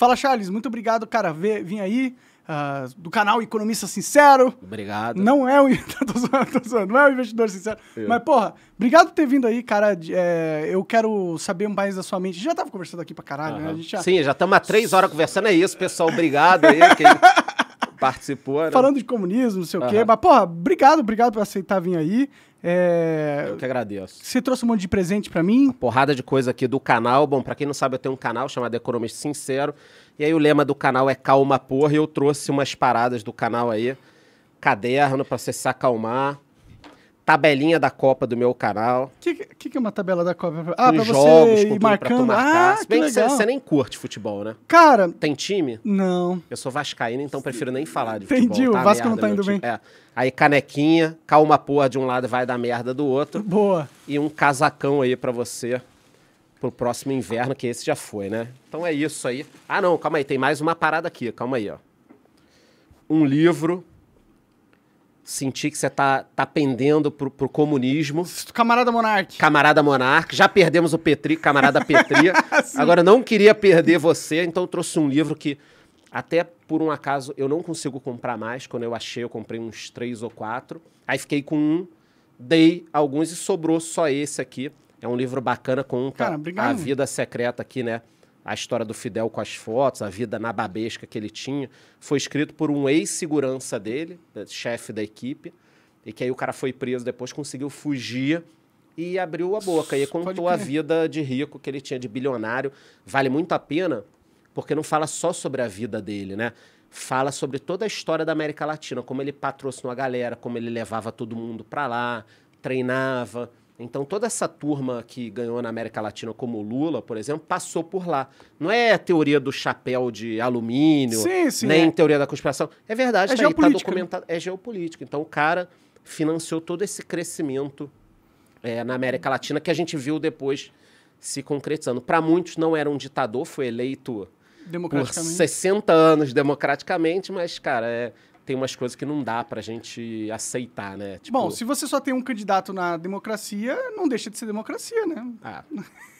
Fala, Charles. Muito obrigado, cara, vim aí. Uh, do canal Economista Sincero. Obrigado. Não é o, tô zoando, tô zoando, não é o investidor sincero. Eu. Mas, porra, obrigado por ter vindo aí, cara. É, eu quero saber mais da sua mente. Já tava conversando aqui pra caralho, uhum. né? Já... Sim, já estamos há três horas conversando. É isso, pessoal. Obrigado aí. Quem... participou. Né? Falando de comunismo, não sei uhum. o quê. Mas, porra, obrigado, obrigado por aceitar vir aí. É... Eu que agradeço. Você trouxe um monte de presente para mim. Uma porrada de coisa aqui do canal. Bom, para quem não sabe, eu tenho um canal chamado Economista Sincero. E aí o lema do canal é calma porra. E eu trouxe umas paradas do canal aí. Caderno para você se acalmar tabelinha da Copa do meu canal. O que, que, que, é uma tabela da Copa? Ah, pra jogos, você ir marcando. marcar. Ah, Se bem que, você nem curte futebol, né? Cara... Tem time? Não. Eu sou vascaíno, então prefiro nem falar de Entendi, futebol. Entendi, tá o Vasco não tá indo bem. É. Aí canequinha, calma porra de um lado vai dar merda do outro. Boa. E um casacão aí para você pro próximo inverno, que esse já foi, né? Então é isso aí. Ah, não, calma aí, tem mais uma parada aqui, calma aí, ó. Um livro sentir que você tá, tá pendendo pro, pro comunismo. Camarada Monarque. Camarada Monarque. Já perdemos o Petri, camarada Petri. Agora, não queria perder você, então eu trouxe um livro que, até por um acaso, eu não consigo comprar mais. Quando eu achei, eu comprei uns três ou quatro. Aí fiquei com um, dei alguns e sobrou só esse aqui. É um livro bacana, conta Cara, a vida secreta aqui, né? a história do Fidel com as fotos, a vida nababesca que ele tinha, foi escrito por um ex-segurança dele, chefe da equipe, e que aí o cara foi preso, depois conseguiu fugir e abriu a boca e contou a vida de rico que ele tinha, de bilionário. Vale muito a pena, porque não fala só sobre a vida dele, né? Fala sobre toda a história da América Latina, como ele patrocinou a galera, como ele levava todo mundo para lá, treinava, então, toda essa turma que ganhou na América Latina, como Lula, por exemplo, passou por lá. Não é teoria do chapéu de alumínio, sim, sim, nem é. teoria da conspiração. É verdade, é tá, geopolítica. Aí, tá né? documentado. É geopolítica. Então, o cara financiou todo esse crescimento é, na América Latina que a gente viu depois se concretizando. Para muitos, não era um ditador, foi eleito por 60 anos democraticamente, mas, cara, é, tem umas coisas que não dá pra gente aceitar, né? Tipo... Bom, se você só tem um candidato na democracia, não deixa de ser democracia, né? Ah.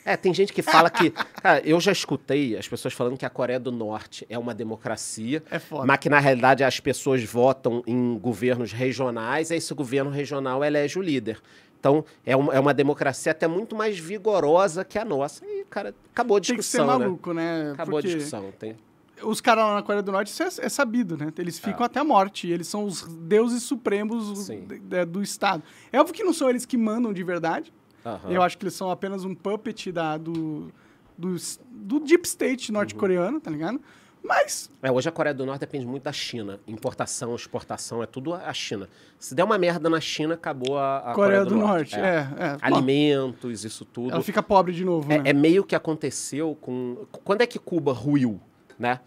É, tem gente que fala que. Cara, eu já escutei as pessoas falando que a Coreia do Norte é uma democracia. É foda. Mas que, na realidade, as pessoas votam em governos regionais, e esse governo regional elege é o líder. Então, é, uma é uma democracia até muito mais vigorosa que a nossa. E, cara, acabou a discussão. Tem que ser né? maluco, né? né? Acabou Porque... a discussão. Tem os caras lá na Coreia do Norte, isso é, é sabido, né? Eles é. ficam até a morte. Eles são os deuses supremos do, do Estado. É óbvio que não são eles que mandam de verdade. Uhum. Eu acho que eles são apenas um puppet da, do, do, do deep state norte-coreano, uhum. tá ligado? Mas. É, hoje a Coreia do Norte depende muito da China. Importação, exportação, é tudo a China. Se der uma merda na China, acabou a, a Coreia, Coreia, do, do Norte. Norte. É. É, é. Alimentos, isso tudo. Ela fica pobre de novo. É, né? é meio que aconteceu com. Quando é que Cuba ruiu? né?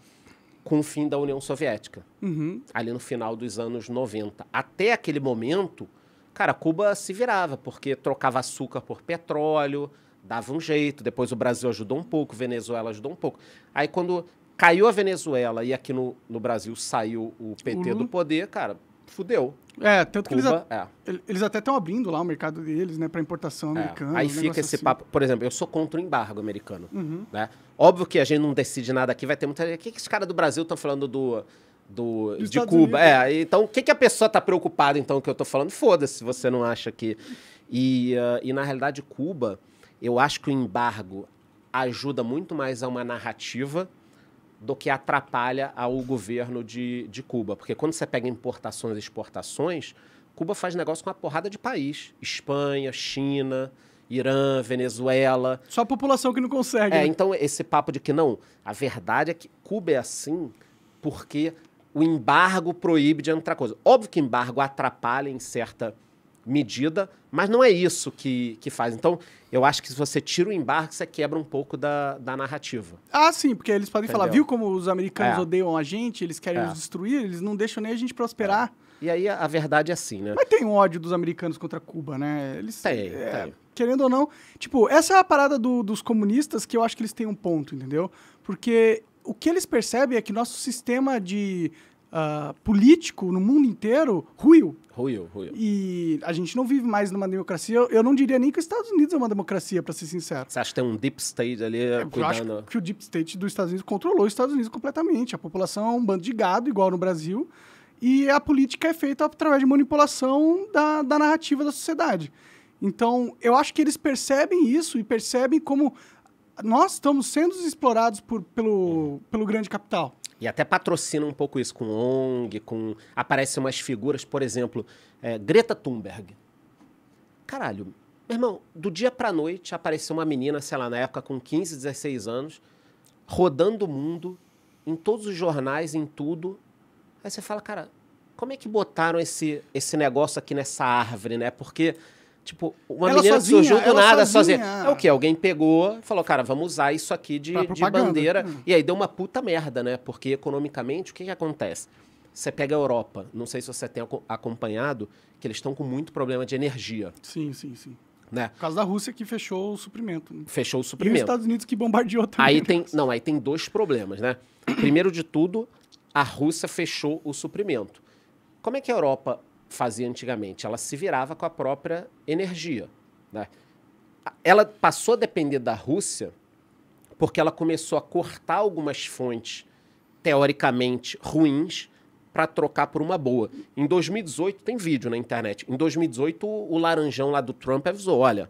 Com o fim da União Soviética, uhum. ali no final dos anos 90. Até aquele momento, cara, Cuba se virava, porque trocava açúcar por petróleo, dava um jeito. Depois o Brasil ajudou um pouco, Venezuela ajudou um pouco. Aí quando caiu a Venezuela e aqui no, no Brasil saiu o PT uhum. do poder, cara, fudeu. É, tanto Cuba, que eles, a, é. eles até estão abrindo lá o mercado deles, né, para importação é. americana. É. Aí um fica esse assim. papo. Por exemplo, eu sou contra o embargo americano, uhum. né? Óbvio que a gente não decide nada aqui, vai ter muita gente. O que, que esses caras do Brasil estão falando do. Do, de Cuba. Unidos. É, então o que, que a pessoa está preocupada, então, que eu estou falando? Foda-se, você não acha que. E, uh, e na realidade, Cuba, eu acho que o embargo ajuda muito mais a uma narrativa do que atrapalha ao governo de, de Cuba. Porque quando você pega importações e exportações, Cuba faz negócio com uma porrada de país. Espanha, China. Irã, Venezuela. Só a população que não consegue. É, né? então esse papo de que não, a verdade é que Cuba é assim porque o embargo proíbe de entrar coisa. Óbvio que embargo atrapalha em certa medida, mas não é isso que, que faz. Então, eu acho que se você tira o embargo, você quebra um pouco da, da narrativa. Ah, sim, porque eles podem Entendeu? falar, viu como os americanos é. odeiam a gente, eles querem é. nos destruir, eles não deixam nem a gente prosperar. É. E aí a, a, verdade é assim, né? Mas tem um ódio dos americanos contra Cuba, né? Eles, tem, é, tem. Querendo ou não, tipo, essa é a parada do, dos comunistas que eu acho que eles têm um ponto, entendeu? Porque o que eles percebem é que nosso sistema de uh, político no mundo inteiro ruiu. Ruiu, ruiu. E a gente não vive mais numa democracia. Eu, não diria nem que os Estados Unidos é uma democracia, para ser sincero. Você acha que tem um deep state ali cuidando? Eu acho que o deep state dos Estados Unidos controlou os Estados Unidos completamente. A população é um bando de gado, igual no Brasil. E a política é feita através de manipulação da, da narrativa da sociedade. Então, eu acho que eles percebem isso e percebem como nós estamos sendo explorados por, pelo, pelo grande capital. E até patrocina um pouco isso com ONG, com aparecem umas figuras, por exemplo, é, Greta Thunberg. Caralho, meu irmão, do dia pra noite apareceu uma menina, sei lá, na época com 15, 16 anos, rodando o mundo, em todos os jornais, em tudo, Aí você fala, cara, como é que botaram esse, esse negócio aqui nessa árvore, né? Porque, tipo, uma ela menina sozinha, surgiu do nada sozinha. sozinha. É o quê? Alguém pegou falou, cara, vamos usar isso aqui de, de bandeira. Hum. E aí deu uma puta merda, né? Porque economicamente, o que, que acontece? Você pega a Europa, não sei se você tem acompanhado, que eles estão com muito problema de energia. Sim, sim, sim. Né? Por causa da Rússia que fechou o suprimento. Né? Fechou o suprimento. E os Estados Unidos que bombardeou também. Aí tem, não, aí tem dois problemas, né? Primeiro de tudo, a Rússia fechou o suprimento. Como é que a Europa fazia antigamente? Ela se virava com a própria energia. Né? Ela passou a depender da Rússia porque ela começou a cortar algumas fontes teoricamente ruins para trocar por uma boa. Em 2018, tem vídeo na internet. Em 2018, o laranjão lá do Trump avisou: olha,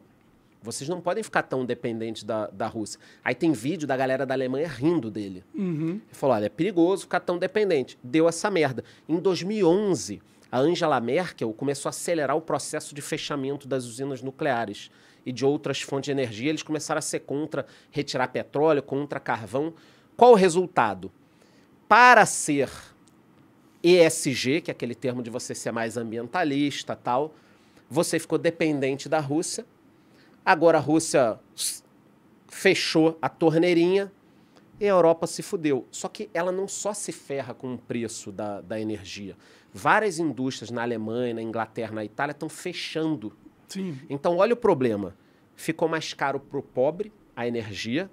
vocês não podem ficar tão dependentes da, da Rússia. Aí tem vídeo da galera da Alemanha rindo dele. Uhum. Ele falou, olha, é perigoso ficar tão dependente. Deu essa merda. Em 2011, a Angela Merkel começou a acelerar o processo de fechamento das usinas nucleares e de outras fontes de energia. Eles começaram a ser contra retirar petróleo, contra carvão. Qual o resultado? Para ser ESG, que é aquele termo de você ser mais ambientalista tal, você ficou dependente da Rússia Agora a Rússia fechou a torneirinha e a Europa se fudeu. Só que ela não só se ferra com o preço da, da energia. Várias indústrias na Alemanha, na Inglaterra, na Itália estão fechando. Sim. Então, olha o problema. Ficou mais caro para o pobre a energia,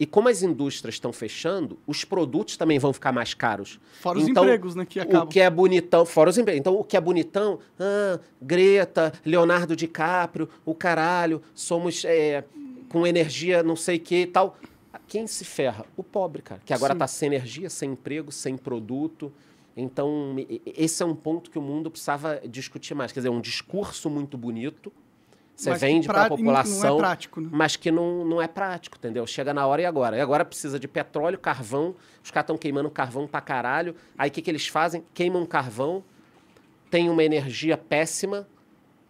e como as indústrias estão fechando, os produtos também vão ficar mais caros. Fora então, os empregos, né? Que acabam. O que é bonitão, fora os empregos. Então, o que é bonitão, ah, Greta, Leonardo DiCaprio, o caralho, somos é, com energia não sei o que e tal. Quem se ferra? O pobre, cara. Que agora está sem energia, sem emprego, sem produto. Então, esse é um ponto que o mundo precisava discutir mais. Quer dizer, um discurso muito bonito, você mas vende para a população, não é prático, né? mas que não, não é prático, entendeu? Chega na hora e agora. E agora precisa de petróleo, carvão. Os caras estão queimando carvão para caralho. Aí o que, que eles fazem? Queimam carvão, tem uma energia péssima.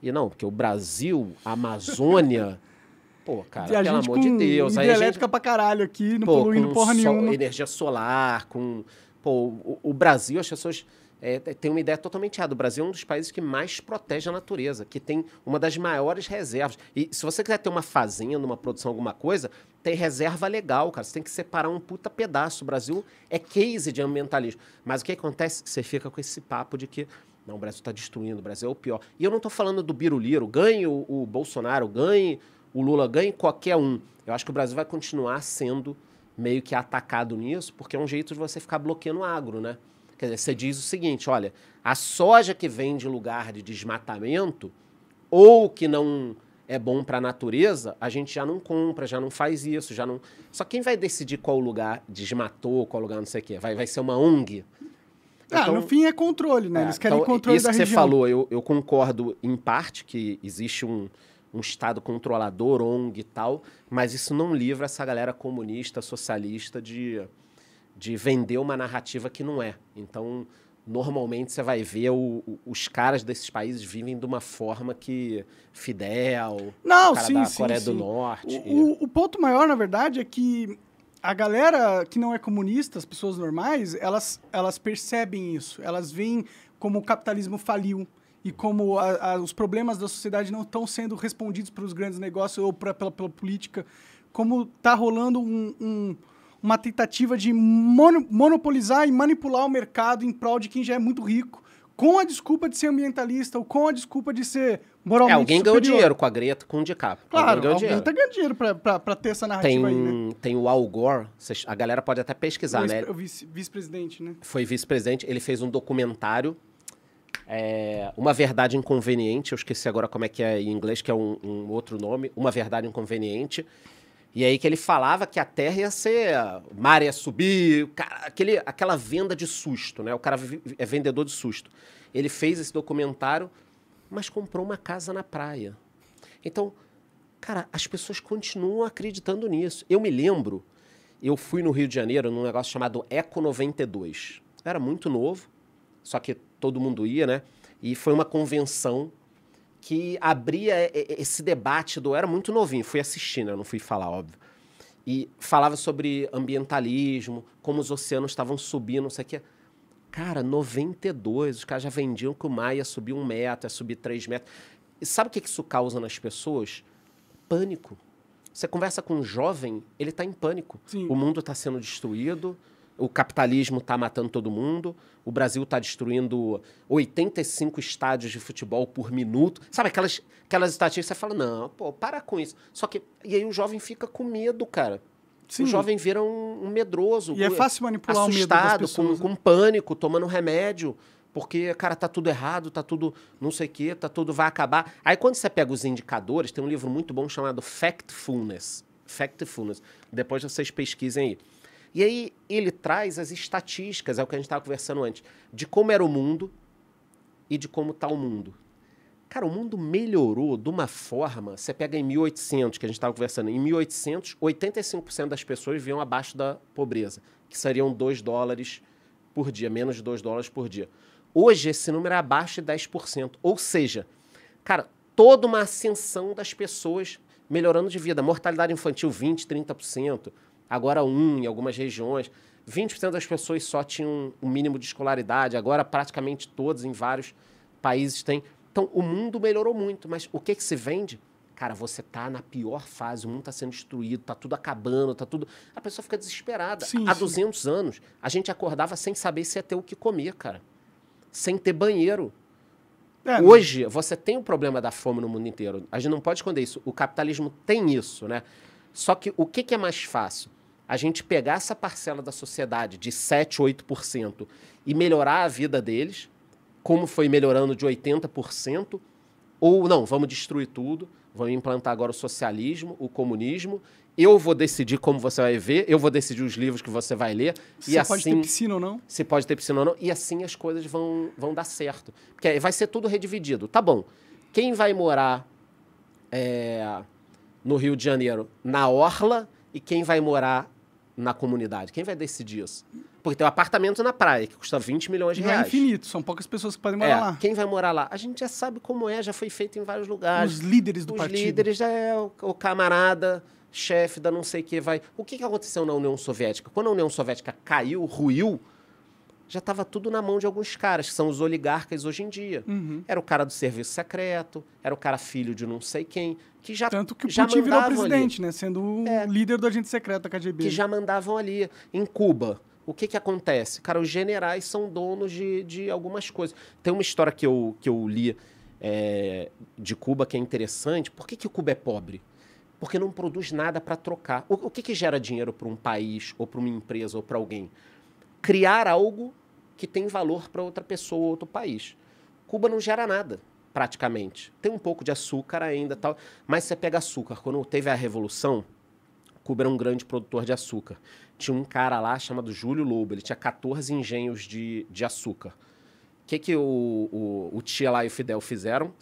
E não, porque o Brasil, a Amazônia... Pô, cara, e pelo amor de Deus. Aí elétrica gente... para caralho aqui, não pô, poluindo porra so, nenhuma. Energia solar, com... Pô, o, o Brasil, as pessoas é, tem uma ideia totalmente errada. O Brasil é um dos países que mais protege a natureza, que tem uma das maiores reservas. E se você quiser ter uma fazenda, uma produção, alguma coisa, tem reserva legal, cara. Você tem que separar um puta pedaço. O Brasil é case de ambientalismo. Mas o que acontece? Você fica com esse papo de que não, o Brasil está destruindo, o Brasil é o pior. E eu não estou falando do biruliro, ganhe o, o Bolsonaro, ganhe o Lula, ganhe qualquer um. Eu acho que o Brasil vai continuar sendo meio que atacado nisso, porque é um jeito de você ficar bloqueando o agro, né? Quer dizer, você diz o seguinte: olha, a soja que vem de lugar de desmatamento ou que não é bom para a natureza, a gente já não compra, já não faz isso, já não. Só quem vai decidir qual lugar desmatou, qual lugar não sei o quê? Vai, vai ser uma ONG? Ah, no então, fim é controle, né? É, Eles querem então, controle isso da Isso que região. você falou, eu, eu concordo em parte que existe um, um Estado controlador, ONG e tal, mas isso não livra essa galera comunista, socialista de de vender uma narrativa que não é. Então, normalmente você vai ver o, o, os caras desses países vivem de uma forma que Fidel, não, sim, da sim, Coreia sim. do Norte. O, e... o, ponto maior, na verdade, é que a galera que não é comunista, as pessoas normais, elas, elas percebem isso. Elas veem como o capitalismo faliu e como a, a, os problemas da sociedade não estão sendo respondidos pelos grandes negócios ou pra, pela, pela política. Como está rolando um, um uma tentativa de monopolizar e manipular o mercado em prol de quem já é muito rico, com a desculpa de ser ambientalista ou com a desculpa de ser moralmente é, alguém superior. ganhou dinheiro com a Greta, com o DiCaprio. Claro, alguém, ganhou alguém dinheiro. tá ganhando dinheiro pra, pra, pra, ter essa narrativa tem, aí, né? Tem o Al Gore, a galera pode até pesquisar, o né? O vice-presidente, né? Foi vice-presidente, ele fez um documentário é, uma Verdade Inconveniente, eu esqueci agora como é que é em inglês, que é um, um, outro nome, Uma Verdade Inconveniente, e aí que ele falava que a terra ia ser. O mar ia subir, cara, aquele, aquela venda de susto, né? O cara é vendedor de susto. Ele fez esse documentário, mas comprou uma casa na praia. Então, cara, as pessoas continuam acreditando nisso. Eu me lembro, eu fui no Rio de Janeiro num negócio chamado Eco 92. era muito novo, só que todo mundo ia, né? E foi uma convenção que abria esse debate do. Eu era muito novinho, fui assistindo, eu não fui falar, óbvio. E falava sobre ambientalismo, como os oceanos estavam subindo, não sei o quê. Cara, 92, os caras já vendiam que o mar ia subir um metro, ia subir três metros. E sabe o que isso causa nas pessoas? Pânico. Você conversa com um jovem, ele está em pânico. Sim. O mundo está sendo destruído, o capitalismo está matando todo mundo, o Brasil está destruindo 85 estádios de futebol por minuto. Sabe aquelas, aquelas estatísticas que você fala, não, pô, para com isso. Só que, e aí o jovem fica com medo, cara. Sim. O jovem vira um, um medroso. E é, é fácil manipular o medo das pessoas. Com, né? com pânico, tomando remédio porque, cara, tá tudo errado, tá tudo não sei o quê, tá tudo vai acabar. Aí quando você pega os indicadores, tem um livro muito bom chamado Factfulness. Factfulness. Depois vocês pesquisem aí. E aí ele traz as estatísticas, é o que a gente estava conversando antes, de como era o mundo e de como está o mundo. Cara, o mundo melhorou de uma forma. Você pega em 1800, que a gente estava conversando, em 1800, 85% das pessoas viviam abaixo da pobreza, que seriam 2 dólares por dia, menos de 2 dólares por dia. Hoje, esse número é abaixo de 10%. Ou seja, cara, toda uma ascensão das pessoas melhorando de vida. Mortalidade infantil, 20%, 30% agora um em algumas regiões. 20% das pessoas só tinham o um mínimo de escolaridade, agora praticamente todos em vários países têm. Então, o mundo melhorou muito, mas o que, que se vende? Cara, você tá na pior fase, o mundo está sendo destruído, tá tudo acabando, tá tudo. A pessoa fica desesperada. Sim, Há sim. 200 anos, a gente acordava sem saber se ia ter o que comer, cara. Sem ter banheiro. É, Hoje, você tem o problema da fome no mundo inteiro. A gente não pode esconder isso. O capitalismo tem isso, né? Só que o que, que é mais fácil? a gente pegar essa parcela da sociedade de 7, 8% e melhorar a vida deles, como foi melhorando de 80%, ou não, vamos destruir tudo, vamos implantar agora o socialismo, o comunismo, eu vou decidir como você vai ver, eu vou decidir os livros que você vai ler. Se e assim, pode ter assim piscina ou não. Se pode ter piscina ou não, e assim as coisas vão, vão dar certo. Porque vai ser tudo redividido. Tá bom, quem vai morar é, no Rio de Janeiro na Orla e quem vai morar na comunidade? Quem vai decidir isso? Porque tem um apartamento na praia que custa 20 milhões de é reais. é infinito, são poucas pessoas que podem morar é, lá. Quem vai morar lá? A gente já sabe como é, já foi feito em vários lugares. Os líderes do Os partido. Os líderes já é o, o camarada, chefe da não sei o que vai. O que, que aconteceu na União Soviética? Quando a União Soviética caiu, ruiu, já estava tudo na mão de alguns caras, que são os oligarcas hoje em dia. Uhum. Era o cara do serviço secreto, era o cara filho de não sei quem, que já Tanto que o já Putin virou presidente, ali. né? Sendo o é, líder do agente secreto da KGB. Que já mandavam ali. Em Cuba, o que que acontece? Cara, os generais são donos de, de algumas coisas. Tem uma história que eu, que eu li é, de Cuba que é interessante. Por que, que Cuba é pobre? Porque não produz nada para trocar. O, o que, que gera dinheiro para um país, ou para uma empresa, ou para alguém? criar algo que tem valor para outra pessoa ou outro país. Cuba não gera nada, praticamente. Tem um pouco de açúcar ainda, tal, mas você pega açúcar. Quando teve a revolução, Cuba era um grande produtor de açúcar. Tinha um cara lá chamado Júlio Lobo, ele tinha 14 engenhos de, de açúcar. O que, que o, o, o Tia lá e o Fidel fizeram?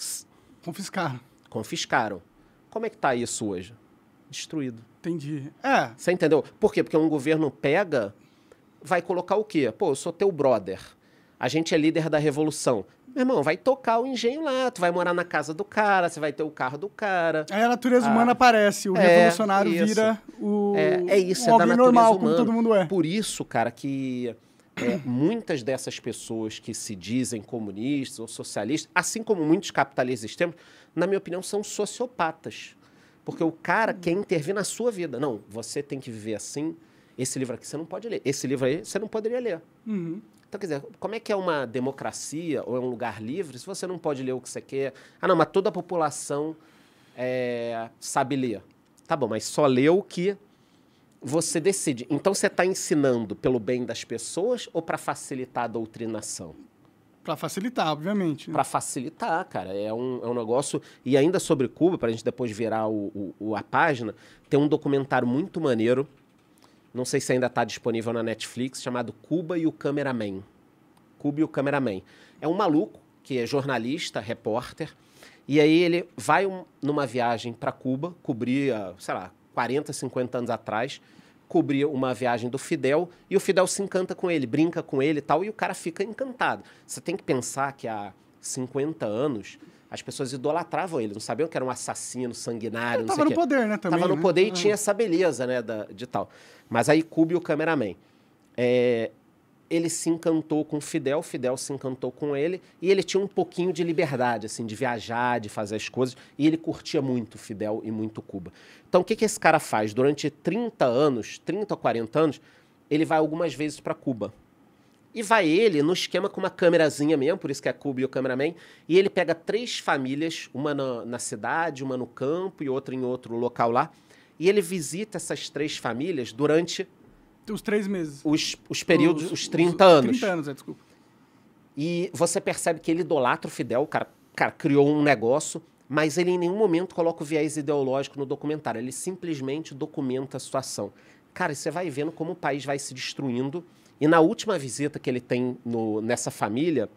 Confiscaram. Confiscaram. Como é que tá isso hoje? Destruído. Entendi. É. Você entendeu? Por quê? Porque um governo pega vai colocar o quê? Pô, eu sou teu brother. A gente é líder da revolução. Meu irmão, vai tocar o engenho lá, tu vai morar na casa do cara, você vai ter o carro do cara. Aí a natureza ah, humana aparece, o é, revolucionário isso. vira o. É, é isso, um é da natureza normal, humana. como todo mundo é. Por isso, cara, que é, muitas dessas pessoas que se dizem comunistas ou socialistas, assim como muitos capitalistas extremos, na minha opinião, são sociopatas. Porque o cara quer intervir na sua vida. Não, você tem que viver assim, esse livro aqui você não pode ler. Esse livro aí você não poderia ler. Uhum. Então, quer dizer, como é que é uma democracia ou é um lugar livre se você não pode ler o que você quer? Ah, não, mas toda a população é, sabe ler. Tá bom, mas só lê o que você decide. Então, você está ensinando pelo bem das pessoas ou para facilitar a doutrinação? Para facilitar, obviamente. Né? Para facilitar, cara. É um, é um negócio. E ainda sobre Cuba, para a gente depois virar o, o, a página, tem um documentário muito maneiro não sei se ainda está disponível na Netflix, chamado Cuba e o Cameraman. Cuba e o Cameraman. É um maluco que é jornalista, repórter, e aí ele vai um, numa viagem para Cuba, cobrir, ah, sei lá, 40, 50 anos atrás, cobrir uma viagem do Fidel, e o Fidel se encanta com ele, brinca com ele e tal, e o cara fica encantado. Você tem que pensar que há 50 anos as pessoas idolatravam ele, não sabiam que era um assassino, sanguinário, ele não sei no quê. poder, né? Também, tava no né? poder e é. tinha essa beleza, né, da, de tal. Mas aí Cube, o cameraman, é, ele se encantou com Fidel, Fidel se encantou com ele, e ele tinha um pouquinho de liberdade, assim, de viajar, de fazer as coisas, e ele curtia muito Fidel e muito Cuba. Então, o que, que esse cara faz? Durante 30 anos, 30 a 40 anos, ele vai algumas vezes para Cuba. E vai ele no esquema com uma câmerazinha mesmo, por isso que é Cube e o cameraman. E ele pega três famílias, uma na, na cidade, uma no campo e outra em outro local lá. E ele visita essas três famílias durante. Os três meses. Os, os períodos, os, os 30 os, anos. 30 anos, é, desculpa. E você percebe que ele idolatra o Fidel, o cara, cara criou um negócio mas ele em nenhum momento coloca o viés ideológico no documentário, ele simplesmente documenta a situação. Cara, você vai vendo como o país vai se destruindo e na última visita que ele tem no, nessa família,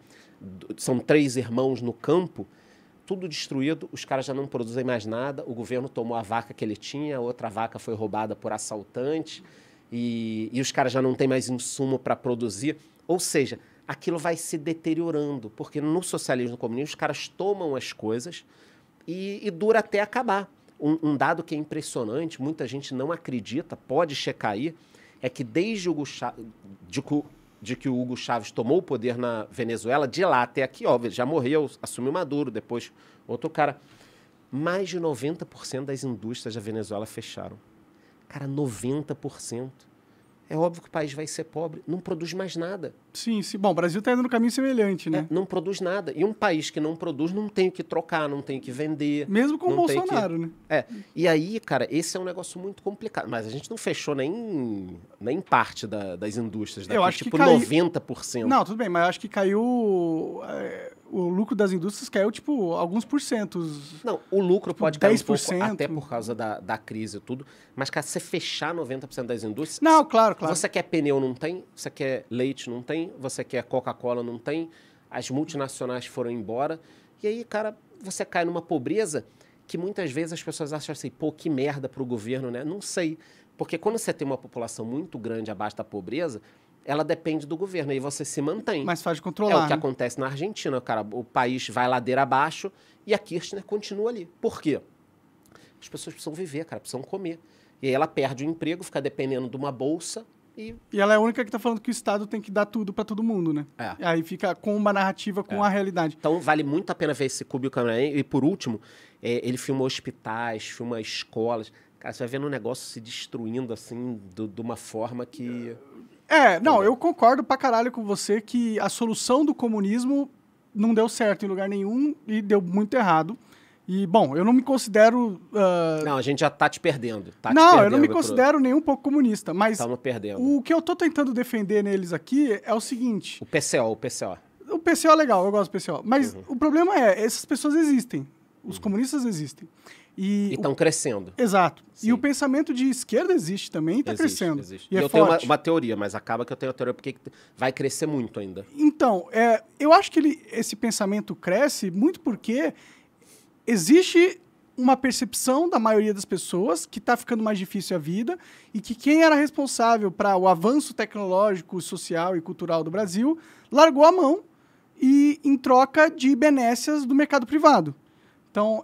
são três irmãos no campo, tudo destruído, os caras já não produzem mais nada, o governo tomou a vaca que ele tinha, a outra vaca foi roubada por assaltante, e, e os caras já não têm mais insumo para produzir. Ou seja, aquilo vai se deteriorando, porque no socialismo comunista os caras tomam as coisas e, e dura até acabar. Um, um, dado que é impressionante, muita gente não acredita, pode checar aí, é que desde Hugo de, de, que o Hugo Chávez tomou o poder na Venezuela, de lá até aqui, ó, já morreu, assumiu Maduro, depois outro cara. Mais de 90% das indústrias da Venezuela fecharam. Cara, 90%. É óbvio que o país vai ser pobre, não produz mais nada. Sim, sim. Bom, o Brasil está indo no caminho semelhante, né? É, não produz nada. E um país que não produz não tem o que trocar, não tem o que vender. Mesmo com o Bolsonaro, que... né? É. E aí, cara, esse é um negócio muito complicado. Mas a gente não fechou nem, nem parte da, das indústrias daqui, eu acho tipo que caiu... 90%. Não, tudo bem, mas eu acho que caiu... É, o lucro das indústrias caiu, tipo, alguns porcentos. Não, o lucro tipo, pode 10%. cair um pouco, até por causa da, da crise e tudo. Mas, cara, você fechar 90% das indústrias... Não, claro, claro. Você quer pneu, não tem. Você quer leite, não tem tem, você quer Coca-Cola, não tem, as multinacionais foram embora. E aí, cara, você cai numa pobreza que muitas vezes as pessoas acham assim, pô, que merda para o governo, né? Não sei. Porque quando você tem uma população muito grande abaixo da pobreza, ela depende do governo, aí você se mantém. Mais fácil de controlar. É o que né? acontece na Argentina, cara. O país vai ladeira abaixo e a Kirchner continua ali. Por quê? As pessoas precisam viver, cara, precisam comer. E aí ela perde o emprego, fica dependendo de uma bolsa e... e ela é a única que tá falando que o Estado tem que dar tudo para todo mundo, né? É. aí fica com uma narrativa com é. a realidade. Então vale muito a pena ver esse Cubio Camarãe. E por último, é, ele filma hospitais, filma escolas. Cara, você vai vendo um negócio se destruindo assim, do, de uma forma que. É, é não, eu concordo pra caralho com você que a solução do comunismo não deu certo em lugar nenhum e deu muito errado. E, bom, eu não me considero. Uh... Não, a gente já tá te perdendo. Tá não, te perdendo, eu não me considero pro... nem um pouco comunista, mas. Estamos perdendo. O que eu tô tentando defender neles aqui é o seguinte: o PCO, o PCO. O PCO é legal, eu gosto do PCO. Mas uhum. o problema é: essas pessoas existem. Os uhum. comunistas existem. E estão o... crescendo. Exato. Sim. E o pensamento de esquerda existe também e está crescendo. Existe. E, é e é eu forte. tenho uma, uma, teoria, mas acaba que eu tenho a teoria porque vai crescer muito ainda. Então, é, eu acho que ele, esse pensamento cresce muito porque existe uma percepção da maioria das pessoas que está ficando mais difícil a vida e que quem era responsável para o avanço tecnológico, social e cultural do Brasil largou a mão e em troca de benécias do mercado privado. Então,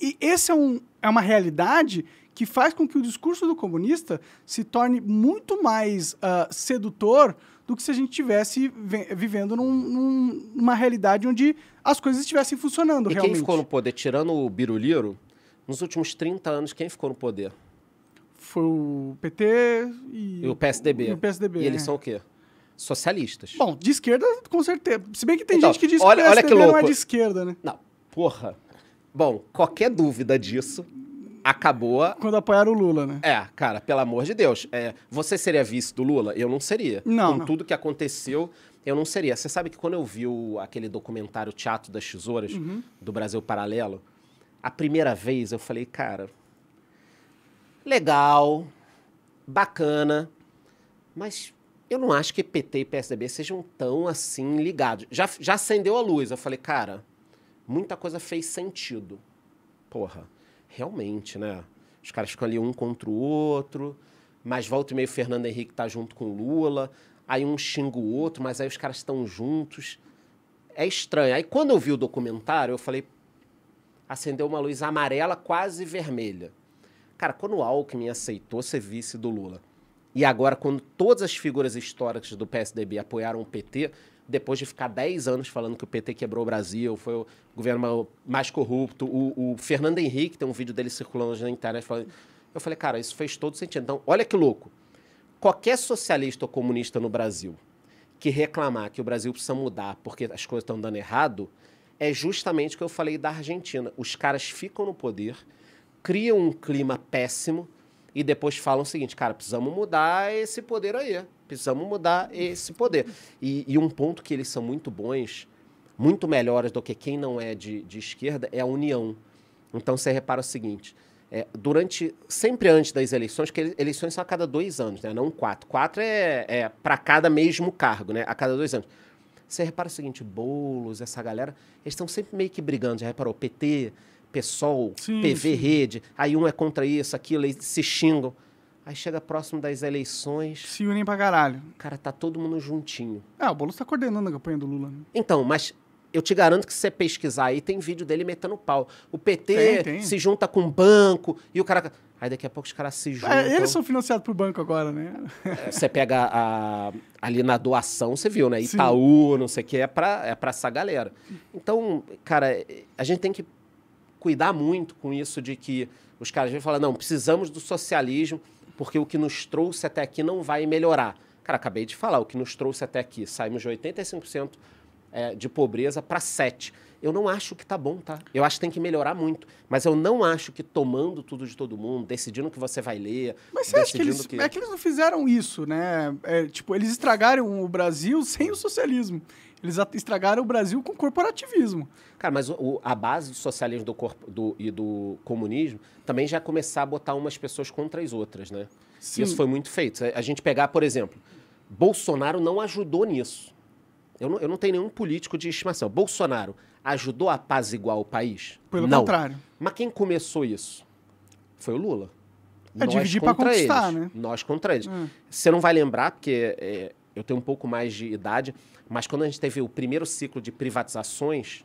e esse é, um, é uma realidade que faz com que o discurso do comunista se torne muito mais uh, sedutor do que se a gente estivesse vivendo num, num, numa realidade onde as coisas estivessem funcionando e realmente. quem ficou no poder, tirando o Biruliro, nos últimos 30 anos, quem ficou no poder? Foi o PT e, e o PSDB. E o PSDB. E eles é. são o quê? Socialistas. Bom, de esquerda, com certeza. Se bem que tem então, gente que diz olha, que o PSDB olha que louco. não é de esquerda, né? Não, porra. Bom, qualquer dúvida disso acabou. Quando apoiaram o Lula, né? É, cara, pelo amor de Deus. É, você seria vice do Lula? Eu não seria. Não. Com não. tudo que aconteceu, eu não seria. Você sabe que quando eu vi o, aquele documentário Teatro das Tesouras, uhum. do Brasil Paralelo, a primeira vez eu falei, cara, legal, bacana, mas eu não acho que PT e PSDB sejam tão assim ligados. Já, já acendeu a luz. Eu falei, cara, muita coisa fez sentido. Porra realmente, né? Os caras ficam ali um contra o outro, mas volta e meio Fernando Henrique tá junto com o Lula, aí um xinga o outro, mas aí os caras estão juntos. É estranho. Aí quando eu vi o documentário, eu falei, acendeu uma luz amarela quase vermelha. Cara, quando o Alckmin aceitou ser vice do Lula, e agora quando todas as figuras históricas do PSDB apoiaram o PT, depois de ficar 10 anos falando que o PT quebrou o Brasil, foi o governo mais corrupto. O, o Fernando Henrique tem um vídeo dele circulando na internet falando. Eu falei, cara, isso fez todo sentido. Então, olha que louco. Qualquer socialista ou comunista no Brasil que reclamar que o Brasil precisa mudar porque as coisas estão dando errado, é justamente o que eu falei da Argentina. Os caras ficam no poder, criam um clima péssimo e depois falam o seguinte, cara, precisamos mudar esse poder aí precisamos mudar esse poder. E, e, um ponto que eles são muito bons, muito melhores do que quem não é de, de esquerda, é a união. Então você repara o seguinte: é, durante sempre antes das eleições, que eleições são a cada dois anos, né? não quatro. Quatro é, é para cada mesmo cargo, né? a cada dois anos. Você repara o seguinte: bolos, essa galera, eles estão sempre meio que brigando. Já reparou? PT, PSOL, sim, PV sim. Rede, aí um é contra isso, aquilo, eles se xingam. Aí chega próximo das eleições. Se unem pra caralho. Cara, tá todo mundo juntinho. Ah, o Boulos tá coordenando a campanha do Lula. Né? Então, mas eu te garanto que se você pesquisar aí, tem vídeo dele metendo pau. O PT tem, tem. se junta com o banco e o cara. Aí daqui a pouco os caras se ah, juntam. É, eles são financiados por banco agora, né? É, você pega a, ali na doação, você viu, né? Itaú, Sim. não sei o que, é pra, é pra essa galera. Então, cara, a gente tem que cuidar muito com isso de que os caras vêm falar, não, precisamos do socialismo porque o que nos trouxe até aqui não vai melhorar. Cara, acabei de falar, o que nos trouxe até aqui, saímos de 85% é, de pobreza para 7%. Eu não acho que tá bom, tá? Eu acho que tem que melhorar muito. Mas eu não acho que tomando tudo de todo mundo, decidindo o que você vai ler. Mas você acha que eles. Que... É que eles não fizeram isso, né? É, tipo, eles estragaram o Brasil sem o socialismo. Eles estragaram o Brasil com corporativismo. Cara, mas o, a base do socialismo do corpo, do, e do comunismo também já começar a botar umas pessoas contra as outras, né? Sim. Isso foi muito feito. A gente pegar, por exemplo, Bolsonaro não ajudou nisso. Eu não, eu não tenho nenhum político de estimação. Bolsonaro ajudou a paz igual o país? Pelo não. contrário. Mas quem começou isso? Foi o Lula. É Nós dividir para conquistar, eles. né? Nós contra eles. Hum. Você não vai lembrar, porque é, eu tenho um pouco mais de idade. Mas quando a gente teve o primeiro ciclo de privatizações,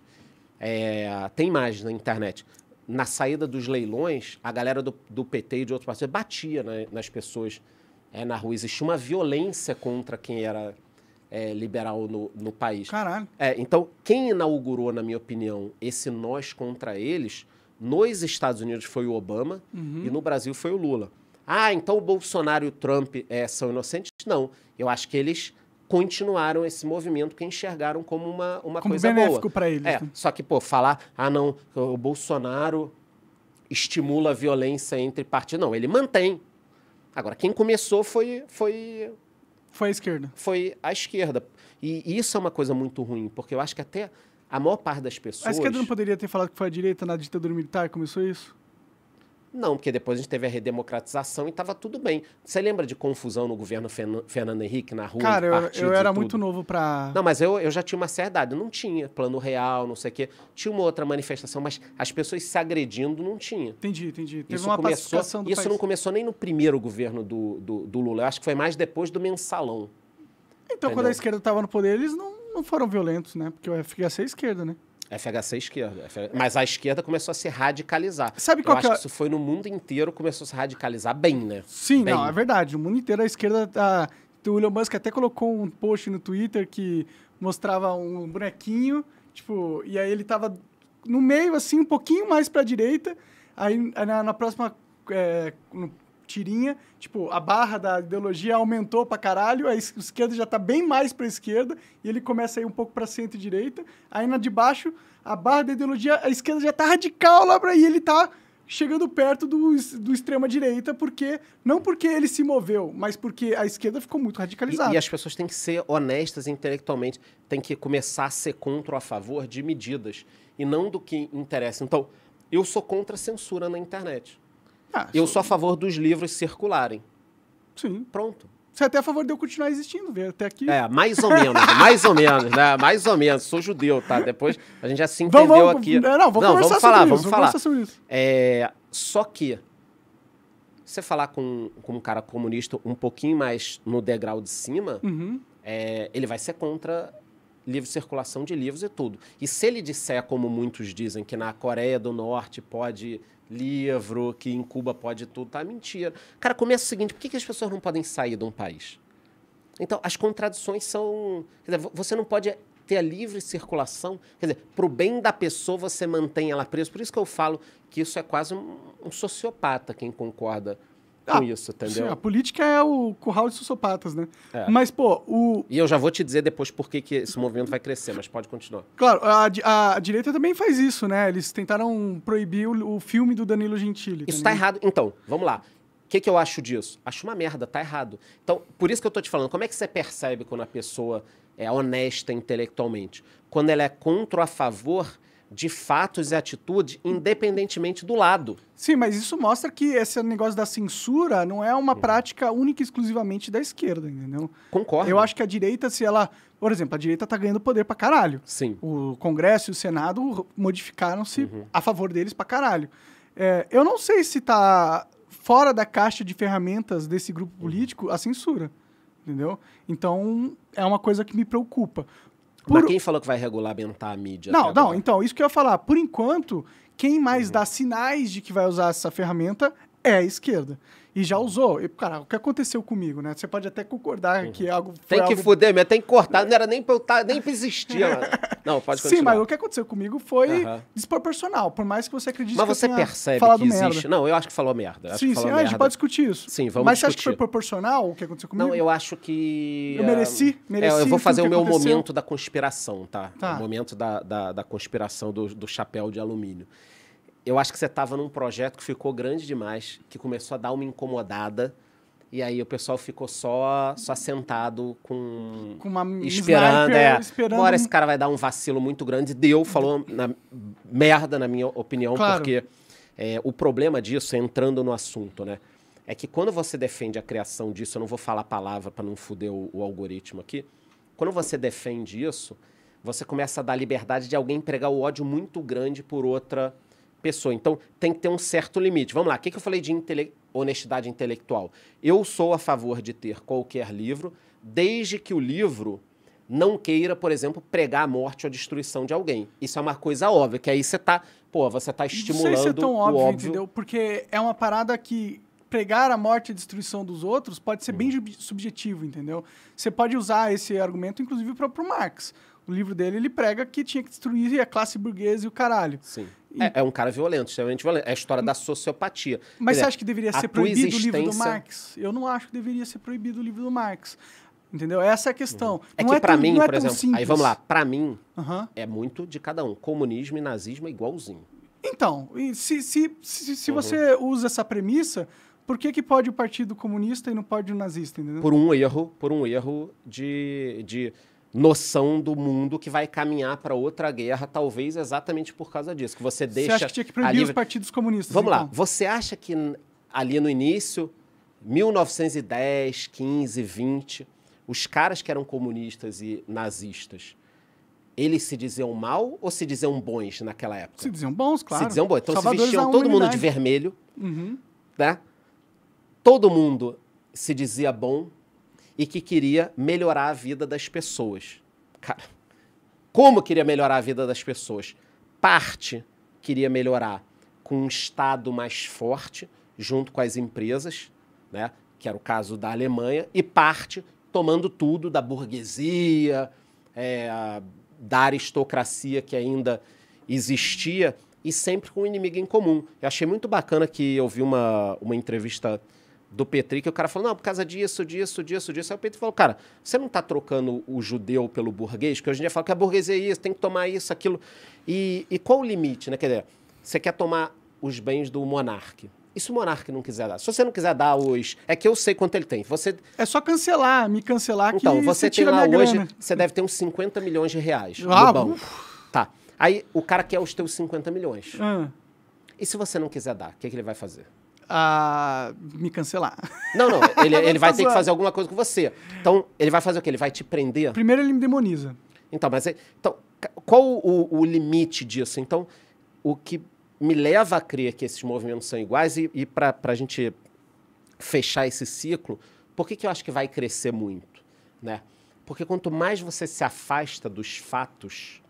é, tem imagens na internet. Na saída dos leilões, a galera do, do PT e de outros partidos batia né, nas pessoas é, na rua. Existia uma violência contra quem era é, liberal no, no país. Caralho. É, então, quem inaugurou, na minha opinião, esse nós contra eles, nos Estados Unidos foi o Obama uhum. e no Brasil foi o Lula. Ah, então o Bolsonaro e o Trump é, são inocentes? Não. Eu acho que eles continuaram esse movimento que enxergaram como uma, uma como coisa benéfico boa. para eles. É, né? Só que, pô, falar, ah, não, o Bolsonaro estimula a violência entre partidos. Não, ele mantém. Agora, quem começou foi. Foi, foi a esquerda. Foi a esquerda. E isso é uma coisa muito ruim, porque eu acho que até a maior parte das pessoas. A esquerda não poderia ter falado que foi a direita na ditadura militar começou isso? Não, porque depois a gente teve a redemocratização e estava tudo bem. Você lembra de confusão no governo Fernando Henrique, na rua? Cara, eu, eu era muito novo para. Não, mas eu, eu já tinha uma certa idade. Não tinha plano real, não sei o quê. Tinha uma outra manifestação, mas as pessoas se agredindo não tinha. Entendi, entendi. Teve isso uma começou, Isso país. não começou nem no primeiro governo do, do, do, Lula. Eu acho que foi mais depois do mensalão. Então, entendeu? quando a esquerda estava no poder, eles não, não foram violentos, né? Porque o FHC é esquerda, né? FHC esquerda. Mas a esquerda começou a se radicalizar. Sabe qual Eu que acho é? que isso foi no mundo inteiro, começou a se radicalizar bem, né? Sim, bem. não, é verdade. O mundo inteiro a esquerda. A... O Elon Musk até colocou um post no Twitter que mostrava um bonequinho, tipo, e aí ele tava no meio, assim, um pouquinho mais pra direita. Aí na, na próxima. É, no tirinha, tipo, a barra da ideologia aumentou pra caralho, a esquerda já tá bem mais pra esquerda, e ele começa a ir um pouco pra centro-direita. Aí na de baixo, a barra da ideologia, a esquerda já tá radical lá pra... aí ele tá chegando perto do, do extrema-direita, porque não porque ele se moveu, mas porque a esquerda ficou muito radicalizada. E, e, as pessoas têm que ser honestas intelectualmente, têm que começar a ser contra ou a favor de medidas, e não do que interessa. Então, eu sou contra a censura na internet. Ah, eu sou... sou a favor dos livros circularem. Sim. Pronto. Você é até a favor de eu continuar existindo, ver até aqui. É, mais ou menos, mais ou menos, né? Mais ou menos. Sou judeu, tá? Depois a gente já se entendeu vamos, vamos, aqui. Não, é, não, vamos não, vamos falar, vamos, vamos falar. sobre isso. É, só que você falar com, com um cara comunista um pouquinho mais no degrau de cima, uhum. é, ele vai ser contra livre circulação de livros e tudo. E se ele disser, como muitos dizem, que na Coreia do Norte pode livro, que em Cuba pode tudo. Tá mentira. Cara, começa o seguinte: por que, que as pessoas não podem sair de um país? Então, as contradições são. Quer dizer, você não pode ter a livre circulação. Quer dizer, para o bem da pessoa, você mantém ela presa. Por isso que eu falo que isso é quase um, um sociopata, quem concorda ah, com isso, entendeu? Sim, a política é o curral de sussopatas, né? É. Mas, pô, o... E eu já vou te dizer depois por que, que esse movimento vai crescer, mas pode continuar. Claro, a, a, a direita também faz isso, né? Eles tentaram proibir o, o filme do Danilo Gentili. Isso também. tá errado. Então, vamos lá. O que, que eu acho disso? Acho uma merda, tá errado. Então, por isso que eu tô te falando, como é que você percebe quando a pessoa é honesta intelectualmente? Quando ela é contra ou a favor de fatos e atitude, independentemente do lado. Sim, mas isso mostra que esse negócio da censura não é uma prática única e exclusivamente da esquerda, entendeu? Concordo. Eu acho que a direita, se ela. Por exemplo, a direita está ganhando poder para caralho. Sim. O Congresso e o Senado modificaram-se uhum. a favor deles para caralho. É, eu não sei se está fora da caixa de ferramentas desse grupo uhum. político a censura, entendeu? Então, é uma coisa que me preocupa. Por... Mas quem falou que vai regulamentar tá a mídia? Não, não, então, isso que eu ia falar. Por enquanto, quem mais uhum. dá sinais de que vai usar essa ferramenta é a esquerda e já usou. E, cara, o que aconteceu comigo, né? Você pode até concordar uhum. que é algo. Tem que algo... fuder mesmo, tem que cortar, é. não era nem pra eu estar, tá, nem pra existir. não, pode continuar. Sim, mas o que aconteceu comigo foi uhum. desproporcional, por mais que você acredite mas que você eu tenha percebe falado que existe. Merda. Não, eu acho que falou merda. Acho sim, sim, a gente pode discutir isso. Sim, vamos mas discutir. Mas você acha que foi proporcional o que aconteceu comigo? Não, eu acho que. Eu mereci, mereci. Eh, é, eu vou fazer o meu aconteceu. momento da conspiração, tá? tá. O momento da, da, da conspiração do, do chapéu de alumínio eu acho que você estava num projeto que ficou grande demais, que começou a dar uma incomodada. E aí o pessoal ficou só só sentado com, com uma esperando, sniper, é, esperando. Agora esse cara vai dar um vacilo muito grande. Deu, falou na, merda na minha opinião, claro. porque é, o problema disso, entrando no assunto, né? É que quando você defende a criação disso, eu não vou falar a palavra para não foder o, o algoritmo aqui. Quando você defende isso, você começa a dar liberdade de alguém pregar o ódio muito grande por outra pessoa. Então, tem que ter um certo limite. Vamos lá, o que, que eu falei de intele honestidade intelectual? Eu sou a favor de ter qualquer livro, desde que o livro não queira, por exemplo, pregar a morte ou a destruição de alguém. Isso é uma coisa óbvia, que aí você está, pô, você está estimulando não sei se é tão óbvio, o óbvio. Entendeu? Porque é uma parada que pregar a morte e a destruição dos outros pode ser hum. bem subjetivo, entendeu? Você pode usar esse argumento, inclusive, para o Marx o livro dele, ele prega que tinha que destruir a classe burguesa e o caralho. Sim. E... É, é, um cara violento, extremamente violento. É a história da sociopatia. Mas Quer você acha que deveria ser proibido existência... o livro do Marx? Eu não acho que deveria ser proibido o livro do Marx. Entendeu? Essa é a questão. Uhum. É não que é para mim, é por é exemplo, simples. aí vamos lá, para mim uhum. é muito de cada um. Comunismo e nazismo é igualzinho. Então, se, se, se, se uhum. você usa essa premissa, por que, que pode o Partido Comunista e não pode o nazista, entendeu? Por um erro, por um erro de, de noção do mundo que vai caminhar para outra guerra, talvez exatamente por causa disso. Que você deixa. Você acha que tinha que proibir ali... os partidos comunistas? Vamos então. lá. Você acha que ali no início, 1910, 15, 20, os caras que eram comunistas e nazistas, eles se diziam mal ou se diziam bons naquela época? Se diziam bons, claro. Se diziam bons. Então Salvadores se vestiam todo mundo de vermelho, uhum. né? Todo mundo se dizia bom, e que queria melhorar a vida das pessoas. Cara, como queria melhorar a vida das pessoas? Parte queria melhorar com um Estado mais forte, junto com as empresas, né? que era o caso da Alemanha, e parte tomando tudo da burguesia, é, da aristocracia que ainda existia, e sempre com um inimigo em comum. Eu achei muito bacana que eu vi uma, uma entrevista do Petri, que o cara falou, não, por causa disso, disso, disso, disso. Aí o Petri falou, cara, você não está trocando o judeu pelo burguês? Que hoje em dia fala que a é burguesia é isso, tem que tomar isso, aquilo. E, e qual o limite, né? Quer dizer, você quer tomar os bens do monarca. E se o monarca não quiser dar? Se você não quiser dar hoje, é que eu sei quanto ele tem. Você É só cancelar, me cancelar então, que você, você tem lá hoje, grana. você deve ter uns 50 milhões de reais ah, no banco. Uf. Tá. Aí o cara quer os teus 50 milhões. Ah. E se você não quiser dar, o que, é que ele vai fazer? a me cancelar. Não, não. Ele, ele vai ter que fazer alguma coisa com você. Então, ele vai fazer o quê? Ele vai te prender? Primeiro ele me demoniza. Então, mas é, então, qual o, o limite disso? Então, o que me leva a crer que esses movimentos são iguais e, e para a gente fechar esse ciclo, por que, que eu acho que vai crescer muito? Né? Porque quanto mais você se afasta dos fatos,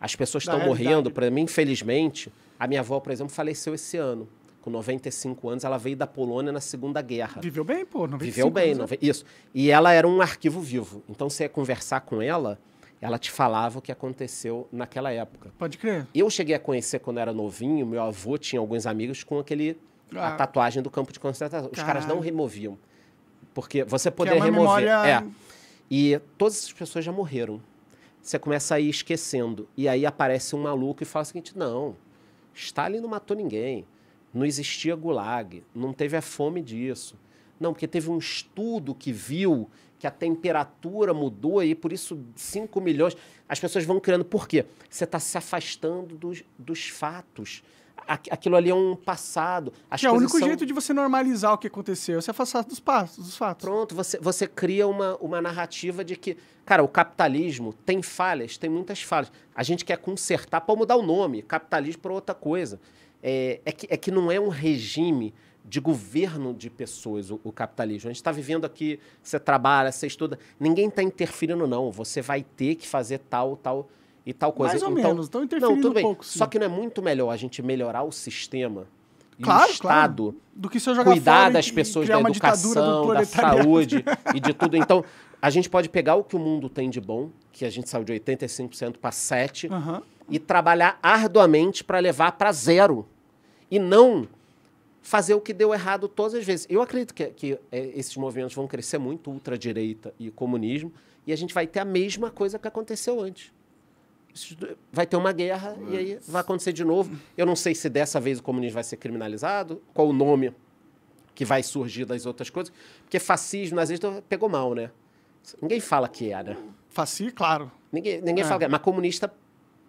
as pessoas estão morrendo. Para mim, infelizmente, a minha avó, por exemplo, faleceu esse ano com 95 anos, ela veio da Polônia na Segunda Guerra. Viveu bem, pô, 95 Viveu bem, anos, né? isso. E ela era um arquivo vivo. Então, você ia conversar com ela, ela te falava o que aconteceu naquela época. Pode crer. Eu cheguei a conhecer quando era novinho, meu avô tinha alguns amigos com aquele ah. a tatuagem do campo de concentração. Os Caralho. caras não removiam. Porque você poderia é remover. Memória... É. E todas essas pessoas já morreram. Você começa a ir esquecendo. E aí aparece um maluco e fala o seguinte: não, Stalin não matou ninguém. Não existia gulag, não teve a fome disso. Não, porque teve um estudo que viu que a temperatura mudou e por isso 5 milhões. As pessoas vão criando. Por quê? Você está se afastando dos, dos fatos. Aquilo ali é um passado. As que é o único são... jeito de você normalizar o que aconteceu, é se afastar dos, passos, dos fatos. Pronto, você, você cria uma, uma narrativa de que, cara, o capitalismo tem falhas, tem muitas falhas. A gente quer consertar para mudar o nome, capitalismo para outra coisa é, é, que, é que não é um regime de governo de pessoas, o, o capitalismo. A gente está vivendo aqui, você trabalha, você estuda, ninguém está interferindo, não. Você vai ter que fazer tal, tal e tal coisa. Mais ou então, menos, estão interferindo não, tudo bem. pouco. Sim. Só que não é muito melhor a gente melhorar o sistema claro, e o Estado claro. do que se jogar cuidar das pessoas, da educação, da saúde e de tudo. Então, a gente pode pegar o que o mundo tem de bom, que a gente saiu de 85% para 7%, uhum. e trabalhar arduamente para levar para zero e não fazer o que deu errado todas as vezes. Eu acredito que, que é, esses movimentos vão crescer muito, ultradireita e comunismo, e a gente vai ter a mesma coisa que aconteceu antes. Vai ter uma guerra Mas... e aí vai acontecer de novo. Eu não sei se dessa vez o comunismo vai ser criminalizado, qual o nome que vai surgir das outras coisas, porque fascismo, às vezes pegou mal, né? Ninguém fala que é, né? Fasci, claro. Ninguém, ninguém é. fala que é, mas comunista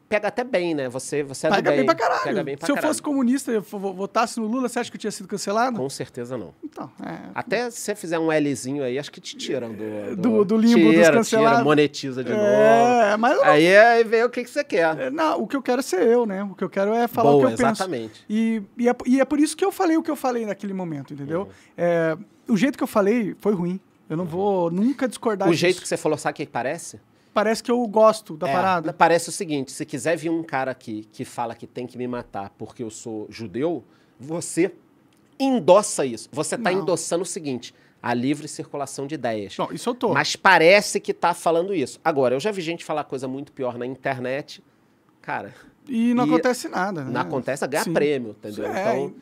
pega até bem, né? Você, você é pega bem. bem pra caralho. Pega bem pra Se caralho. eu fosse comunista e votasse no Lula, você acha que eu tinha sido cancelado? Com certeza não. Então, é... Até se você fizer um Lzinho aí, acho que te tiram do... Do, do, do limbo tira, dos cancelados. Tira, monetiza de é, novo. Mas não... aí, aí vê o que, que você quer. É, não, o que eu quero é ser eu, né? O que eu quero é falar Boa, o que eu exatamente. penso. Exatamente. E, é, e é por isso que eu falei o que eu falei naquele momento, entendeu? Uhum. É, o jeito que eu falei foi ruim. Eu não uhum. vou nunca discordar O disso. jeito que você falou, sabe o que parece? parece que eu gosto da é, parada. Parece o seguinte: se quiser vir um cara aqui que fala que tem que me matar porque eu sou judeu, você endossa isso. Você está endossando o seguinte: a livre circulação de ideias. Não, isso eu tô. Mas parece que está falando isso. Agora, eu já vi gente falar coisa muito pior na internet. Cara. E não e acontece nada, né? Não acontece, é ganha Sim. prêmio, entendeu? É, então.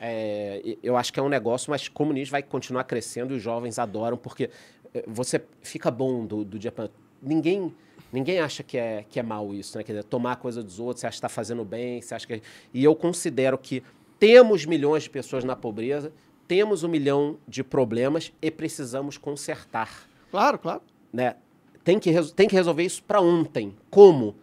É, eu acho que é um negócio, mas comunismo vai continuar crescendo e os jovens adoram, porque eh, você fica bom do, do dia para ninguém ninguém acha que é que é mal isso, né? Quer dizer, tomar a coisa dos outros, você acha que está fazendo bem, você acha que é e eu considero que temos milhões de pessoas na pobreza, temos um milhão de problemas e precisamos consertar. Claro, claro. Né? Tem que, tem que resolver isso para ontem. Como?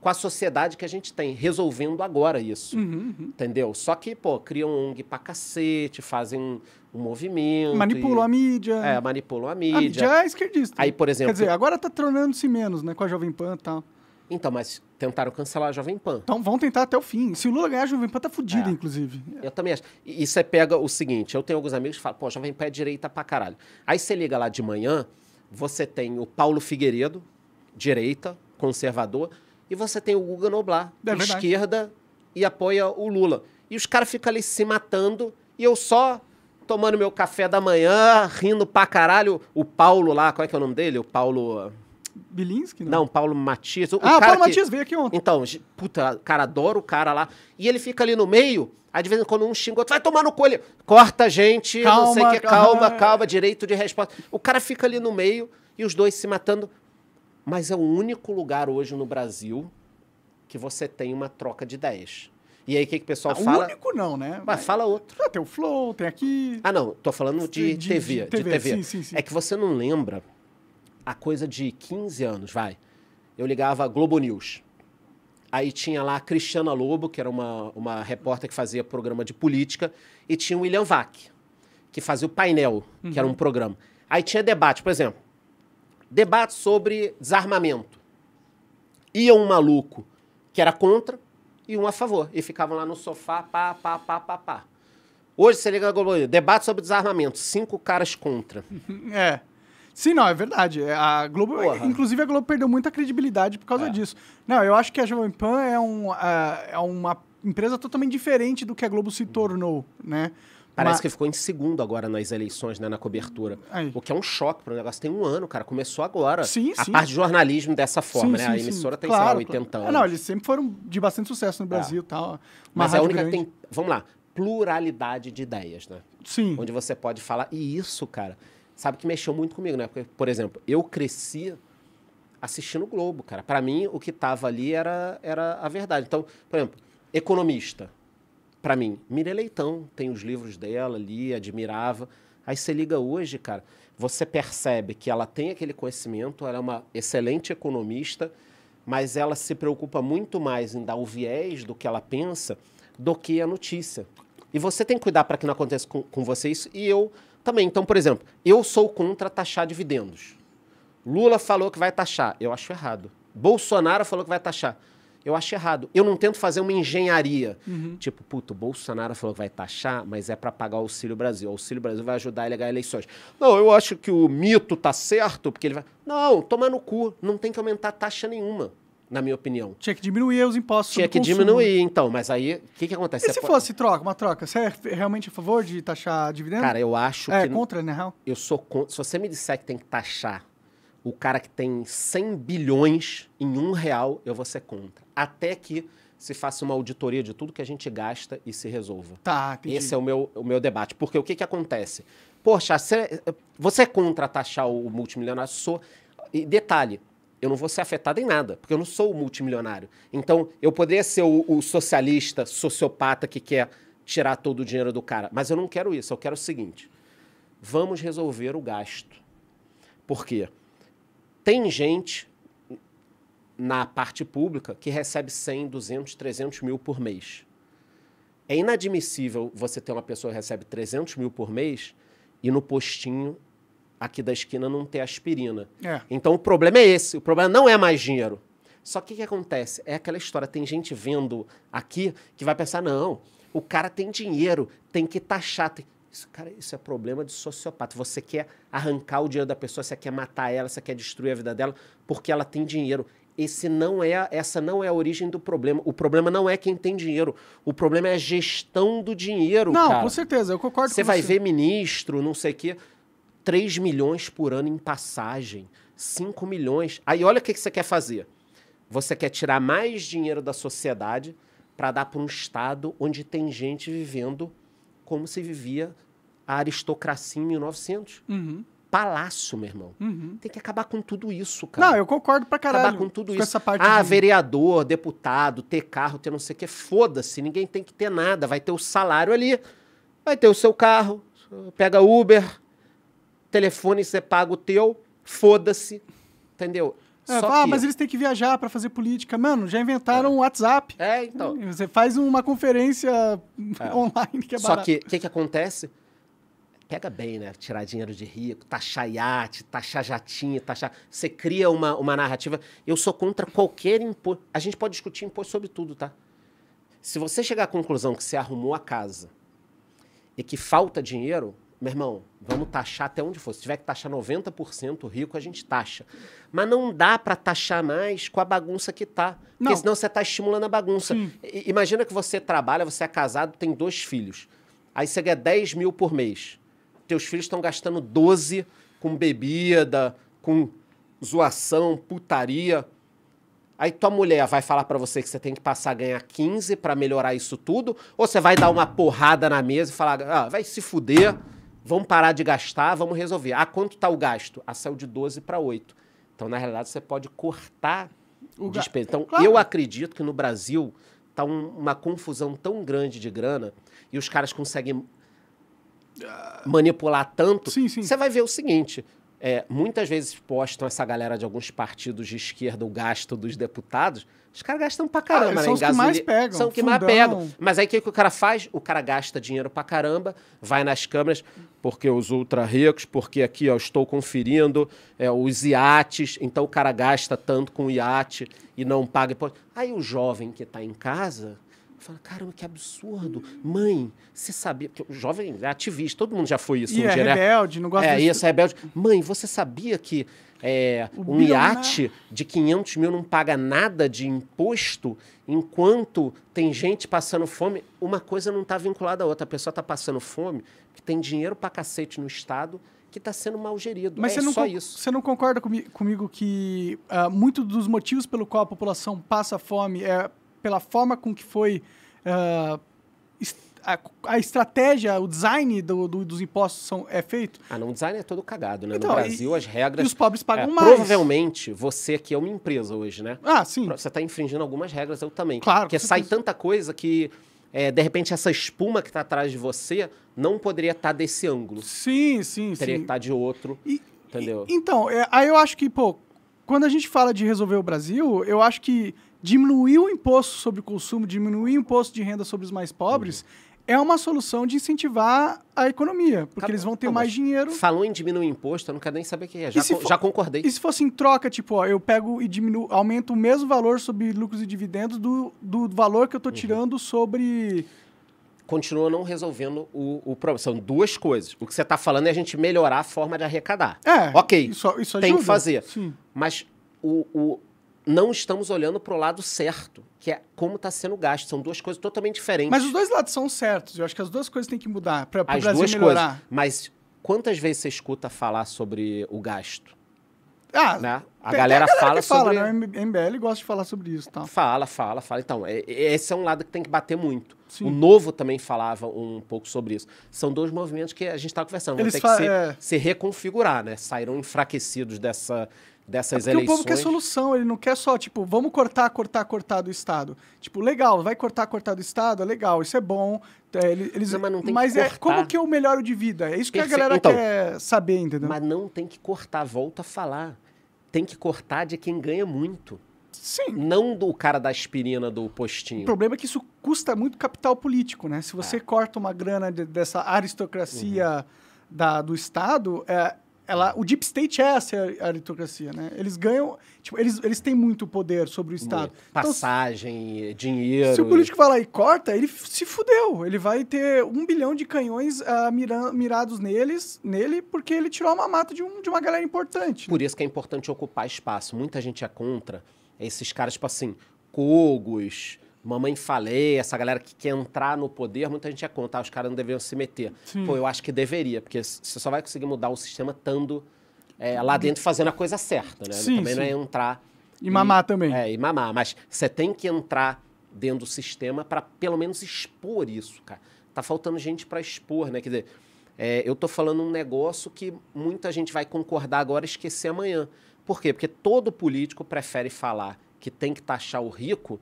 com a sociedade que a gente tem, resolvendo agora isso. Uhum, uhum. Entendeu? Só que, pô, criam ONG pra cacete, fazem o movimento. Manipulou e... a mídia. É, manipulou a mídia. A mídia é esquerdista. Aí, por exemplo. Quer dizer, agora tá tornando-se menos, né? Com a Jovem Pan e tal. Então, mas tentaram cancelar a Jovem Pan. Então vão tentar até o fim. Se o Lula ganhar, a Jovem Pan tá fudida, é. inclusive. Eu também acho. E, e você é pega o seguinte: eu tenho alguns amigos que falam, pô, a Jovem Pan é direita pra caralho. Aí você liga lá de manhã, você tem o Paulo Figueiredo, direita, conservador, e você tem o Guga Noblar, é esquerda, e apoia o Lula. E os caras ficam ali se matando, e eu só tomando meu café da manhã, rindo pra caralho. O Paulo lá, qual é que é o nome dele? O Paulo. Ah, Bilinski, não? Né? Não, Paulo Matias. O ah, Paulo que... Matias veio aqui ontem. Então, puta, cara, adoro o cara lá. E ele fica ali no meio, aí de vez em quando um xinga o outro, vai tomar no colho. Corta a gente, calma, não sei o que, calma, calma, calma, direito de resposta. O cara fica ali no meio e os dois se matando. Mas é o único lugar hoje no Brasil que você tem uma troca de ideias. E aí o que, que o pessoal ah, fala? Único não, né? Mas, Mas fala outro. Ah, tem o Flow, tem aqui. Ah, não, tô falando de, de TV. De, TV. De TV. Sim, sim, sim. É que você não lembra a coisa de 15 anos, vai. Eu ligava a Globo News. Aí tinha lá a Cristiana Lobo, que era uma, uma repórter que fazia programa de política, e tinha o William Vac, que fazia o painel, uhum. que era um uhum. programa. Aí tinha debate, por exemplo, debate sobre desarmamento. Ia um maluco que era contra, e um a favor. E ficavam lá no sofá, pá, pá, pá, pá, pá. Hoje você liga na Globo, debate sobre desarmamento, cinco caras contra. é. Sim, não, é verdade. É, a Globo, Porra. inclusive a Globo perdeu muita credibilidade por causa é. disso. Não, eu acho que a Jovem Pan é, um, é, é uma empresa totalmente diferente do que a Globo se tornou, né? Parece que ficou em segundo agora nas eleições, né, na cobertura. Aí. O que é um choque para o negócio. Tem um ano, cara. Começou agora. Sim, a parte de jornalismo dessa forma, sim, né? a emissora tem, claro, sei lá, 80 claro. Ah, anos. Ah, não, eles sempre foram de bastante sucesso no é. Brasil é. tal. Mas é a única que tem... Vamos lá. Pluralidade de ideias, né? Sim. Onde você pode falar... E isso, cara, sabe que mexeu muito comigo, né? Porque, por exemplo, eu cresci assistindo o Globo, cara. Para mim, o que tava ali era, era a verdade. Então, por exemplo, economista para mim, Mira Leitão, tem os livros dela ali, admirava. Aí você liga hoje, cara, você percebe que ela tem aquele conhecimento, ela é uma excelente economista, mas ela se preocupa muito mais em dar o viés do que ela pensa do que a notícia. E você tem que cuidar para que não aconteça com, com você isso, e eu também. Então, por exemplo, eu sou contra taxar dividendos. Lula falou que vai taxar, eu acho errado. Bolsonaro falou que vai taxar eu acho errado. Eu não tento fazer uma engenharia. Uhum. Tipo, puto, o Bolsonaro falou que vai taxar, mas é para pagar o Auxílio Brasil. O Auxílio Brasil vai ajudar ele a ganhar eleições. Não, eu acho que o mito tá certo, porque ele vai. Não, tomar no cu. Não tem que aumentar taxa nenhuma na minha opinião. Tinha que diminuir os impostos. Tinha que consumo. diminuir, então, mas aí o que, que acontece? E se pode... fosse troca, uma troca, você é realmente a favor de taxar dividendos? Cara, eu acho é, que. É contra, né, Real? Eu sou contra. Se você me disser que tem que taxar o cara que tem 100 bilhões em um real, eu vou ser contra. Até que se faça uma auditoria de tudo que a gente gasta e se resolva. Tá, entendi. Esse é o meu, o meu debate. Porque o que, que acontece? Poxa, você é contra taxar o multimilionário? Sou. E detalhe, eu não vou ser afetado em nada, porque eu não sou o multimilionário. Então, eu poderia ser o, o socialista, sociopata que quer tirar todo o dinheiro do cara. Mas eu não quero isso, eu quero o seguinte: vamos resolver o gasto. Por quê? Tem gente na parte pública que recebe 100, 200, 300 mil por mês. É inadmissível você ter uma pessoa que recebe 300 mil por mês e no postinho aqui da esquina não ter aspirina. É. Então o problema é esse. O problema não é mais dinheiro. Só que o que acontece? É aquela história. Tem gente vendo aqui que vai pensar: não, o cara tem dinheiro, tem que taxar. Tem... Isso, cara, isso é problema de sociopata. Você quer arrancar o dinheiro da pessoa, você quer matar ela, você quer destruir a vida dela porque ela tem dinheiro. Esse não é, essa não é a origem do problema. O problema não é quem tem dinheiro. O problema é a gestão do dinheiro. Não, cara. com certeza, eu concordo você com vai você. vai ver ministro, não sei o quê, 3 milhões por ano em passagem, 5 milhões. Aí olha o que, que você quer fazer. Você quer tirar mais dinheiro da sociedade para dar para um Estado onde tem gente vivendo como se vivia a aristocracia em 1900. Uhum. Palácio, meu irmão. Uhum. Tem que acabar com tudo isso, cara. Não, eu concordo pra caralho. Acabar com tudo com isso. Essa parte ah, de... vereador, deputado, ter carro, ter não sei o que. Foda-se, ninguém tem que ter nada. Vai ter o salário ali, vai ter o seu carro, pega Uber, telefone, você paga o teu, foda-se. Entendeu? É, ah, que... mas eles têm que viajar para fazer política. Mano, já inventaram o é. WhatsApp. É, então. Você faz uma conferência é. online que é Só barato. Só que o que, que acontece? pega bem, né? Tirar dinheiro de rico, taxar iate, taxar jatinho, taxar. Você cria uma, uma narrativa. Eu sou contra qualquer imposto. A gente pode discutir imposto sobre tudo, tá? Se você chegar à conclusão que você arrumou a casa e que falta dinheiro, meu irmão, vamos taxar até onde for. Se tiver que taxar 90% rico, a gente taxa. Mas não dá para taxar mais com a bagunça que tá. Não. Porque senão você está estimulando a bagunça. imagina que você trabalha, você é casado, tem dois filhos. Aí você ganha 10 mil por mês. Teus filhos estão gastando 12 com bebida, com zoação, putaria. Aí tua mulher vai falar para você que você tem que passar a ganhar 15 para melhorar isso tudo? Ou você vai dar uma porrada na mesa e falar, ah, vai se fuder, Vamos parar de gastar, vamos resolver. Ah, quanto está o gasto? Ah, saiu de 12 para 8. Então, na realidade, você pode cortar o despesa. Então, claro. eu acredito que no Brasil está um, uma confusão tão grande de grana e os caras conseguem ah. manipular tanto. Sim, sim. Você vai ver o seguinte: é, muitas vezes postam essa galera de alguns partidos de esquerda, o gasto dos deputados. Os caras gastam pra ah, caramba, ah, São né? os que mais pegam. São os que fundão. mais pegam. Mas aí o que, que o cara faz? O cara gasta dinheiro pra caramba, vai nas câmeras, porque os ultra ricos, porque aqui, ó, estou conferindo é, os iates. Então o cara gasta tanto com iate e não paga imposto. Aí o jovem que tá em casa Fala, caramba, que absurdo. Mãe, você sabia. Porque o jovem é ativista, todo mundo já foi isso. E um é dia, rebelde, né? não gosta É, de... isso, é rebelde. Mãe, você sabia que é, um né? iate de 500 mil não paga nada de imposto enquanto tem gente passando fome? Uma coisa não está vinculada à outra. A pessoa está passando fome, que tem dinheiro pra cacete no Estado que está sendo mal gerido. Mas é você não só isso. Você não concorda comigo que uh, muito dos motivos pelo qual a população passa fome é pela forma com que foi uh, a, a, estratégia, o design do, do, dos impostos são, é feito. Ah, não, o design é todo cagado, né? Então, no Brasil, e, as regras. E os pobres pagam é, mais. Provavelmente, você que é uma empresa hoje, né? Ah, sim. Você está infringindo algumas regras, eu também. Claro. Porque sai tanta coisa que. É, de repente, essa espuma que está atrás de você não poderia estar tá desse ângulo. Sim, sim, Teria sim. Teria que estar tá de outro. E, entendeu? E, então, é, aí eu acho que, pô, quando a gente fala de resolver o Brasil, eu acho que diminuir o imposto sobre o consumo, diminuir o imposto de renda sobre os mais pobres, uhum. é uma solução de incentivar a economia, porque eles vão ter mais dinheiro. Falou em diminuir o imposto, eu não quero nem saber o que é. Já, co for, já concordei. E se fosse em troca, tipo, ó, eu pego e diminuo, aumento o mesmo valor sobre lucros e dividendos do, do valor que eu estou uhum. tirando sobre continua não resolvendo o, o, problema. São duas coisas. O que você está falando é a gente melhorar a forma de arrecadar. É. Ok. Isso, isso ajuda. Tem que fazer. Sim. Mas o, o, não estamos olhando para o lado certo, que é como está sendo gasto. São duas coisas totalmente diferentes. Mas os dois lados são certos. Eu acho que as duas coisas têm que mudar para o Brasil duas melhorar. Coisas. Mas quantas vezes você escuta falar sobre o gasto? Ah, né? a, tem, galera a galera fala, sobre... fala sobre. Né? MBL gosta de falar sobre isso. Tá? Fala, fala, fala. Então, é, é, esse é um lado que tem que bater muito. Sim. O Novo também falava um pouco sobre isso. São dois movimentos que a gente está conversando. Eles vão ter que se, é... se reconfigurar, né? Saíram enfraquecidos dessa dessas é eleições. o povo quer solução, ele não quer só, tipo, vamos cortar, cortar, cortar do Estado. Tipo, legal, vai cortar, cortar do Estado, é legal, isso é bom. É, eles, não, mas não tem mas que é, como que eu melhoro de vida? É isso que Perfe... a galera então, quer saber, entendeu? Mas não tem que cortar, volta a falar. Tem que cortar de quem ganha muito. Sim. Não do cara da aspirina do postinho. O problema é que isso custa muito capital político, né? Se você ah. corta uma grana de, dessa aristocracia uhum. da, do Estado, é, ela, o deep state é essa aristocracia, né? Eles ganham, tipo, eles, eles têm muito poder sobre o Estado. Então, Passagem, então, dinheiro. Se o político vai lá e corta, ele se fudeu. Ele vai ter um bilhão de canhões uh, ah, mira, mirados neles, nele, porque ele tirou uma mata de, um, de uma galera importante. Por isso que é importante ocupar espaço. Muita gente é contra esses caras, tipo assim, Cogos, Mamãe Falei, essa galera que quer entrar no poder, muita gente ia contar os caras não deveriam se meter. Sim. Pô, eu acho que deveria, porque você só vai conseguir mudar o sistema estando é, lá dentro fazendo a coisa certa, né? Sim, também sim. não é entrar... E, e mamar também. É, e mamar, mas você tem que entrar dentro do sistema para pelo menos expor isso, cara. Tá faltando gente para expor, né? Quer dizer, é, eu tô falando um negócio que muita gente vai concordar agora e esquecer amanhã. Por quê? Porque todo político prefere falar que tem que taxar o rico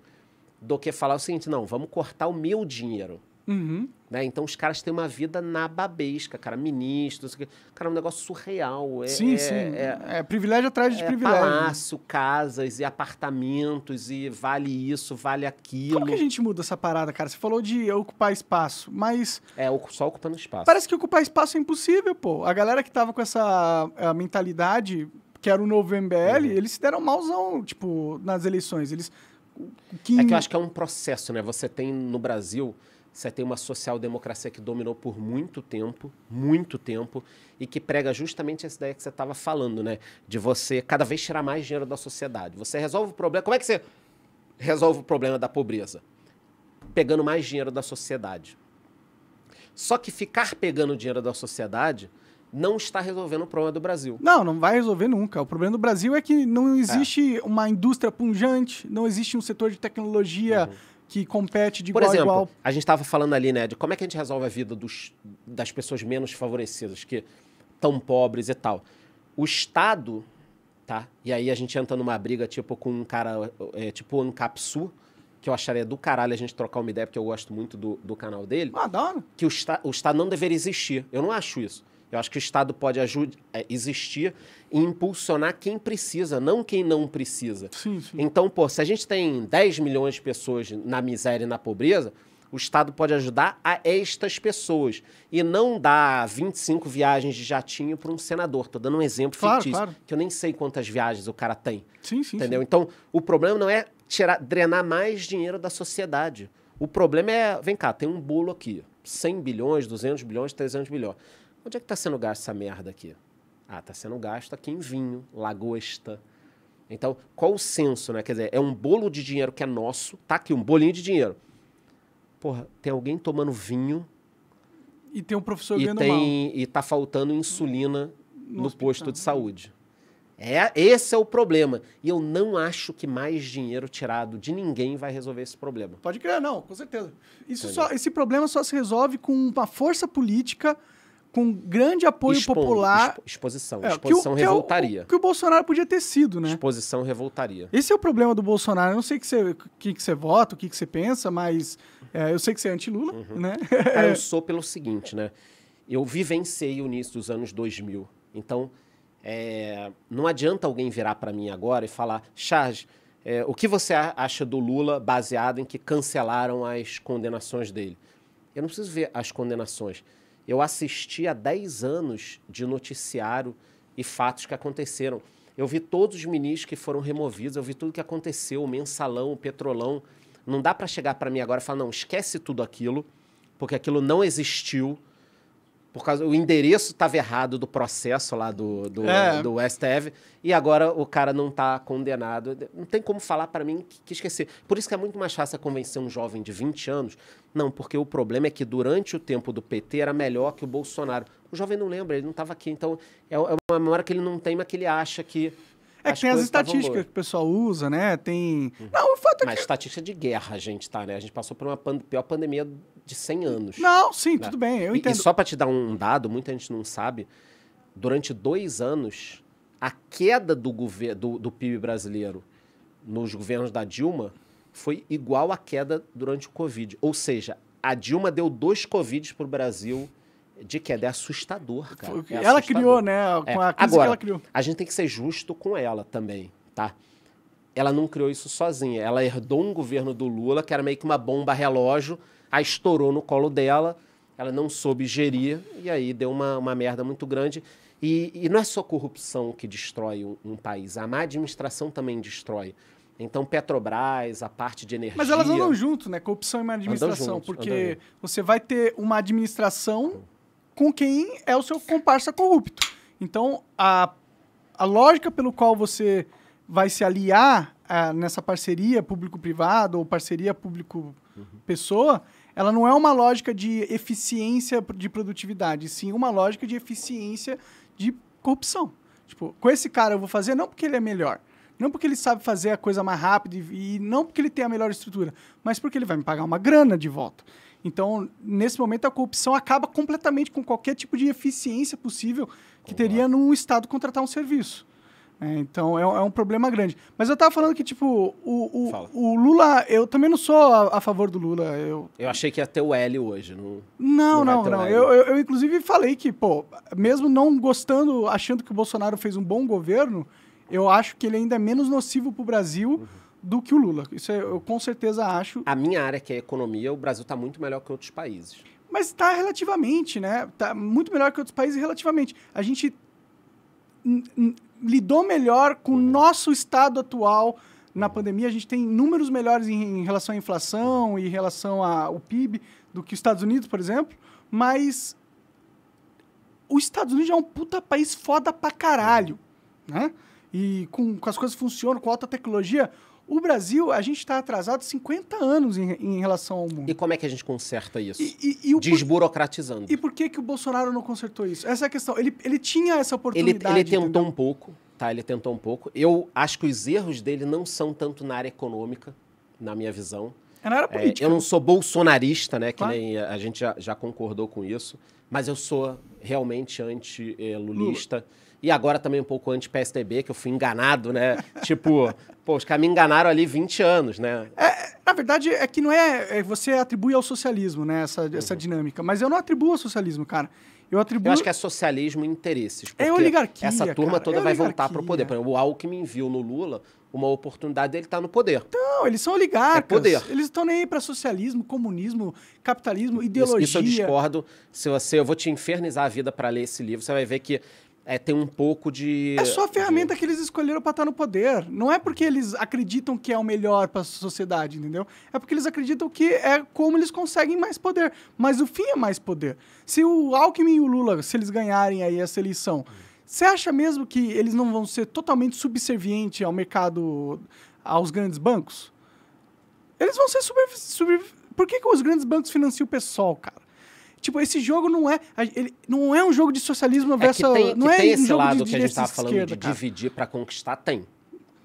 do que falar o seguinte, não, vamos cortar o meu dinheiro. Uhum. Né? Então os caras têm uma vida na babesca, cara, ministros, cara, é um negócio surreal. É, sim, é, sim. É, é, privilégio atrás de é privilégio. Né? Palácio, casas e apartamentos e vale isso, vale aquilo. Como que a gente muda essa parada, cara? Você falou de ocupar espaço, mas. É, só ocupando espaço. Parece que ocupar espaço é impossível, pô. A galera que tava com essa mentalidade que era o novo MBL, uhum. eles se deram mauzão tipo, nas eleições. Eles que... É que eu acho que é um processo, né? Você tem no Brasil, você tem uma social-democracia que dominou por muito tempo, muito tempo, e que prega justamente essa ideia que você estava falando, né? De você cada vez tirar mais dinheiro da sociedade. Você resolve o problema. Como é que você resolve o problema da pobreza? Pegando mais dinheiro da sociedade. Só que ficar pegando dinheiro da sociedade não está resolvendo o problema do Brasil. Não, não vai resolver nunca. O problema do Brasil é que não é. existe é. uma indústria punjante, não existe um setor de tecnologia uhum. que compete de Por igual exemplo, a igual. A gente estava falando ali, né, de como é que a gente resolve a vida dos, das pessoas menos favorecidas, que tão pobres e tal. O Estado, tá? E aí a gente entra numa briga tipo com um cara, é, tipo o Ancapsu, que eu acharia do caralho a gente trocar uma ideia, porque eu gosto muito do, do canal dele. Ah, adoro. Que o, o Estado não deveria existir. Eu não acho isso. Eu acho que o Estado pode ajudar, é, existir e impulsionar quem precisa, não quem não precisa. Sim, sim. Então, pô, se a gente tem 10 milhões de pessoas na miséria e na pobreza, o Estado pode ajudar a estas pessoas e não dar 25 viagens de jatinho para um senador. Estou dando um exemplo claro, fictício, claro. que eu nem sei quantas viagens o cara tem. Sim, sim. Entendeu? Sim. Então, o problema não é tirar, drenar mais dinheiro da sociedade. O problema é, vem cá, tem um bolo aqui, 100 bilhões, 200 bilhões, 300 bilhões. Onde é que está sendo gasto essa merda aqui? Ah, está sendo gasto aqui em vinho, lagosta. Então, qual o senso, né? Quer dizer, é um bolo de dinheiro que é nosso, tá aqui, um bolinho de dinheiro. Porra, tem alguém tomando vinho. E tem um professor e ganhando tem, mal. E tá faltando insulina no, no posto de saúde. É, esse é o problema. E eu não acho que mais dinheiro tirado de ninguém vai resolver esse problema. Pode crer, não, com certeza. Isso só, esse problema só se resolve com uma força política com grande apoio popular. Expo, exposição. É, exposição que é o, revoltaria. Que, o, que o Bolsonaro podia ter sido, né? Exposição revoltaria. Esse é o problema do Bolsonaro. Eu não sei o que você, que, que você vota, o que, que você pensa, mas é, eu sei que você é anti-Lula, uhum. né? Cara, eu sou pelo seguinte, né? Eu vivenciei o início dos anos 2000. Então, é, não adianta alguém virar para mim agora e falar, Charles, é, o que você acha do Lula baseado em que cancelaram as condenações dele? Eu não preciso ver as condenações eu assisti a 10 anos de noticiário e fatos que aconteceram. Eu vi todos os ministros que foram removidos, eu vi tudo que aconteceu, o mensalão, o petrolão. Não dá para chegar para mim agora e falar, não, esquece tudo aquilo, porque aquilo não existiu. Por causa, o endereço estava errado do processo lá do, do, é. do STF, e agora o cara não está condenado. Não tem como falar para mim que, que esquecer. Por isso que é muito mais fácil convencer um jovem de 20 anos não, porque o problema é que durante o tempo do PT era melhor que o Bolsonaro. O jovem não lembra, ele não estava aqui. Então, é, é uma memória que ele não tem, mas que ele acha que. É que tem as estatísticas que o pessoal usa, né? Tem. Uhum. Não, o fato é mas que. Mas estatística de guerra a gente tá, né? A gente passou por uma pand... pior pandemia de 100 anos. Não, sim, né? tudo bem, eu entendo. E, e só para te dar um dado, muita gente não sabe, durante dois anos, a queda do, do, do PIB brasileiro nos governos da Dilma foi igual à queda durante o Covid. Ou seja, a Dilma deu dois Covids para o Brasil de queda. É assustador, cara. É ela assustador. criou, né? Com é. a crise é, Agora, que ela criou. A gente tem que ser justo com ela também, tá? Ela não criou isso sozinha. Ela herdou um governo do Lula, que era meio que uma bomba relógio, a estourou no colo dela, ela não soube gerir, e aí deu uma, uma merda muito grande. E, e não é só corrupção que destrói um, um país, a má administração também destrói. Então, Petrobras, a parte de energia. Mas elas andam junto, né? Corrupção e má administração. Juntos, porque você vai ter uma administração com quem é o seu comparsa corrupto. Então, a, a lógica pelo qual você vai se aliar a, ah, nessa parceria público-privado ou parceria público-pessoa, ela não é uma lógica de eficiência de produtividade, sim uma lógica de eficiência de corrupção. Tipo, com esse cara eu vou fazer não porque ele é melhor, não porque ele sabe fazer a coisa mais rápido e, não porque ele tem a melhor estrutura, mas porque ele vai me pagar uma grana de volta. Então, nesse momento, a corrupção acaba completamente com qualquer tipo de eficiência possível que teria num Estado contratar um serviço. É, então, é, é, um problema grande. Mas eu estava falando que, tipo, o, o, o, Lula... Eu também não sou a, a, favor do Lula. Eu... eu achei que ia ter o L hoje. Não, não, não. não, não. Eu, eu, eu, inclusive, falei que, pô, mesmo não gostando, achando que o Bolsonaro fez um bom governo eu acho que ele ainda é menos nocivo para o Brasil uhum. do que o Lula. Isso eu com certeza acho. A minha área, que é economia, o Brasil está muito melhor que outros países. Mas está relativamente, né? Está muito melhor que outros países relativamente. A gente lidou melhor com o uhum. nosso estado atual na pandemia. A gente tem números melhores em, em relação à inflação e em relação ao PIB do que os Estados Unidos, por exemplo. Mas os Estados Unidos é um puta país foda pra caralho, né? e com, com as coisas funcionam, com alta tecnologia, o Brasil, a gente está atrasado 50 anos em, em, relação ao mundo. E como é que a gente conserta isso? E, e, e Desburocratizando. E por que, que o Bolsonaro não consertou isso? Essa é a questão. Ele, ele tinha essa oportunidade. Ele, ele tentou entendeu? um pouco, tá? Ele tentou um pouco. Eu acho que os erros dele não são tanto na área econômica, na minha visão. É na área é, política. É, eu não sou bolsonarista, né? Que claro. nem a, gente já, já, concordou com isso. Mas eu sou realmente anti-lulista. E agora também um pouco anti-PSDB, que eu fui enganado, né? tipo, pô, os caras me enganaram ali 20 anos, né? É, na verdade, é que não é, é Você atribui ao socialismo, né? Essa, uhum. essa dinâmica. Mas eu não atribuo ao socialismo, cara. Eu atribuo. Eu acho que é socialismo e interesses. É oligarquia. Essa turma cara, toda é vai voltar para o poder. Por exemplo, o Alckmin viu no Lula uma oportunidade dele estar tá no poder. Então, eles são oligarcas. É poder. Eles estão nem aí para socialismo, comunismo, capitalismo, ideologia. Isso, isso, eu discordo. Se você, eu vou te infernizar a vida para ler esse livro. Você vai ver que é, tem um pouco de. É só a ferramenta de... que eles escolheram para estar tá no poder. Não é porque eles acreditam que é o melhor para a sociedade, entendeu? É porque eles acreditam que é como eles conseguem mais poder. Mas o fim é mais poder. Se o Alckmin e o Lula, se eles ganharem aí essa eleição, você acha mesmo que eles não vão ser totalmente subservientes ao mercado, aos grandes bancos? Eles vão ser super. super... Por que, que os grandes bancos financiam o pessoal, cara? Tipo, esse jogo não é. Ele não é um jogo de socialismo é versus. É tem, não é tem um esse jogo lado de que a gente estava falando esquerda, de cara. dividir para conquistar, tem.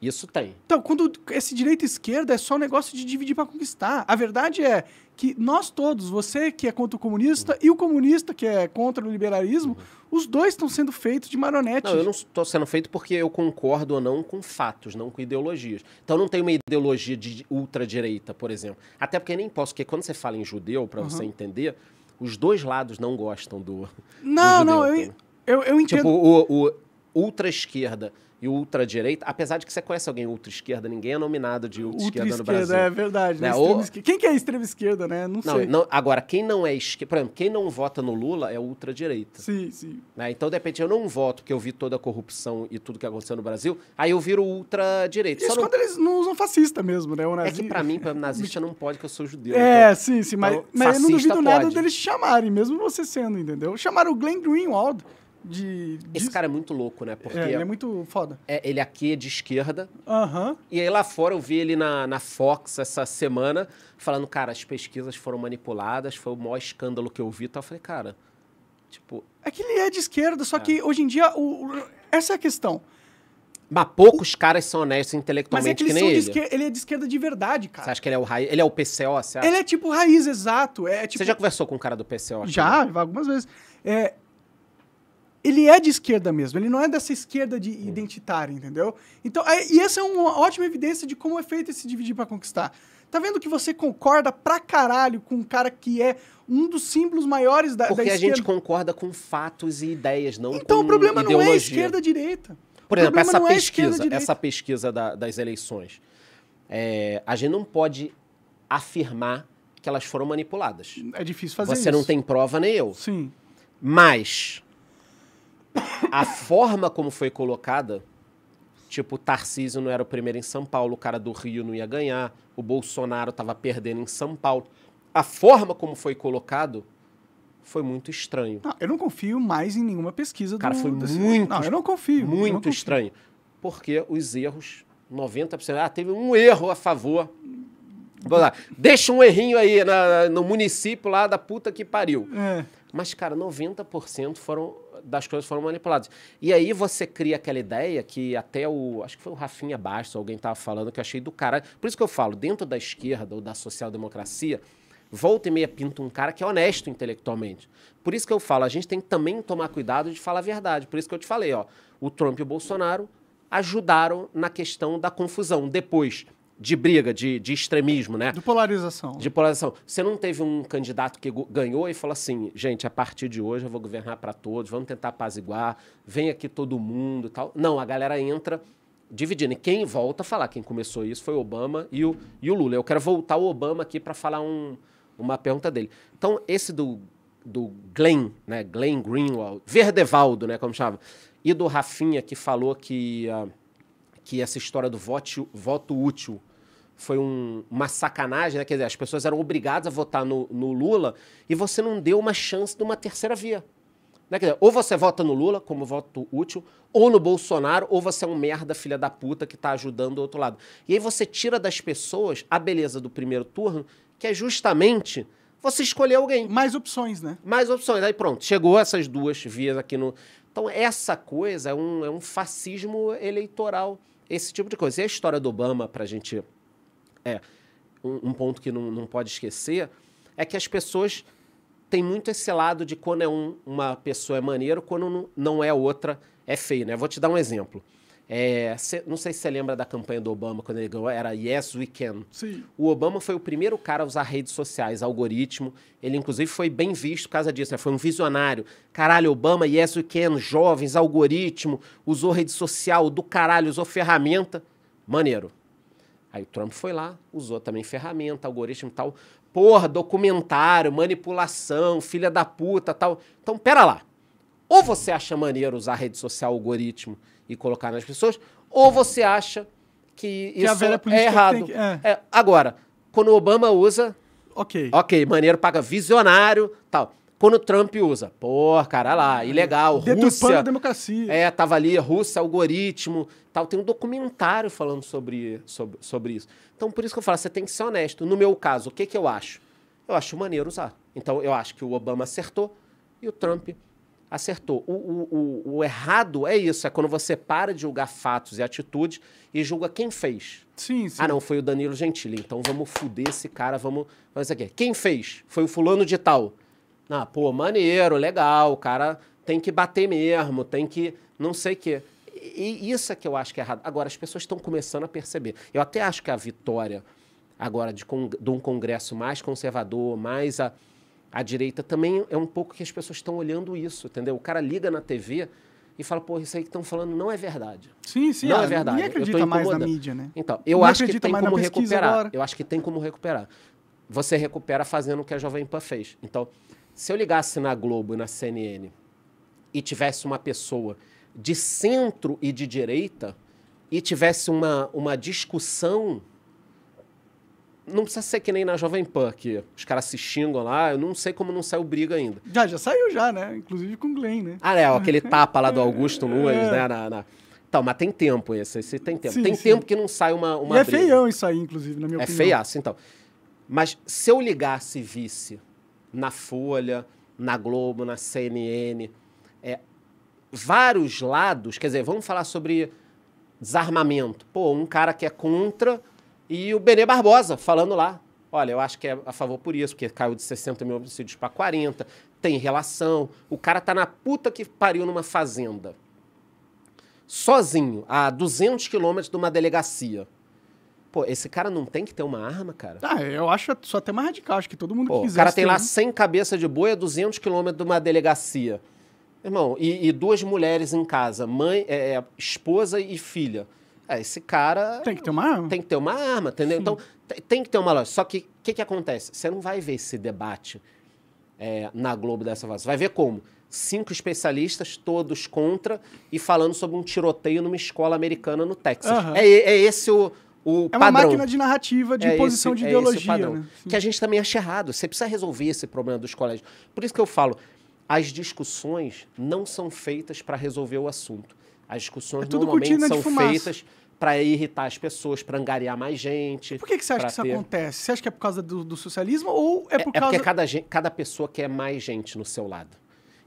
Isso tem. Então, quando esse direito e esquerda é só um negócio de dividir para conquistar. A verdade é que nós todos, você que é contra o comunista uhum. e o comunista que é contra o liberalismo, uhum. os dois estão sendo feitos de marionete. Não, eu não estou sendo feito porque eu concordo ou não com fatos, não com ideologias. Então, eu não tenho uma ideologia de ultradireita, por exemplo. Até porque nem posso, porque quando você fala em judeu, para uhum. você entender, os dois lados não gostam do. Não, do judeu, não, eu, eu, eu tipo, entendo. Tipo, o, o ultra-esquerda e ultradireita, apesar de que você conhece alguém ultra-esquerda, ninguém é nominado de ultra-esquerda no Brasil. É verdade, né? né? Ou... Quem que é extrema esquerda, né? Não, não sei. Não, agora, quem não é esquerda, por exemplo, quem não vota no Lula é ultra-direita. Sim, sim. Né? Então, de repente, eu não voto porque eu vi toda a corrupção e tudo que aconteceu no Brasil, aí eu viro ultra-direita. Isso Só quando não... eles não usam fascista mesmo, né? O nazi... É que pra mim, pra nazista não pode, que eu sou judeu. É, então... sim, sim, mas, então, mas eu não duvido pode. nada deles chamarem, mesmo você sendo, entendeu? Chamaram o Glenn Greenwald de, de... Esse cara é muito louco, né? Porque é, ele é muito foda. É, ele é aqui é de esquerda. Uhum. E aí lá fora eu vi ele na, na Fox essa semana falando, cara, as pesquisas foram manipuladas, foi o maior escândalo que eu vi. Então eu falei, cara, tipo... É que ele é de esquerda, só é. que hoje em dia o, o, essa é a questão. Mas poucos o... caras são honestos intelectualmente Mas é que, que nem ele. Ele é de esquerda de verdade, cara. Você acha que ele é o raiz? Ele é o PCO, você acha? Ele é tipo raiz, exato. É, tipo... Você já tipo conversou com o cara do PCO? Já, algumas vezes. É, ele é de esquerda mesmo, ele não é dessa esquerda de identitária, entendeu? Então, é, e essa é uma ótima evidência de como é feito esse dividir para conquistar. Tá vendo que você concorda pra caralho com um cara que é um dos símbolos maiores da, Porque da esquerda? Porque a gente concorda com fatos e ideias, não com Então o problema ideologia. não é esquerda-direita. Por exemplo, essa é pesquisa, é essa pesquisa da, das eleições. É, a gente não pode afirmar que elas foram manipuladas. É difícil fazer Você isso. Você não tem prova nem eu. Sim. Mas a forma como foi colocada, tipo, o Tarcísio não era o primeiro em São Paulo, o cara do Rio não ia ganhar, o Bolsonaro estava perdendo em São Paulo. A forma como foi colocado foi muito estranho. Não, eu não confio mais em nenhuma pesquisa cara, do... Cara, foi desse... muito... Não, eu não confio. Muito não confio. estranho. Porque os erros, 90%... Ah, teve um erro a favor. Vou lá. Deixa um errinho aí na, no município lá da puta que pariu. É. Mas, cara, 90% foram, das coisas foram manipuladas. E aí você cria aquela ideia que até o. Acho que foi o Rafinha Bastos, alguém estava falando, que eu achei do caralho. Por isso que eu falo, dentro da esquerda ou da social-democracia, volta e meia pinta um cara que é honesto intelectualmente. Por isso que eu falo, a gente tem que também tomar cuidado de falar a verdade. Por isso que eu te falei, ó, o Trump e o Bolsonaro ajudaram na questão da confusão. Depois, de briga, de, de extremismo, né? De polarização. De polarização. Você não teve um candidato que ganhou e falou assim, gente, a partir de hoje eu vou governar para todos, vamos tentar apaziguar, vem aqui todo mundo e tal. Não, a galera entra dividindo. E quem volta a falar, quem começou isso foi o Obama e o, e o Lula. Eu quero voltar o Obama aqui para falar um, uma pergunta dele. Então, esse do, do Glenn, né? Glenn Greenwald, Verdevaldo, né? Como chama? E do Rafinha, que falou que... Uh, que essa história do voto, voto útil foi um, uma sacanagem, né? Quer dizer, as pessoas eram obrigadas a votar no, no Lula e você não deu uma chance de uma terceira via. Né? Quer dizer, ou você vota no Lula como voto útil, ou no Bolsonaro, ou você é um merda, filha da puta, que está ajudando do outro lado. E aí você tira das pessoas a beleza do primeiro turno, que é justamente você escolher alguém. Mais opções, né? Mais opções. Aí pronto, chegou essas duas vias aqui no. Então, essa coisa é um, é um fascismo eleitoral esse tipo de coisa. E a história do Obama, para a gente. É, um, um ponto que não, não pode esquecer, é que as pessoas têm muito esse lado de quando é um, uma pessoa é maneiro, quando não é outra é feio, né? Vou te dar um exemplo. É, cê, não sei se você lembra da campanha do Obama, quando ele ganhou, era Yes We Can. Sim. O Obama foi o primeiro cara a usar redes sociais, algoritmo. Ele, inclusive, foi bem visto por causa disso. Né? Foi um visionário. Caralho, Obama, Yes We Can, jovens, algoritmo, usou rede social do caralho, usou ferramenta. Maneiro. Aí o Trump foi lá, usou também ferramenta, algoritmo e tal. Porra, documentário, manipulação, filha da puta tal. Então, pera lá. Ou você acha maneiro usar rede social algoritmo e colocar nas pessoas, ou você acha que, que isso é errado. Que que, é. É, agora, quando o Obama usa. Ok. Ok, maneiro, paga visionário tal. Quando o Trump usa, pô, cara lá, é, ilegal, é. Rússia. a democracia. É, tava ali, Rússia, algoritmo, tal. Tem um documentário falando sobre, sobre, sobre isso. Então, por isso que eu falo, você tem que ser honesto. No meu caso, o que, que eu acho? Eu acho maneiro usar. Então, eu acho que o Obama acertou e o Trump acertou. O, o, o, o, errado é isso, é quando você para de julgar fatos e atitudes e julga quem fez. Sim, ah, sim. Ah, não, foi o Danilo Gentili, então vamos fuder esse cara, vamos fazer aqui. Quem fez? Foi o fulano de tal. Ah, pô, maneiro, legal, o cara tem que bater mesmo, tem que não sei o quê. E isso é que eu acho que é errado. Agora, as pessoas estão começando a perceber. Eu até acho que a vitória agora de, de um congresso mais conservador, mais... A, a direita também é um pouco que as pessoas estão olhando isso, entendeu? O cara liga na TV e fala, pô, isso aí que estão falando não é verdade. Sim, sim. Não é, é verdade. Ninguém acredita mais na mídia, né? Então, eu acho que tem como recuperar. Agora. Eu acho que tem como recuperar. Você recupera fazendo o que a Jovem Pan fez. Então, se eu ligasse na Globo e na CNN e tivesse uma pessoa de centro e de direita e tivesse uma, uma discussão não precisa ser que nem na Jovem Pan, que os caras se xingam lá. Eu não sei como não saiu briga ainda. Já, já saiu já, né? Inclusive com o Glenn, né? Ah, é, ó, aquele tapa lá do Augusto é. Nunes, é. né? Na, na... Então, mas tem tempo esse, esse tem tempo. Sim, tem sim. tempo que não sai uma, uma e é feião isso aí, inclusive, na minha é opinião. É feiaço, então. Mas se eu ligasse e visse na Folha, na Globo, na CNN, é, vários lados, quer dizer, vamos falar sobre desarmamento. Pô, um cara que é contra e o Benê Barbosa falando lá. Olha, eu acho que é a favor por isso, porque caiu de 60 mil homicídios para 40, tem relação. O cara tá na puta que pariu numa fazenda. Sozinho, a 200 quilômetros de uma delegacia. Pô, esse cara não tem que ter uma arma, cara? Ah, eu acho só até mais radical. Acho que todo mundo Pô, quiser. O cara tem lá 100 cabeça de boi a 200 quilômetros de uma delegacia. Irmão, e, e, duas mulheres em casa, mãe, é, é esposa e filha. É, esse cara. Tem que ter uma arma. Tem que ter uma arma, entendeu? Sim. Então, tem que ter uma lógica. Só que o que, que acontece? Você não vai ver esse debate é, na Globo dessa vez. Vai ver como? Cinco especialistas, todos contra, e falando sobre um tiroteio numa escola americana no Texas. Uhum. É, é esse o, o é uma padrão. máquina de narrativa, de é posição é esse, de ideologia. né? Que a gente também acha errado. Você precisa resolver esse problema dos colégios. Por isso que eu falo, as discussões não são feitas para resolver o assunto. As discussões é normalmente são feitas para irritar as pessoas, para angariar mais gente. Por que, que você acha que isso acontece? Você acha que é por causa do, do socialismo ou é, é por é, causa... É porque cada, cada pessoa quer mais gente no seu lado.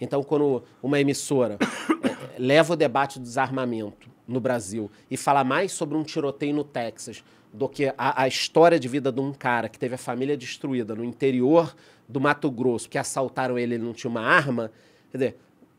Então, quando uma emissora é, leva o debate do desarmamento no Brasil e fala mais sobre um tiroteio no Texas do que a, a história de vida de um cara que teve a família destruída no interior do Mato Grosso, que assaltaram ele e ele não tinha uma arma, quer dizer,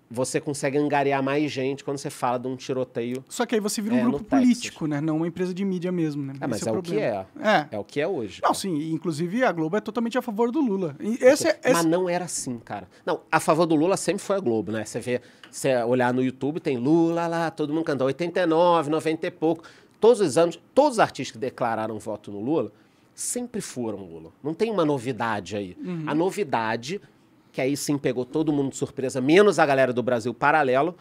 você consegue angariar mais gente quando você fala de um tiroteio. Só que aí você vira um é, grupo político, Texas. né? Não uma empresa de mídia mesmo, né? É, mas é, é o, que é. é. É o que é hoje. Não, sim. Inclusive, a Globo é totalmente a favor do Lula. Esse, é esse... Mas não era assim, cara. Não, a favor do Lula sempre foi a Globo, né? Você vê, você olhar no YouTube, tem Lula lá, todo mundo cantando 89, 90 e pouco. Todos os anos, todos os artistas que declararam voto no Lula sempre foram Lula. Não tem uma novidade aí. Uhum. A novidade que aí sim pegou todo mundo de surpresa, menos a galera do Brasil paralelo,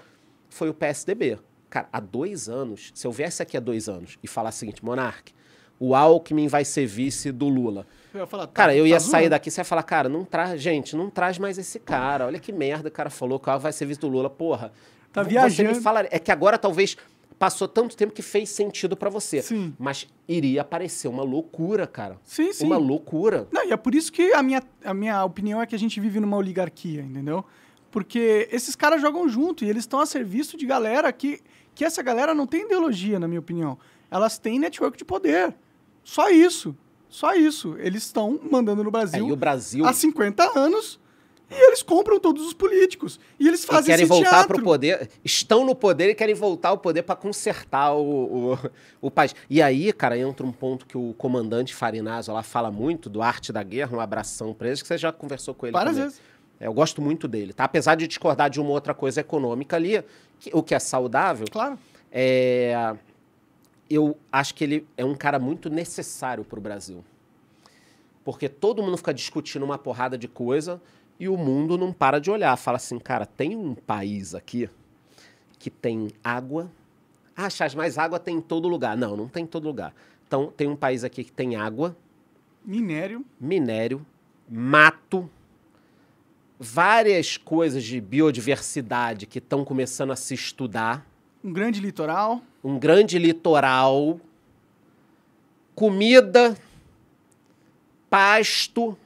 foi o PSDB. Cara, há dois anos, se eu viesse aqui há dois anos e falar o seguinte, Monarque, o Alckmin vai ser vice do Lula. Eu falar, tá, cara, eu ia tá sair daqui, você ia falar, cara, não traz, gente, não traz mais esse cara. Olha que merda o cara falou que o Alckmin vai ser vice do Lula. Porra, tá viajando. Você me fala, é que agora talvez passou tanto tempo que fez sentido para você. Sim. Mas iria aparecer uma loucura, cara. Sim, sim. Uma loucura. Não, e é por isso que a minha, a minha opinião é que a gente vive numa oligarquia, entendeu? Porque esses caras jogam junto e eles estão a serviço de galera que, que essa galera não tem ideologia, na minha opinião. Elas têm network de poder. Só isso. Só isso. Eles estão mandando no Brasil, é, Brasil há 50 anos e eles compram todos os políticos. E eles fazem e querem voltar para o poder. Estão no poder e querem voltar ao poder para consertar o, o, o, país. E aí, cara, entra um ponto que o comandante Farinazzo lá fala muito do Arte da Guerra, um abração preso eles, que você já conversou com ele. Várias vezes. É, eu gosto muito dele, tá? Apesar de discordar de uma outra coisa econômica ali, que, o que é saudável. Claro. É, eu acho que ele é um cara muito necessário para o Brasil. Porque todo mundo fica discutindo uma porrada de coisa, e o mundo não para de olhar, fala assim, cara, tem um país aqui que tem água. Ah, Chaz, mas água tem em todo lugar. Não, não tem em todo lugar. Então, tem um país aqui que tem água. Minério. Minério, mato, várias coisas de biodiversidade que estão começando a se estudar. Um grande litoral. Um grande litoral. Comida, pasto,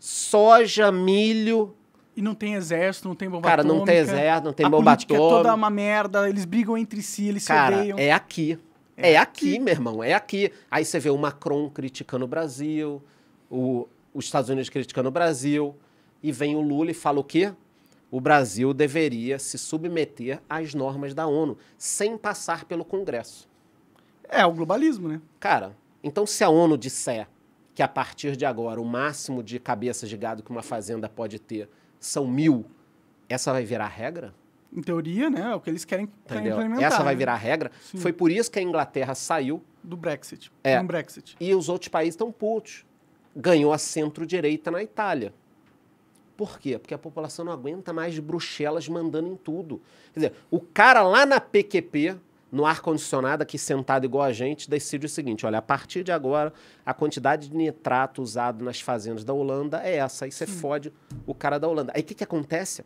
soja, milho. E não tem exército, não tem bomba Cara, atômica, não tem exército, não tem a bomba atômica. é toda uma merda, eles brigam entre si, eles Cara, se odeiam. é aqui. É, é aqui, aqui, meu irmão, é aqui. Aí você vê o Macron criticando o Brasil, o, os Estados Unidos criticando o Brasil, e vem o Lula e fala o quê? O Brasil deveria se submeter às normas da ONU, sem passar pelo Congresso. É, o globalismo, né? Cara, então se a ONU disser que a partir de agora o máximo de cabeças de gado que uma fazenda pode ter são mil, essa vai virar regra? Em teoria, né? É o que eles querem, querem implementar. Essa vai né? virar regra. Sim. Foi por isso que a Inglaterra saiu. Do Brexit. É. Um Brexit. E os outros países estão putos. Ganhou a centro-direita na Itália. Por quê? Porque a população não aguenta mais Bruxelas mandando em tudo. Quer dizer, o cara lá na PQP, no ar-condicionado aqui sentado igual a gente, decide o seguinte: olha, a partir de agora, a quantidade de nitrato usado nas fazendas da Holanda é essa. Aí você Sim. fode o cara da Holanda. Aí o que, que acontece?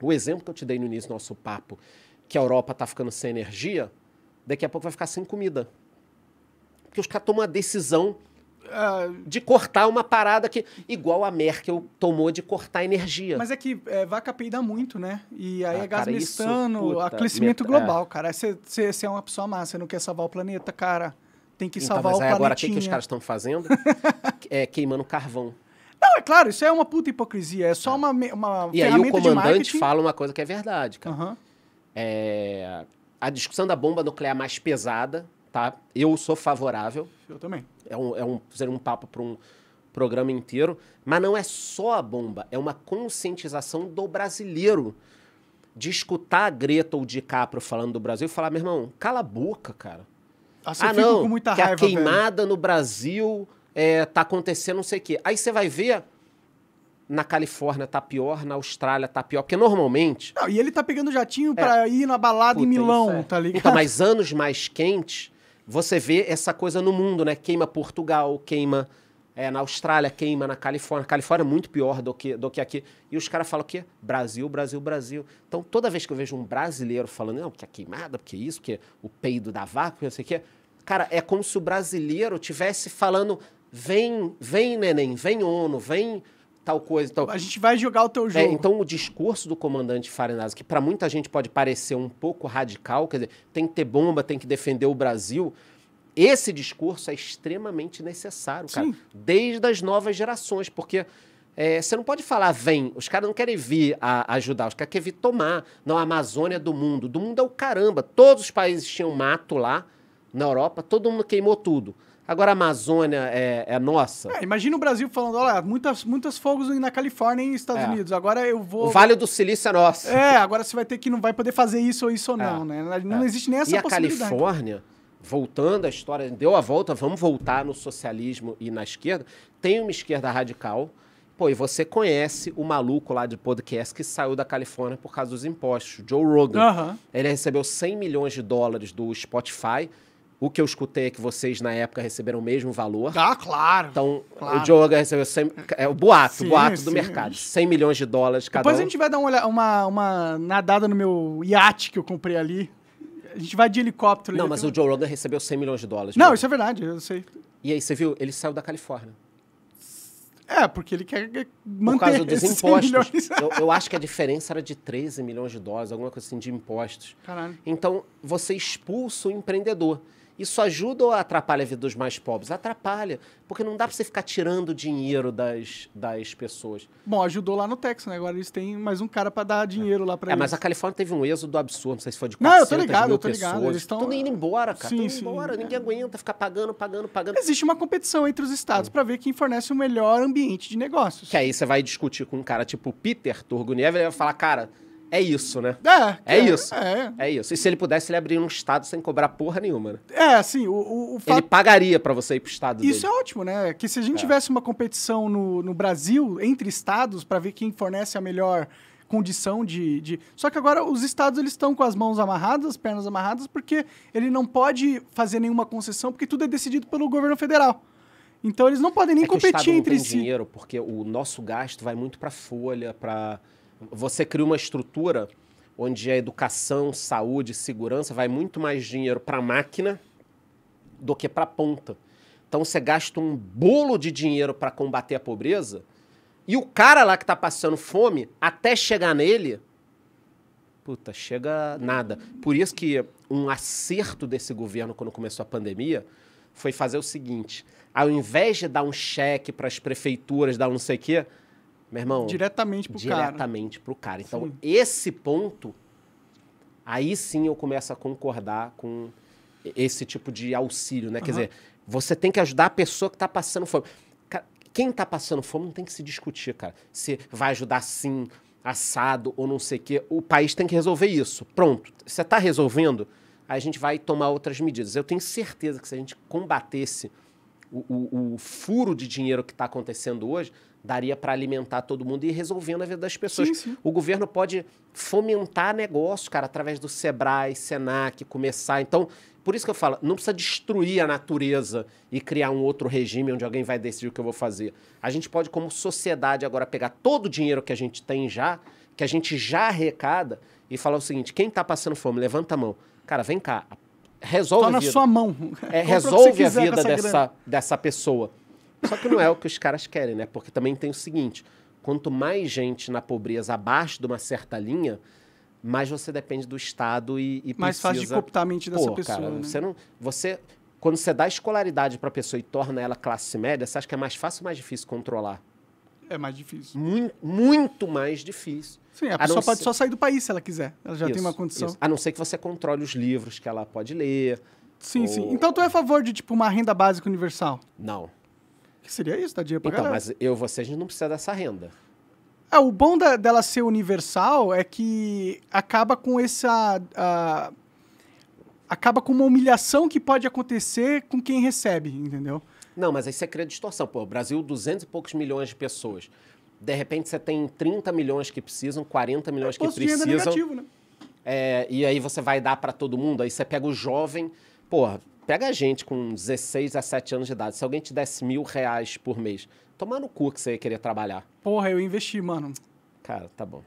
O exemplo que eu te dei no início do nosso papo, que a Europa está ficando sem energia, daqui a pouco vai ficar sem comida. Porque os caras tomam uma decisão Uh... De cortar uma parada que. Igual a Merkel tomou de cortar energia. Mas é que é, vaca peida muito, né? E aí ah, é gás é. cara, aquecimento met... global, é. cara. Você é uma pessoa massa, você não quer salvar o planeta, cara. Tem que então, salvar mas o planeta. Agora, o que, que os caras estão fazendo? é queimando carvão. Não, é claro, isso é uma puta hipocrisia. É só é. uma, uma E aí o comandante fala uma coisa que é verdade, cara. Uhum. É, a discussão da bomba nuclear mais pesada, tá? Eu sou favorável. Eu também é um, é um, um papo para um programa inteiro, mas não é só a bomba, é uma conscientização do brasileiro de escutar a Greta ou DiCaprio falando do Brasil e falar, meu irmão, cala a boca, cara. Ah, ah não, que raiva, a queimada velho. no Brasil é, tá acontecendo não sei o quê. Aí você vai ver, na Califórnia tá pior, na Austrália tá pior, porque normalmente... Não, e ele tá pegando jatinho é, ir na balada em Milão, é. tá ligado? Então, mas anos mais quentes você vê essa coisa no mundo, né? Queima Portugal, queima é, na Austrália, queima na Califórnia. A Califórnia é muito pior do que, do que aqui. E os caras falam o quê? Brasil, Brasil, Brasil. Então, toda vez que eu vejo um brasileiro falando, não, que é queimada, porque isso, que é o peido da vaca, não sei o quê. Cara, é como se o brasileiro tivesse falando, vem, vem, neném, vem ONU, vem tal coisa, tal. Então a gente vai jogar o teu é, jogo. É, então o discurso do comandante Farinazzi, que para muita gente pode parecer um pouco radical, quer dizer, tem que ter bomba, tem que defender o Brasil. Esse discurso é extremamente necessário, cara, Sim. desde as novas gerações, porque é, você não pode falar vem, os caras não querem vir a, ajudar, os caras querem vir tomar. Não, a Amazônia é do mundo, do mundo é o caramba. Todos os países tinham mato lá na Europa, todo mundo queimou tudo. Agora a Amazônia é, é nossa. É, imagina o Brasil falando, olha, muitas, muitas fogos na Califórnia e nos Estados é. Unidos. Agora eu vou. O Vale do Silício é nosso. É, agora você vai ter que não vai poder fazer isso ou isso ou é. não, né? Não é. existe nem essa e possibilidade. A Califórnia, voltando à história, deu a volta, vamos voltar no socialismo e na esquerda. Tem uma esquerda radical. Pô, e você conhece o maluco lá de podcast é que saiu da Califórnia por causa dos impostos, Joe Rogan. Uhum. Ele recebeu 100 milhões de dólares do Spotify o que eu escutei é que vocês, na época, receberam o mesmo valor. Ah, claro. Então, claro. o Diogo recebeu 100, é, o boato, sim, boato sim. do mercado. 100 milhões de dólares cada Depois um. a gente vai dar uma, uma, uma nadada no meu iate que eu comprei ali. A gente vai de helicóptero. Não, ali, mas o Joe Rogan recebeu 100 milhões de dólares. Não, isso é verdade, eu sei. E aí, você viu? Ele saiu da Califórnia. É, porque ele quer manter Por causa dos impostos. Eu, eu, acho que a diferença era de 13 milhões de dólares, alguma coisa assim, de impostos. Caralho. Então, você expulsa o empreendedor. Isso ajuda ou atrapalha a vida dos mais pobres? Atrapalha, porque não dá para você ficar tirando dinheiro das, das pessoas. Bom, ajudou lá no Texas, né? Agora eles têm mais um cara para dar dinheiro é. lá para é, eles. É, mas a Califórnia teve um êxodo absurdo, não sei se foi de 400 Não, eu tô ligado, eu tô ligado. Eles estão Tudo indo embora, cara. Sim, Tudo sim, embora, é. ninguém aguenta ficar pagando, pagando, pagando. Existe uma competição entre os estados hum. para ver quem fornece o melhor ambiente de negócios. Que aí você vai discutir com um cara tipo Peter Turguniev, ele vai falar, cara, é isso, né? É. É, é, isso. É. é isso. E se ele pudesse, ele abriria um estado sem cobrar porra nenhuma, né? É, assim, o, o, o fato... Ele pagaria para você ir pro estado Isso dele. é ótimo, né? Que se a gente é. tivesse uma competição no, no Brasil, entre estados, para ver quem fornece a melhor condição de, de, Só que agora os estados eles estão com as mãos amarradas, as pernas amarradas, porque ele não pode fazer nenhuma concessão, porque tudo é decidido pelo governo federal. Então eles não podem nem é competir o estado não entre tem si. dinheiro, porque o nosso gasto vai muito para folha, para você cria uma estrutura onde a educação, saúde, segurança vai muito mais dinheiro para a máquina do que para a ponta. Então você gasta um bolo de dinheiro para combater a pobreza e o cara lá que está passando fome, até chegar nele, puta, chega nada. Por isso que um acerto desse governo quando começou a pandemia foi fazer o seguinte: ao invés de dar um cheque para as prefeituras, dar um não sei o quê, meu irmão. Diretamente pro diretamente cara. Diretamente pro cara. Então, sim. esse ponto, aí sim eu começo a concordar com esse tipo de auxílio, né? Uhum. Quer dizer, você tem que ajudar a pessoa que está passando fome. Cara, quem está passando fome não tem que se discutir, cara. Se vai ajudar sim, assado ou não sei o quê. O país tem que resolver isso. Pronto. Você está resolvendo, a gente vai tomar outras medidas. Eu tenho certeza que se a gente combatesse o, o, o furo de dinheiro que está acontecendo hoje, daria para alimentar todo mundo e ir resolvendo a vida das pessoas. Sim, sim. O governo pode fomentar negócio, cara, através do Sebrae, Senac, começar. Então, por isso que eu falo, não precisa destruir a natureza e criar um outro regime onde alguém vai decidir o que eu vou fazer. A gente pode, como sociedade, agora pegar todo o dinheiro que a gente tem já, que a gente já arrecada, e falar o seguinte: quem está passando fome, levanta a mão. Cara, vem cá, resolve. Tá na sua mão. É, resolve a vida dessa, dessa pessoa. Só que não é o que os caras querem, né? Porque também tem o seguinte: quanto mais gente na pobreza abaixo de uma certa linha, mais você depende do Estado e, e mais precisa... fácil de cooptar a mente dessa Pô, pessoa. Cara, né? você não, você quando você dá escolaridade para a pessoa e torna ela classe média, você acha que é mais fácil ou mais difícil controlar? É mais difícil. Muito, muito mais difícil. Sim, a, a pessoa pode ser... só sair do país se ela quiser. Ela já isso, tem uma condição. Isso. A não ser que você controle os livros que ela pode ler. Sim, ou... sim. Então tu é a favor de tipo uma renda básica universal? Não. Que seria isso, da dinheiro pra Então, galera. mas eu, você, a gente não precisa dessa renda. É, o bom da- dela ser universal é que acaba com essa. acaba com uma humilhação que pode acontecer com quem recebe, entendeu? Não, mas aí você é cria distorção. Pô, Brasil, 200 e poucos milhões de pessoas. De repente você tem 30 milhões que precisam, 40 milhões que é precisam. de renda negativo, né? É, e aí você vai dar para todo mundo, aí você pega o jovem, porra, Pega a gente com 16 a 17 anos de idade. Se alguém te desse mil reais por mês, tomar no cu que você ia querer trabalhar. Porra, eu investi, mano. Cara, tá bom.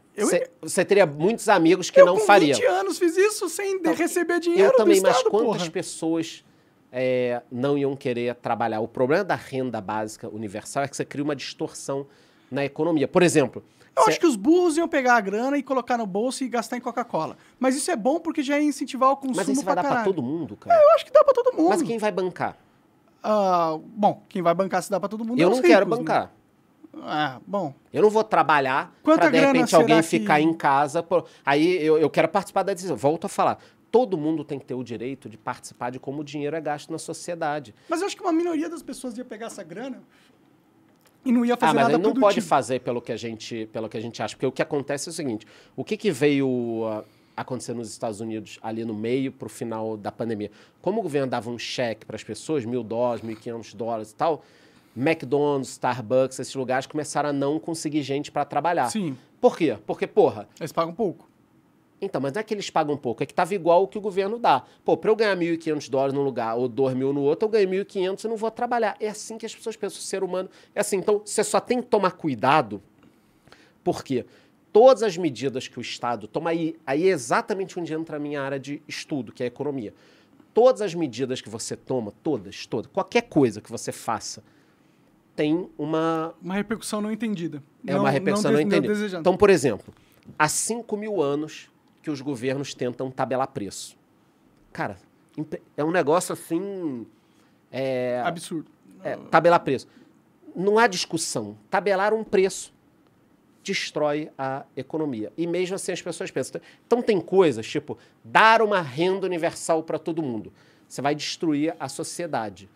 Você teria muitos amigos que eu, não fariam. Eu com 20 anos fiz isso sem então, receber dinheiro Eu também, mas quantas porra. pessoas é, não iam querer trabalhar? O problema da renda básica universal é que você cria uma distorção na economia. Por exemplo, eu acho que os burros iam pegar a grana e colocar no bolso e gastar em Coca-Cola. Mas isso é bom porque já ia é incentivar o consumo Mas isso vai dar pra todo mundo, cara? É, eu acho que dá pra todo mundo. Mas quem vai bancar? Uh, bom, quem vai bancar se dá pra todo mundo Eu é não ricos, quero né? bancar. Né? Ah, bom. Eu não vou trabalhar para de repente alguém que... ficar em casa. Por... Aí eu, eu quero participar da decisão. Volto a falar. Todo mundo tem que ter o direito de participar de como o dinheiro é gasto na sociedade. Mas eu acho que uma minoria das pessoas ia pegar essa grana e não ia ah, fazer ah, mas nada não produtivo. pode fazer pelo que a gente pelo que a gente acha porque o que acontece é o seguinte o que, que veio ah, acontecer nos Estados Unidos ali no meio para o final da pandemia como o governo dava um cheque para as pessoas mil dólares mil quinhentos dólares e tal McDonald's Starbucks esses lugares começaram a não conseguir gente para trabalhar sim por quê porque porra eles pagam pouco então, mas não é que eles pagam pouco, é que estava igual o que o governo dá. Pô, para eu ganhar 1.500 dólares num lugar ou 2.000 no outro, eu ganho 1.500 e não vou trabalhar. É assim que as pessoas pensam, o ser humano é assim. Então, você só tem que tomar cuidado, porque todas as medidas que o Estado toma, aí, aí é exatamente onde entra a minha área de estudo, que é a economia. Todas as medidas que você toma, todas, todas, qualquer coisa que você faça, tem uma... Uma repercussão não entendida. É não, uma repercussão não, não entendida. Então, por exemplo há 5 mil anos que os governos tentam tabelar preço. Cara, é um negócio assim. É, Absurdo. É, tabelar preço. Não há discussão. Tabelar um preço destrói a economia. E mesmo assim as pessoas pensam. Então tem coisas tipo dar uma renda universal para todo mundo. Você vai destruir a sociedade.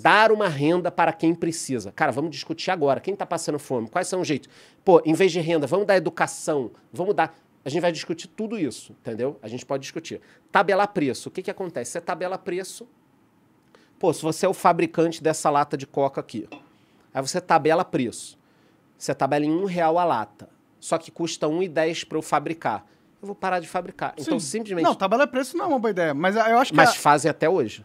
Dar uma renda para quem precisa. Cara, vamos discutir agora. Quem está passando fome? Quais são os jeitos? Pô, em vez de renda, vamos dar educação. Vamos dar. A gente vai discutir tudo isso, entendeu? A gente pode discutir. tabela preço. O que, que acontece? Você tabela preço. Pô, se você é o fabricante dessa lata de coca aqui, aí você tabela preço. Você tabela em um real a lata. Só que custa um e dez para eu fabricar. Eu vou parar de fabricar. Então, Sim. Então, simplesmente... Não, tabela preço não é uma boa ideia. Mas eu acho que... Mas a... fazem até hoje.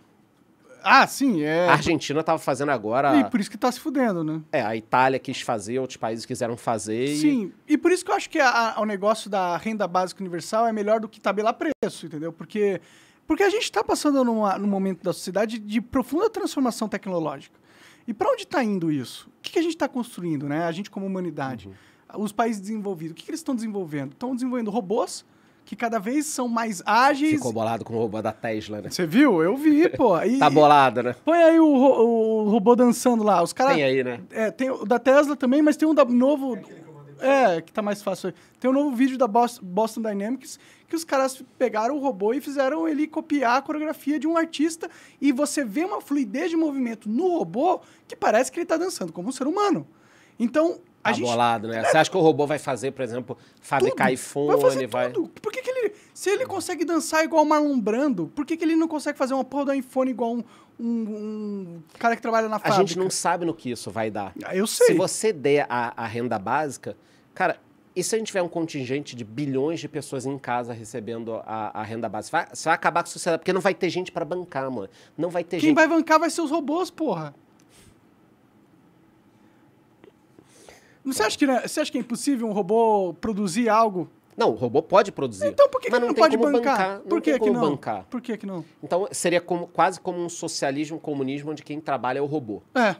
Ah, sim, é. A Argentina estava fazendo agora. E por isso que está se fudendo, né? É, a Itália quis fazer, outros países quiseram fazer. Sim, e, e por isso que eu acho que a, a, o negócio da renda básica universal é melhor do que tabelar preço, entendeu? Porque, porque a gente está passando numa, num momento da sociedade de profunda transformação tecnológica. E para onde está indo isso? O que, que a gente está construindo, né? A gente como humanidade. Uhum. Os países desenvolvidos, o que, que eles estão desenvolvendo? Estão desenvolvendo robôs que cada vez são mais ágeis. Ficou bolado com o robô da Tesla, né? Você viu? Eu vi, pô. E, tá bolado, né? Põe aí o, o, o robô dançando lá. Os caras. Tem aí, né? É, tem o da Tesla também, mas tem um da novo. É, é que tá mais fácil. Aí. Tem um novo vídeo da Boston Dynamics que os caras pegaram o robô e fizeram ele copiar a coreografia de um artista e você vê uma fluidez de movimento no robô que parece que ele tá dançando como um ser humano. Então, abolado, tá né? Você acha que o robô vai fazer, por exemplo, fabricar tudo. iPhone? Vai fazer vai... tudo. Por que, que ele... Se ele consegue dançar igual o Marlon Brando, por que, que ele não consegue fazer uma porra do iPhone igual um, um, um cara que trabalha na fábrica? A gente não sabe no que isso vai dar. Ah, eu sei. Se você der a, a renda básica, cara, e se a gente tiver um contingente de bilhões de pessoas em casa recebendo a, a renda básica? Vai, você vai acabar com a sociedade, porque não vai ter gente para bancar, mano. Não vai ter Quem gente. vai bancar vai ser os robôs, porra. Você acha, que, é- você acha que é impossível um robô produzir algo? Não, o robô pode produzir. Então por que, que não, não pode bancar? bancar? Por não que, que não? Bancar. Por que, que não? Então seria como, quase como um socialismo, um comunismo, onde quem trabalha é o robô. É.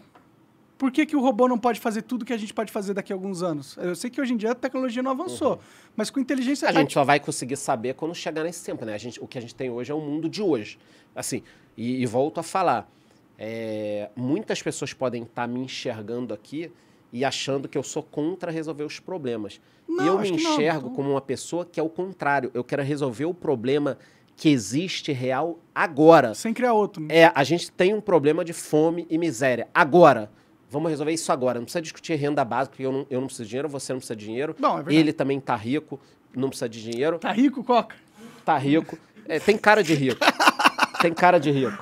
Por que, que o robô não pode fazer tudo que a gente pode fazer daqui a alguns anos? Eu sei que hoje em dia a tecnologia não avançou, uhum. mas com inteligência... A, a gente só vai conseguir saber quando chegar nesse tempo, né? A gente, o que a gente tem hoje é o mundo de hoje. Assim, e, e volto a falar, é, muitas pessoas podem estar tá me enxergando aqui e achando que eu sou contra resolver os problemas. Não, eu me enxergo não. como uma pessoa que é o contrário. Eu quero resolver o problema que existe real agora. Sem criar outro. Né? É, a gente tem um problema de fome e miséria agora. Vamos resolver isso agora. Não precisa discutir renda básica, eu não, eu não preciso de dinheiro, você não precisa de dinheiro. Não, é Ele também tá rico, não precisa de dinheiro. Tá rico, Coca? Tá rico. É, tem cara de rico. tem cara de rico.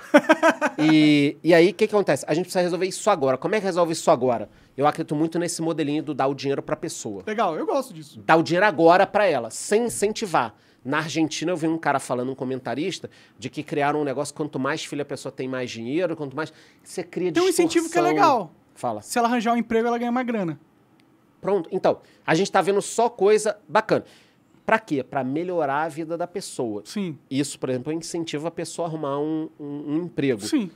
E, e aí, o que, que acontece? A gente precisa resolver isso agora. Como é que resolve isso agora? Eu acredito muito nesse modelinho do dar o dinheiro para a pessoa. Legal, eu gosto disso. Dar o dinheiro agora para ela, sem incentivar. Na Argentina eu vi um cara falando, um comentarista, de que criaram um negócio, quanto mais filha a pessoa tem, mais dinheiro, quanto mais... Você cria Tem um incentivo que é legal. Fala. Se ela arranjar um emprego, ela ganha mais grana. Pronto. Então, a gente está vendo só coisa bacana. Para quê? Para melhorar a vida da pessoa. Sim. Isso, por exemplo, incentiva a pessoa a arrumar um, um, um emprego. Sim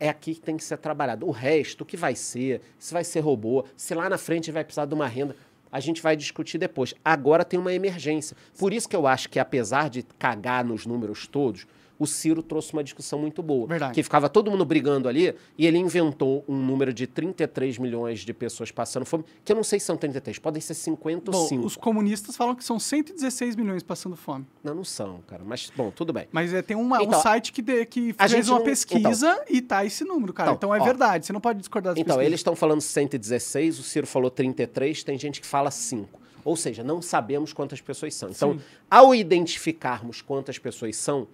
é aqui que tem que ser trabalhado. O resto, o que vai ser, se vai ser robô, se lá na frente vai precisar de uma renda, a gente vai discutir depois. Agora tem uma emergência. Por isso que eu acho que, apesar de cagar nos números todos, o Ciro trouxe uma discussão muito boa. Verdade. Que ficava todo mundo brigando ali e ele inventou um número de 33 milhões de pessoas passando fome, que eu não sei se são 33, podem ser 55. Bom, os comunistas falam que são 116 milhões passando fome. Não, não são, cara. Mas, bom, tudo bem. Mas é, tem uma, então, um site que, de, que fez uma não, pesquisa então, e tá esse número, cara. Então, então é ó, verdade, você não pode discordar dessa Então, pesquisas. eles estão falando 116, o Ciro falou 33, tem gente que fala 5. Ou seja, não sabemos quantas pessoas são. Então, Sim. ao identificarmos quantas pessoas são,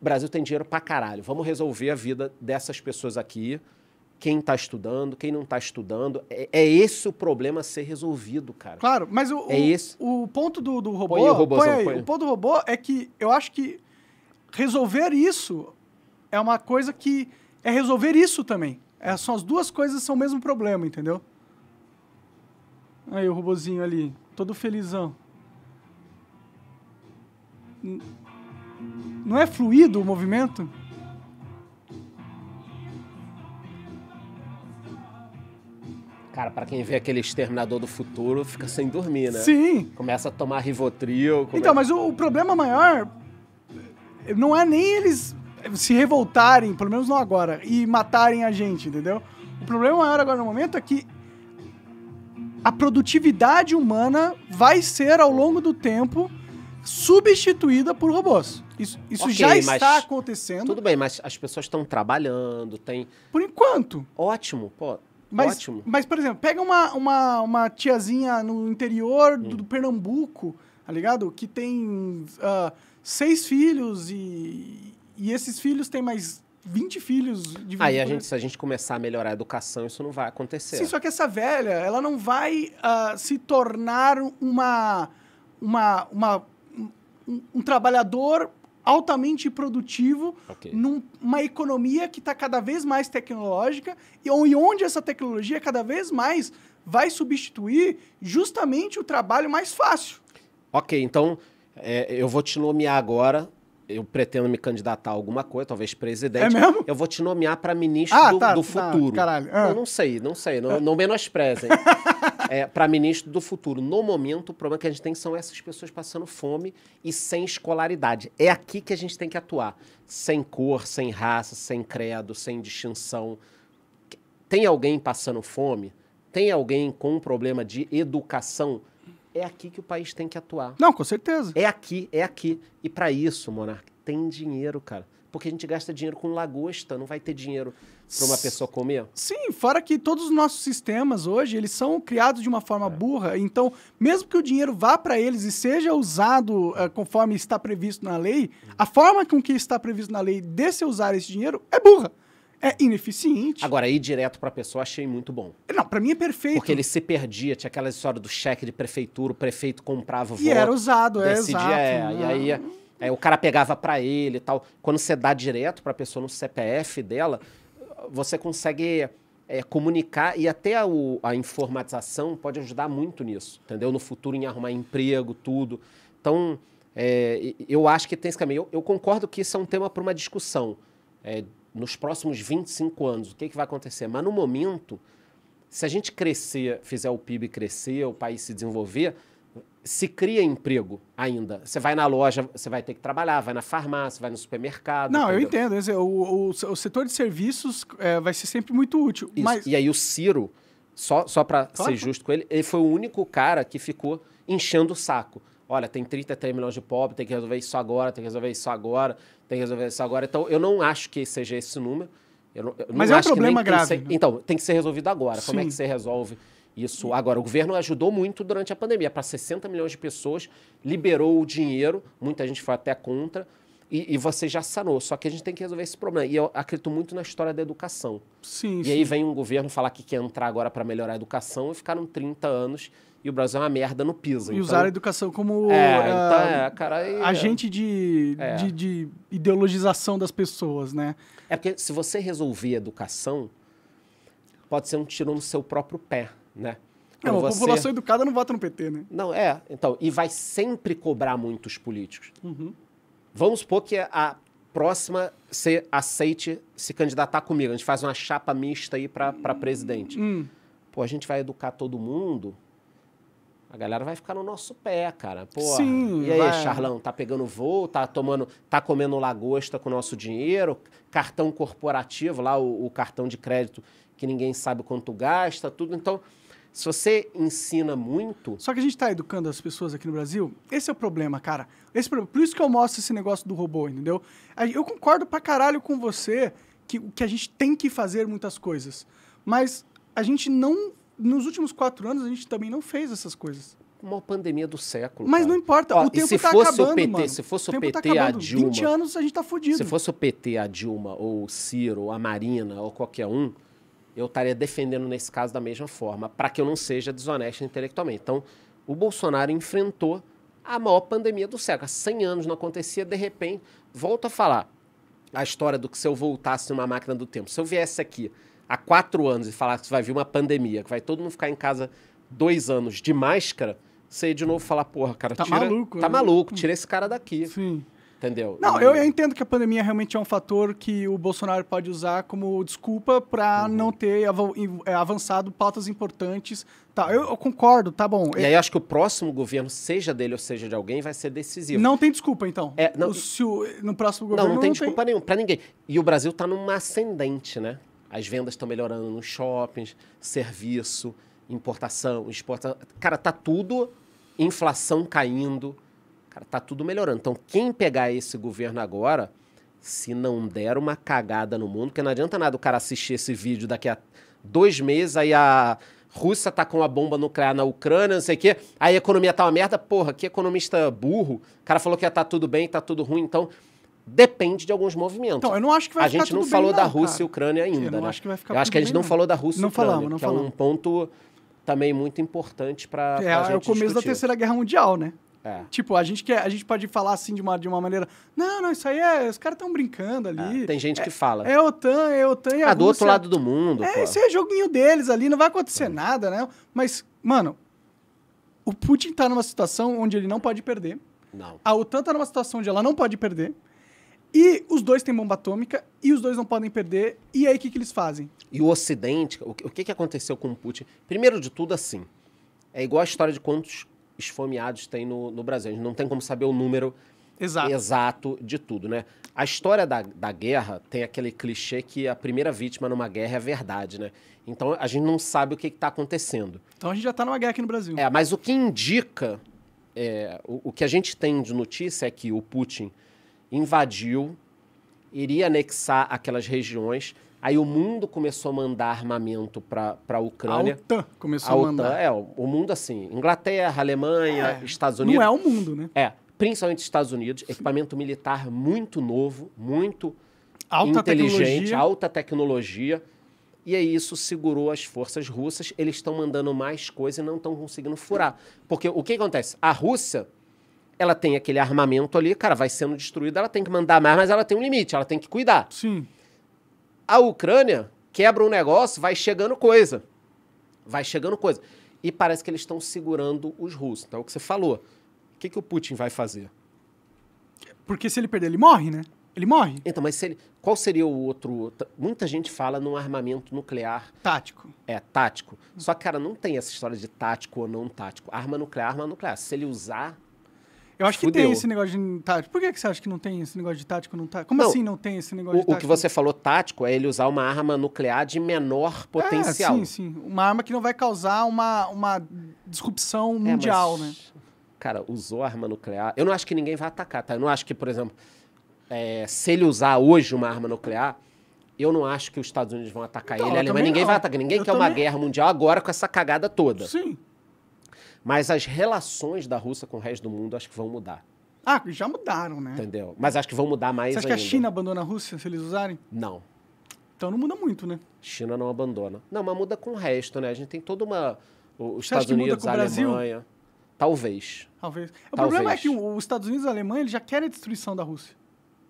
o Brasil tem dinheiro pra caralho, vamos resolver a vida dessas pessoas aqui, quem está estudando, quem não está estudando. É, é, esse o problema a ser resolvido, cara. Claro, mas o, é o, o ponto do, do robô. Põe, o, robôzão, põe, põe. o ponto do robô é que eu acho que resolver isso é uma coisa que. É resolver isso também. É, são as duas coisas são o mesmo problema, entendeu? Aí o robozinho ali, todo felizão. Não é fluido o movimento? Cara, para quem vê aquele Exterminador do Futuro, fica sem dormir, né? Sim. Começa a tomar Rivotril. Começa... Então, mas o, o, problema maior não é nem eles se revoltarem, pelo menos não agora, e matarem a gente, entendeu? O problema maior agora no momento é que a produtividade humana vai ser, ao longo do tempo, substituída por robôs. Isso, isso okay, já está acontecendo. Tudo bem, mas as pessoas estão trabalhando, tem. Por enquanto. Ótimo, pô. Mas, ótimo. Mas, por exemplo, pega uma, uma, uma tiazinha no interior do, hum. do, Pernambuco, tá ligado? Que tem uh, seis filhos e, e esses filhos têm mais 20 filhos de Aí a gente, se a gente começar a melhorar a educação, isso não vai acontecer. Sim, só que essa velha, ela não vai uh, se tornar uma. uma, uma um, um trabalhador altamente produtivo okay. numa economia que está cada vez mais tecnológica e onde essa tecnologia cada vez mais vai substituir justamente o trabalho mais fácil. Ok, então é, eu vou te nomear agora. Eu pretendo me candidatar a alguma coisa, talvez presidente. É mesmo? Eu vou te nomear para ministro ah, do, tá, do, tá, futuro. Tá, caralho. Ah. Eu não sei, não sei. Não, ah. não menosprezem. é, para ministro do futuro. No momento, o problema que a gente tem são essas pessoas passando fome e sem escolaridade. É aqui que a gente tem que atuar. Sem cor, sem raça, sem credo, sem distinção. Tem alguém passando fome? Tem alguém com um problema de educação? É aqui que o país tem que atuar. Não, com certeza. É aqui, é aqui. E para isso, Monarca, tem dinheiro, cara porque a gente gasta dinheiro com lagosta, não vai ter dinheiro para uma pessoa comer? Sim, fora que todos os nossos sistemas hoje, eles são criados de uma forma é. burra, então mesmo que o dinheiro vá para eles e seja usado uh, conforme está previsto na lei, a forma com que está previsto na lei de se usar esse dinheiro é burra é ineficiente. Agora, ir direto para a pessoa achei muito bom. Não, para mim é perfeito. Porque ele se perdia, tinha aquela história do cheque de prefeitura, o prefeito comprava voto. E era usado, é, é exato. É, E aí né? é é o cara pegava para ele e tal. Quando você dá direto para a pessoa no CPF dela, você consegue é, comunicar e até a, o, a, informatização pode ajudar muito nisso, entendeu? No futuro em arrumar emprego, tudo. Então, é, eu acho que tem esse caminho. Eu, eu concordo que isso é um tema para uma discussão. É, nos próximos 25 anos, o que, é que vai acontecer? Mas no momento, se a gente crescer, fizer o PIB crescer, o país se desenvolver, se cria emprego ainda. Você vai na loja, você vai ter que trabalhar, vai na farmácia, vai no supermercado. Não, entendeu? eu entendo. É, o, o, o, setor de serviços é, vai ser sempre muito útil. Isso. Mas... E aí o Ciro, só, só para claro. ser justo com ele, ele foi o único cara que ficou enchendo o saco. Olha, tem 33 milhões de pobres, tem que resolver isso agora, tem que resolver isso agora, tem que resolver isso agora. Então, eu não acho que seja esse número. Eu não, eu Mas é um problema grave. Ser, né? então, tem que ser resolvido agora. Sim. Como é que você resolve? Isso. Uhum. Agora, o governo ajudou muito durante a pandemia, para 60 milhões de pessoas, liberou o dinheiro, muita gente foi até contra, e, e, você já sanou. Só que a gente tem que resolver esse problema. E eu acredito muito na história da educação. Sim. E sim. aí vem um governo falar que quer entrar agora para melhorar a educação e ficaram 30 anos e o Brasil é uma merda no piso. E então... usar a educação como é, ah, então, é, cara, e, agente de, é. de, de, ideologização das pessoas, né? É porque se você resolver a educação, pode ser um tiro no seu próprio pé né? É, então a você... população educada não vota no PT, né? Não, é. Então, e vai sempre cobrar muitos políticos. Uhum. Vamos supor que a próxima se aceite se candidatar comigo. A gente faz uma chapa mista aí para presidente. Hum. Pô, a gente vai educar todo mundo. A galera vai ficar no nosso pé, cara. Pô, Sim, e aí, vai. Charlão, tá pegando voo, tá tomando, tá comendo lagosta com o nosso dinheiro, cartão corporativo, lá o, o cartão de crédito que ninguém sabe quanto gasta, tudo. Então, se você ensina muito. Só que a gente está educando as pessoas aqui no Brasil. Esse é o problema, cara. Esse é o problema. Por isso que eu mostro esse negócio do robô, entendeu? Eu concordo pra caralho com você que, que a gente tem que fazer muitas coisas. Mas a gente não. Nos últimos quatro anos, a gente também não fez essas coisas. Uma pandemia do século. Mas cara. não importa, Ó, o tempo se tá fosse acabando, o PT, mano. Se fosse o, o PT, tá a Dilma. 20 anos a gente tá fudido. Se fosse o PT, a Dilma, ou o Ciro, ou a Marina, ou qualquer um, eu estaria defendendo nesse caso da mesma forma, para que eu não seja desonesto intelectualmente. Então, o Bolsonaro enfrentou a maior pandemia do século. Há 100 anos não acontecia, de repente, volto a falar a história do que se eu voltasse numa máquina do tempo. Se eu viesse aqui há quatro anos e falasse que vai vir uma pandemia, que vai todo mundo ficar em casa dois anos de máscara, você de novo falar, porra, cara, tá tira, maluco, tá né? maluco, tira esse cara daqui. Sim. Entendeu? Não, eu, eu, entendo que a pandemia realmente é um fator que o Bolsonaro pode usar como desculpa para uhum. não ter é, avançado pautas importantes. Tá, eu, eu concordo, tá bom. E eu... aí acho que o próximo governo, seja dele ou seja de alguém, vai ser decisivo. Não tem desculpa, então. É, não... O, se o, no próximo governo. Não, não tem não desculpa tem... nenhuma para ninguém. E o Brasil está numa ascendente, né? As vendas estão melhorando nos shoppings, serviço, importação, exportação. Cara, tá tudo, inflação caindo Cara, tá tudo melhorando. Então, quem pegar esse governo agora, se não der uma cagada no mundo, porque não adianta nada o cara assistir esse vídeo daqui a dois meses, aí a Rússia tá com a bomba nuclear na Ucrânia, não sei o quê, aí a economia tá uma merda. Porra, que economista burro. O cara falou que ia tá tudo bem, tá tudo ruim, então depende de alguns movimentos. Então, eu não acho que vai a ficar A gente não falou da Rússia cara. e Ucrânia ainda, eu não né? Acho que vai ficar eu acho que a gente não, não falou da Rússia não e Ucrânia, falamos, não que falamos. é um ponto também muito importante para É, é o começo discutir. da Terceira Guerra Mundial, né? É. Tipo, a gente, quer, a gente pode falar assim de uma, de uma maneira. Não, não, isso aí é. Os caras estão brincando ali. É, tem gente é, que fala. É OTAN, é OTAN e ah, a do Rússia. outro lado do mundo. É, pô. isso é joguinho deles ali, não vai acontecer é. nada, né? Mas, mano, o Putin tá numa situação onde ele não pode perder. Não. A OTAN tá numa situação onde ela não pode perder. E os dois têm bomba atômica e os dois não podem perder. E aí o que, que eles fazem? E o Ocidente, o que, o que aconteceu com o Putin? Primeiro de tudo, assim. É igual a história de quantos esfomeados tem no, no Brasil. A gente não tem como saber o número exato, exato de tudo, né? A história da, da guerra tem aquele clichê que a primeira vítima numa guerra é verdade, né? Então a gente não sabe o que está acontecendo. Então a gente já está numa guerra aqui no Brasil. É, mas o que indica, é, o, o que a gente tem de notícia é que o Putin invadiu, iria anexar aquelas regiões Aí o mundo começou a mandar armamento para a Ucrânia. A OTAN começou a, a mandar. É, o mundo assim, Inglaterra, Alemanha, é, Estados Unidos. Não é o mundo, né? É, principalmente Estados Unidos, equipamento militar muito novo, muito alta inteligente, tecnologia. alta tecnologia. E aí isso segurou as forças russas. Eles estão mandando mais coisa e não estão conseguindo furar. Porque o que acontece? A Rússia, ela tem aquele armamento ali, cara, vai sendo destruído. ela tem que mandar mais, mas ela tem um limite, ela tem que cuidar. Sim. A Ucrânia quebra um negócio, vai chegando coisa. Vai chegando coisa. E parece que eles estão segurando os russos. Então, é o que você falou, o que, que o Putin vai fazer? Porque se ele perder, ele morre, né? Ele morre. Então, mas se ele, qual seria o outro. Muita gente fala num armamento nuclear. Tático. É, tático. Só que, cara, não tem essa história de tático ou não tático. Arma nuclear, arma nuclear. Se ele usar, eu acho que Fudeu. tem esse negócio de tático. Por que, você acha que não tem esse negócio de tático? Não tá... Como não, assim não tem esse negócio o, de tático? O que você falou tático é ele usar uma arma nuclear de menor é, potencial. É, sim, sim. Uma arma que não vai causar uma, uma disrupção é, mundial, é, mas, né? Cara, usou arma nuclear. Eu não acho que ninguém vai atacar, tá? Eu não acho que, por exemplo, é, se ele usar hoje uma arma nuclear, eu não acho que os Estados Unidos vão atacar então, não, ele, Mas ninguém não. vai atacar. Ninguém eu quer também... uma guerra mundial agora com essa cagada toda. Sim. Mas as relações da Rússia com o resto do mundo acho que vão mudar. Ah, já mudaram, né? Entendeu? Mas acho que vão mudar mais Você acha ainda. que a China abandona a Rússia se eles usarem? Não. Então não muda muito, né? China não abandona. Não, mas muda com o resto, né? A gente tem toda uma... Os Você Estados Unidos, a Alemanha... Talvez. Talvez. O Talvez. problema é que os Estados Unidos e a Alemanha eles já querem a destruição da Rússia.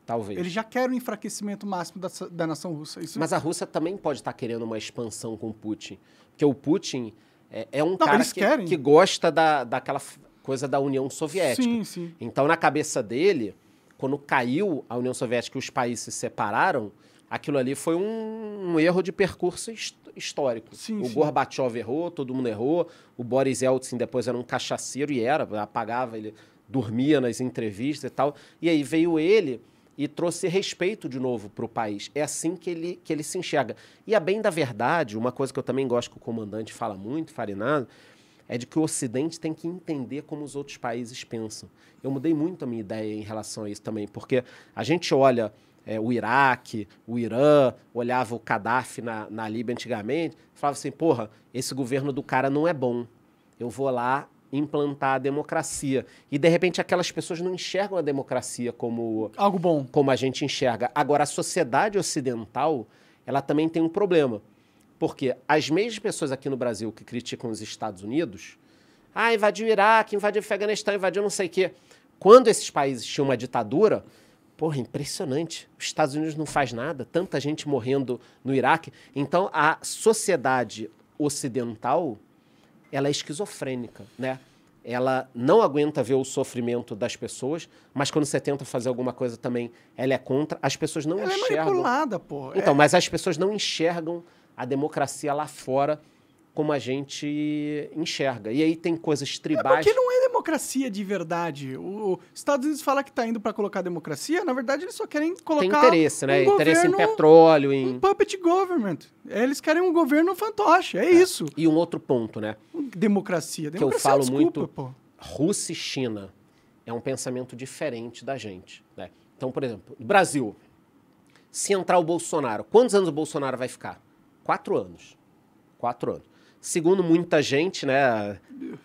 Talvez. Eles já querem o enfraquecimento máximo da, da nação russa. Isso... Mas é a Rússia também pode estar querendo uma expansão com o Putin. Porque o Putin, é, é um não, cara que, que, gosta da, daquela coisa da União Soviética. Sim, sim. Então, na cabeça dele, quando caiu a União Soviética e os países se separaram, aquilo ali foi um, um erro de percurso histórico. Sim, o sim. Gorbachev errou, todo mundo errou. O Boris Yeltsin depois era um cachaceiro e era, apagava, ele dormia nas entrevistas e tal. E aí veio ele e trouxe respeito de novo para o país. É assim que ele, que ele se enxerga. E a bem da verdade, uma coisa que eu também gosto que o comandante fala muito, Farinado, é de que o Ocidente tem que entender como os outros países pensam. Eu mudei muito a minha ideia em relação a isso também, porque a gente olha é, o Iraque, o Irã, olhava o Gaddafi na, na Líbia antigamente, falava assim: porra, esse governo do cara não é bom. Eu vou lá implantar a democracia. E, de repente, aquelas pessoas não enxergam a democracia como... Algo bom. Como a gente enxerga. Agora, a sociedade ocidental, ela também tem um problema. Porque as mesmas pessoas aqui no Brasil que criticam os Estados Unidos, ah, invadiu o Iraque, invadiu o Afeganistão, invadiu não sei o quê. Quando esses países tinham uma ditadura, porra, impressionante. Os Estados Unidos não faz nada, tanta gente morrendo no Iraque. Então, a sociedade ocidental, ela é esquizofrênica, né? Ela não aguenta ver o sofrimento das pessoas, mas quando você tenta fazer alguma coisa também, ela é contra. As pessoas não ela é enxergam. Ela é manipulada, pô. Então, é... mas as pessoas não enxergam a democracia lá fora como a gente enxerga. E aí tem coisas tribais. É porque não é democracia de verdade. Os Estados Unidos fala que está indo para colocar democracia, na verdade eles só querem colocar. Tem interesse, né? um né? Governo, interesse em petróleo, em. Um puppet government. Eles querem um governo fantoche, é, é. isso. E um outro ponto, né? Democracia. democracia que eu falo desculpa, muito. Pô. Rússia e China é um pensamento diferente da gente. Né? Então, por exemplo, Brasil. Se entrar o Bolsonaro, quantos anos o Bolsonaro vai ficar? Quatro anos. Quatro anos segundo muita gente, né,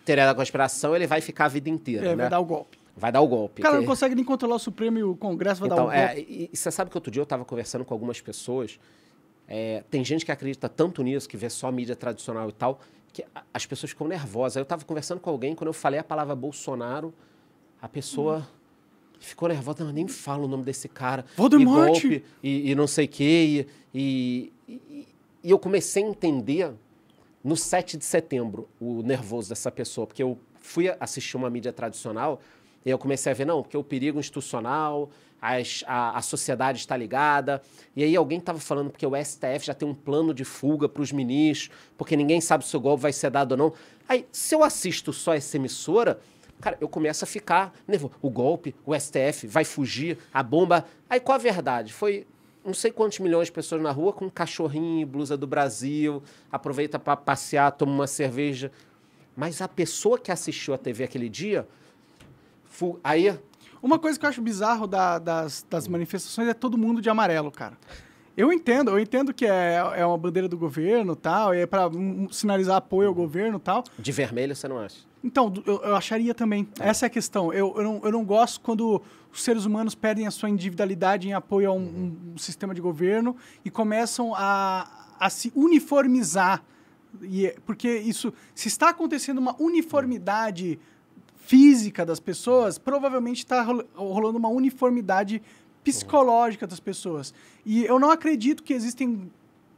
teoria da conspiração, ele vai ficar a vida inteira, é, né? vai dar o golpe. Vai dar o golpe. Cara, não consegue nem controlar o Supremo e o Congresso, vai então, dar o é, golpe. É, e você sabe que outro dia eu estava conversando com algumas pessoas, é, tem gente que acredita tanto nisso, que vê só a mídia tradicional e tal, que as pessoas ficam nervosas. Eu estava conversando com alguém, quando eu falei a palavra Bolsonaro, a pessoa... Hum ficou nervosa, não, nem fala o nome desse cara. Voldemort! E, golpe, e, e não sei o quê. E, e, e, eu comecei a entender no 7 de setembro, o nervoso dessa pessoa, porque eu fui assistir uma mídia tradicional e eu comecei a ver, não, porque o perigo institucional, as, a, a, sociedade está ligada. E aí alguém estava falando porque o STF já tem um plano de fuga para os ministros, porque ninguém sabe se o golpe vai ser dado ou não. Aí, se eu assisto só essa emissora, cara, eu começo a ficar nervoso. O golpe, o STF vai fugir, a bomba. Aí qual a verdade? Foi não sei quantos milhões de pessoas na rua com um cachorrinho, blusa do Brasil, aproveita para passear, toma uma cerveja. Mas a pessoa que assistiu a TV aquele dia, fu aí. É uma coisa que eu acho bizarro da, das, das manifestações é todo mundo de amarelo, cara. Eu entendo, eu entendo que é, é uma bandeira do governo tal, é para sinalizar apoio ao governo tal. De vermelho você não acha? Então, eu, eu acharia também. É. Essa é a questão. Eu, eu, não, eu não gosto quando os seres humanos perdem a sua individualidade em apoio a um, uhum. um sistema de governo e começam a, a se uniformizar. E, é, porque isso, se está acontecendo uma uniformidade física das pessoas, provavelmente está rolando uma uniformidade psicológica das pessoas. E eu não acredito que existem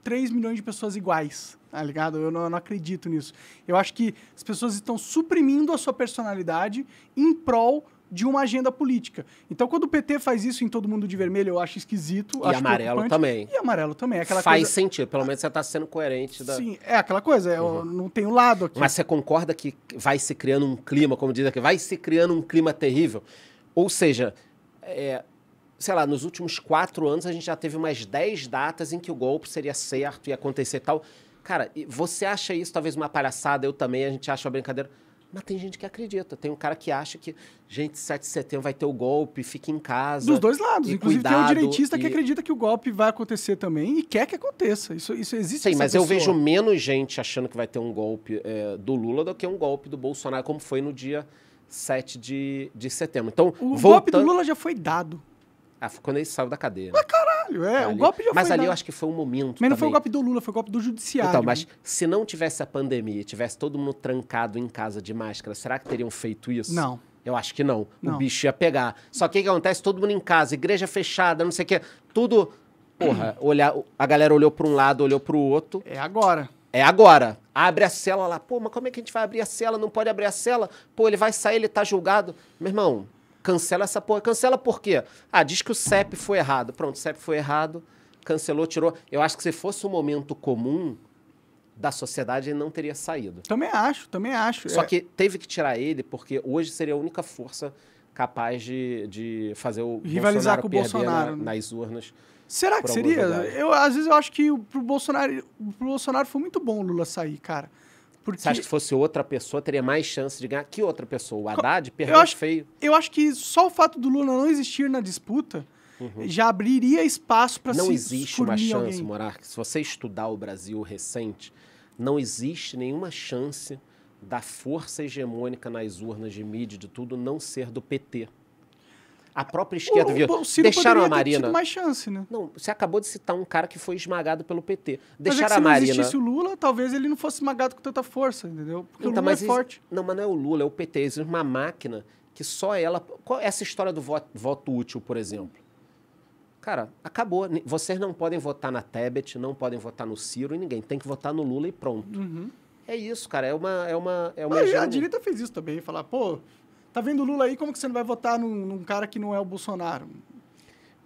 3 milhões de pessoas iguais, tá ligado? Eu não, eu não, acredito nisso. Eu acho que as pessoas estão suprimindo a sua personalidade em prol de uma agenda política. Então, quando o PT faz isso em Todo Mundo de Vermelho, eu acho esquisito. E acho amarelo também. E amarelo também. É aquela faz coisa... sentido, pelo menos você está sendo coerente. Da... Sim, é aquela coisa, é, eu uhum. não tenho lado aqui. Mas você concorda que vai se criando um clima, como diz aqui, vai se criando um clima terrível? Ou seja, é, sei lá, nos últimos quatro anos a gente já teve umas dez datas em que o golpe seria certo, ia acontecer e tal. Cara, você acha isso talvez uma palhaçada, eu também, a gente acha uma brincadeira mas tem gente que acredita. Tem um cara que acha que, gente, 7 de setembro vai ter o golpe, fique em casa. Dos dois lados. Inclusive, cuidado, tem um direitista e... que acredita que o golpe vai acontecer também e quer que aconteça. Isso, isso existe. Sim, mas pessoa. eu vejo menos gente achando que vai ter um golpe é, do Lula do que um golpe do Bolsonaro, como foi no dia 7 de, de setembro. Então, o voltando... golpe do Lula já foi dado. Ficou ah, foi quando ele saiu da cadeia. Né? Mas caralho, é. Ali. O golpe já mas foi. Mas ali eu acho que foi um momento. Mas não foi o golpe do Lula, foi o golpe do judiciário. Então, mas se não tivesse a pandemia, tivesse todo mundo trancado em casa de máscara, será que teriam feito isso? Não. Eu acho que não. não. O bicho ia pegar. Só que o que acontece? Todo mundo em casa, igreja fechada, não sei o quê. Tudo. Porra, olhar, a galera olhou para um lado, olhou para o outro. É agora. É agora. Abre a cela lá. Pô, mas como é que a gente vai abrir a cela? Não pode abrir a cela? Pô, ele vai sair, ele tá julgado. Meu irmão, Cancela essa porra. Cancela por quê? Ah, diz que o CEP foi errado. Pronto, o CEP foi errado, cancelou, tirou. Eu acho que se fosse um momento comum da sociedade, ele não teria saído. Também acho, também acho. Só é... que teve que tirar ele, porque hoje seria a única força capaz de, de fazer o Rivalizar Bolsonaro com o Bolsonaro. Na, né? nas urnas. Será que seria? Eu, às vezes eu acho que pro Bolsonaro, pro Bolsonaro foi muito bom o Lula sair, cara. Porque... Você acha que se fosse outra pessoa, teria mais chance de ganhar que outra pessoa? O Haddad perdeu eu acho, feio. Eu acho que só o fato do Lula não existir na disputa uhum. já abriria espaço para se Não existe uma chance, alguém. Se você estudar o Brasil recente, não existe nenhuma chance da força hegemônica nas urnas de mídia de tudo não ser do PT a própria esquerda o, viu. O Ciro deixaram a Marina. Ter mais chance, né? Não, você acabou de citar um cara que foi esmagado pelo PT. É deixaram é a Marina. Se existisse o Lula, talvez ele não fosse esmagado com tanta força, entendeu? Porque então, o Lula é mas é forte. Não, mas não é o Lula, é o PT. Existe é uma máquina que só ela. Qual é essa história do voto, voto útil, por exemplo? Cara, acabou. Vocês não podem votar na Tebet, não podem votar no Ciro e ninguém. Tem que votar no Lula e pronto. Uhum. É isso, cara. É uma. É uma, é uma Mas a direita fez isso também, falar, pô, tá vendo o Lula aí, como que você não vai votar num, num cara que não é o Bolsonaro?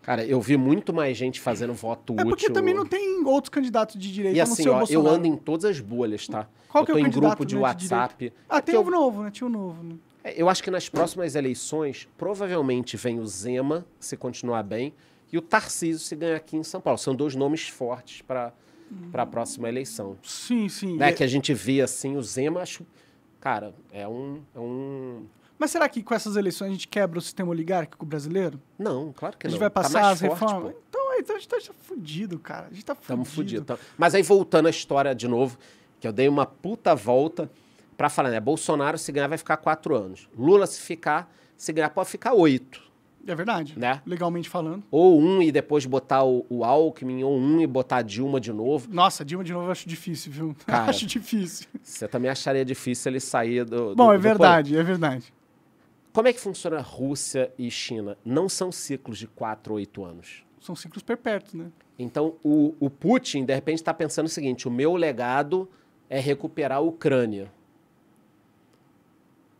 Cara, eu vi muito mais gente fazendo voto é útil. porque também não tem outros candidatos de direita. E assim, ó, eu ando em todas as bolhas, tá? Qual é eu que tô é o em grupo de né, WhatsApp. De ah, é tem o eu... novo, né? Tinha o novo, né? É, eu acho que nas próximas eleições, provavelmente vem o Zema, se continuar bem, e o Tarcísio, se ganhar aqui em São Paulo. São dois nomes fortes para para a próxima eleição. Sim, sim. Né? É... Que a gente vê assim, o Zema, acho. Cara, é um. É um mas será que com essas eleições a gente quebra o sistema oligárquico brasileiro? Não, claro que não. A gente não. vai tá passar tá as forte, reformas? Pô. Então, então a gente tá, tá fudido, cara. A gente tá fudido. Estamos fudidos. Tá... Mas aí voltando à história de novo, que eu dei uma puta volta para falar, né? Bolsonaro se ganhar vai ficar quatro anos. Lula se ficar, se ganhar pode ficar oito. É verdade. Né? Legalmente falando. Ou um e depois botar o, o Alckmin, ou um e botar a Dilma de novo. Nossa, Dilma de novo eu acho difícil, viu? Cara, acho difícil. Você também acharia difícil ele sair do. Bom, é do, é verdade, é verdade. Como é que funciona Rússia e China? Não são ciclos de quatro ou oito anos. São ciclos perpétuos, né? Então, o, o Putin, de repente, está pensando o seguinte: o meu legado é recuperar a Ucrânia.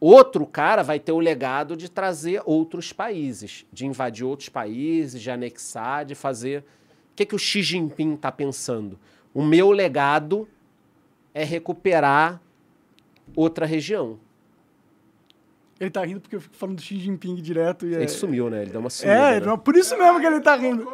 Outro cara vai ter o legado de trazer outros países, de invadir outros países, de anexar, de fazer. O que, é que o Xi Jinping está pensando? O meu legado é recuperar outra região. Ele tá rindo porque eu fico falando do Xi Jinping direto. E ele é... sumiu, né? Ele dá uma sumida. É, né? por isso mesmo que ele tá rindo.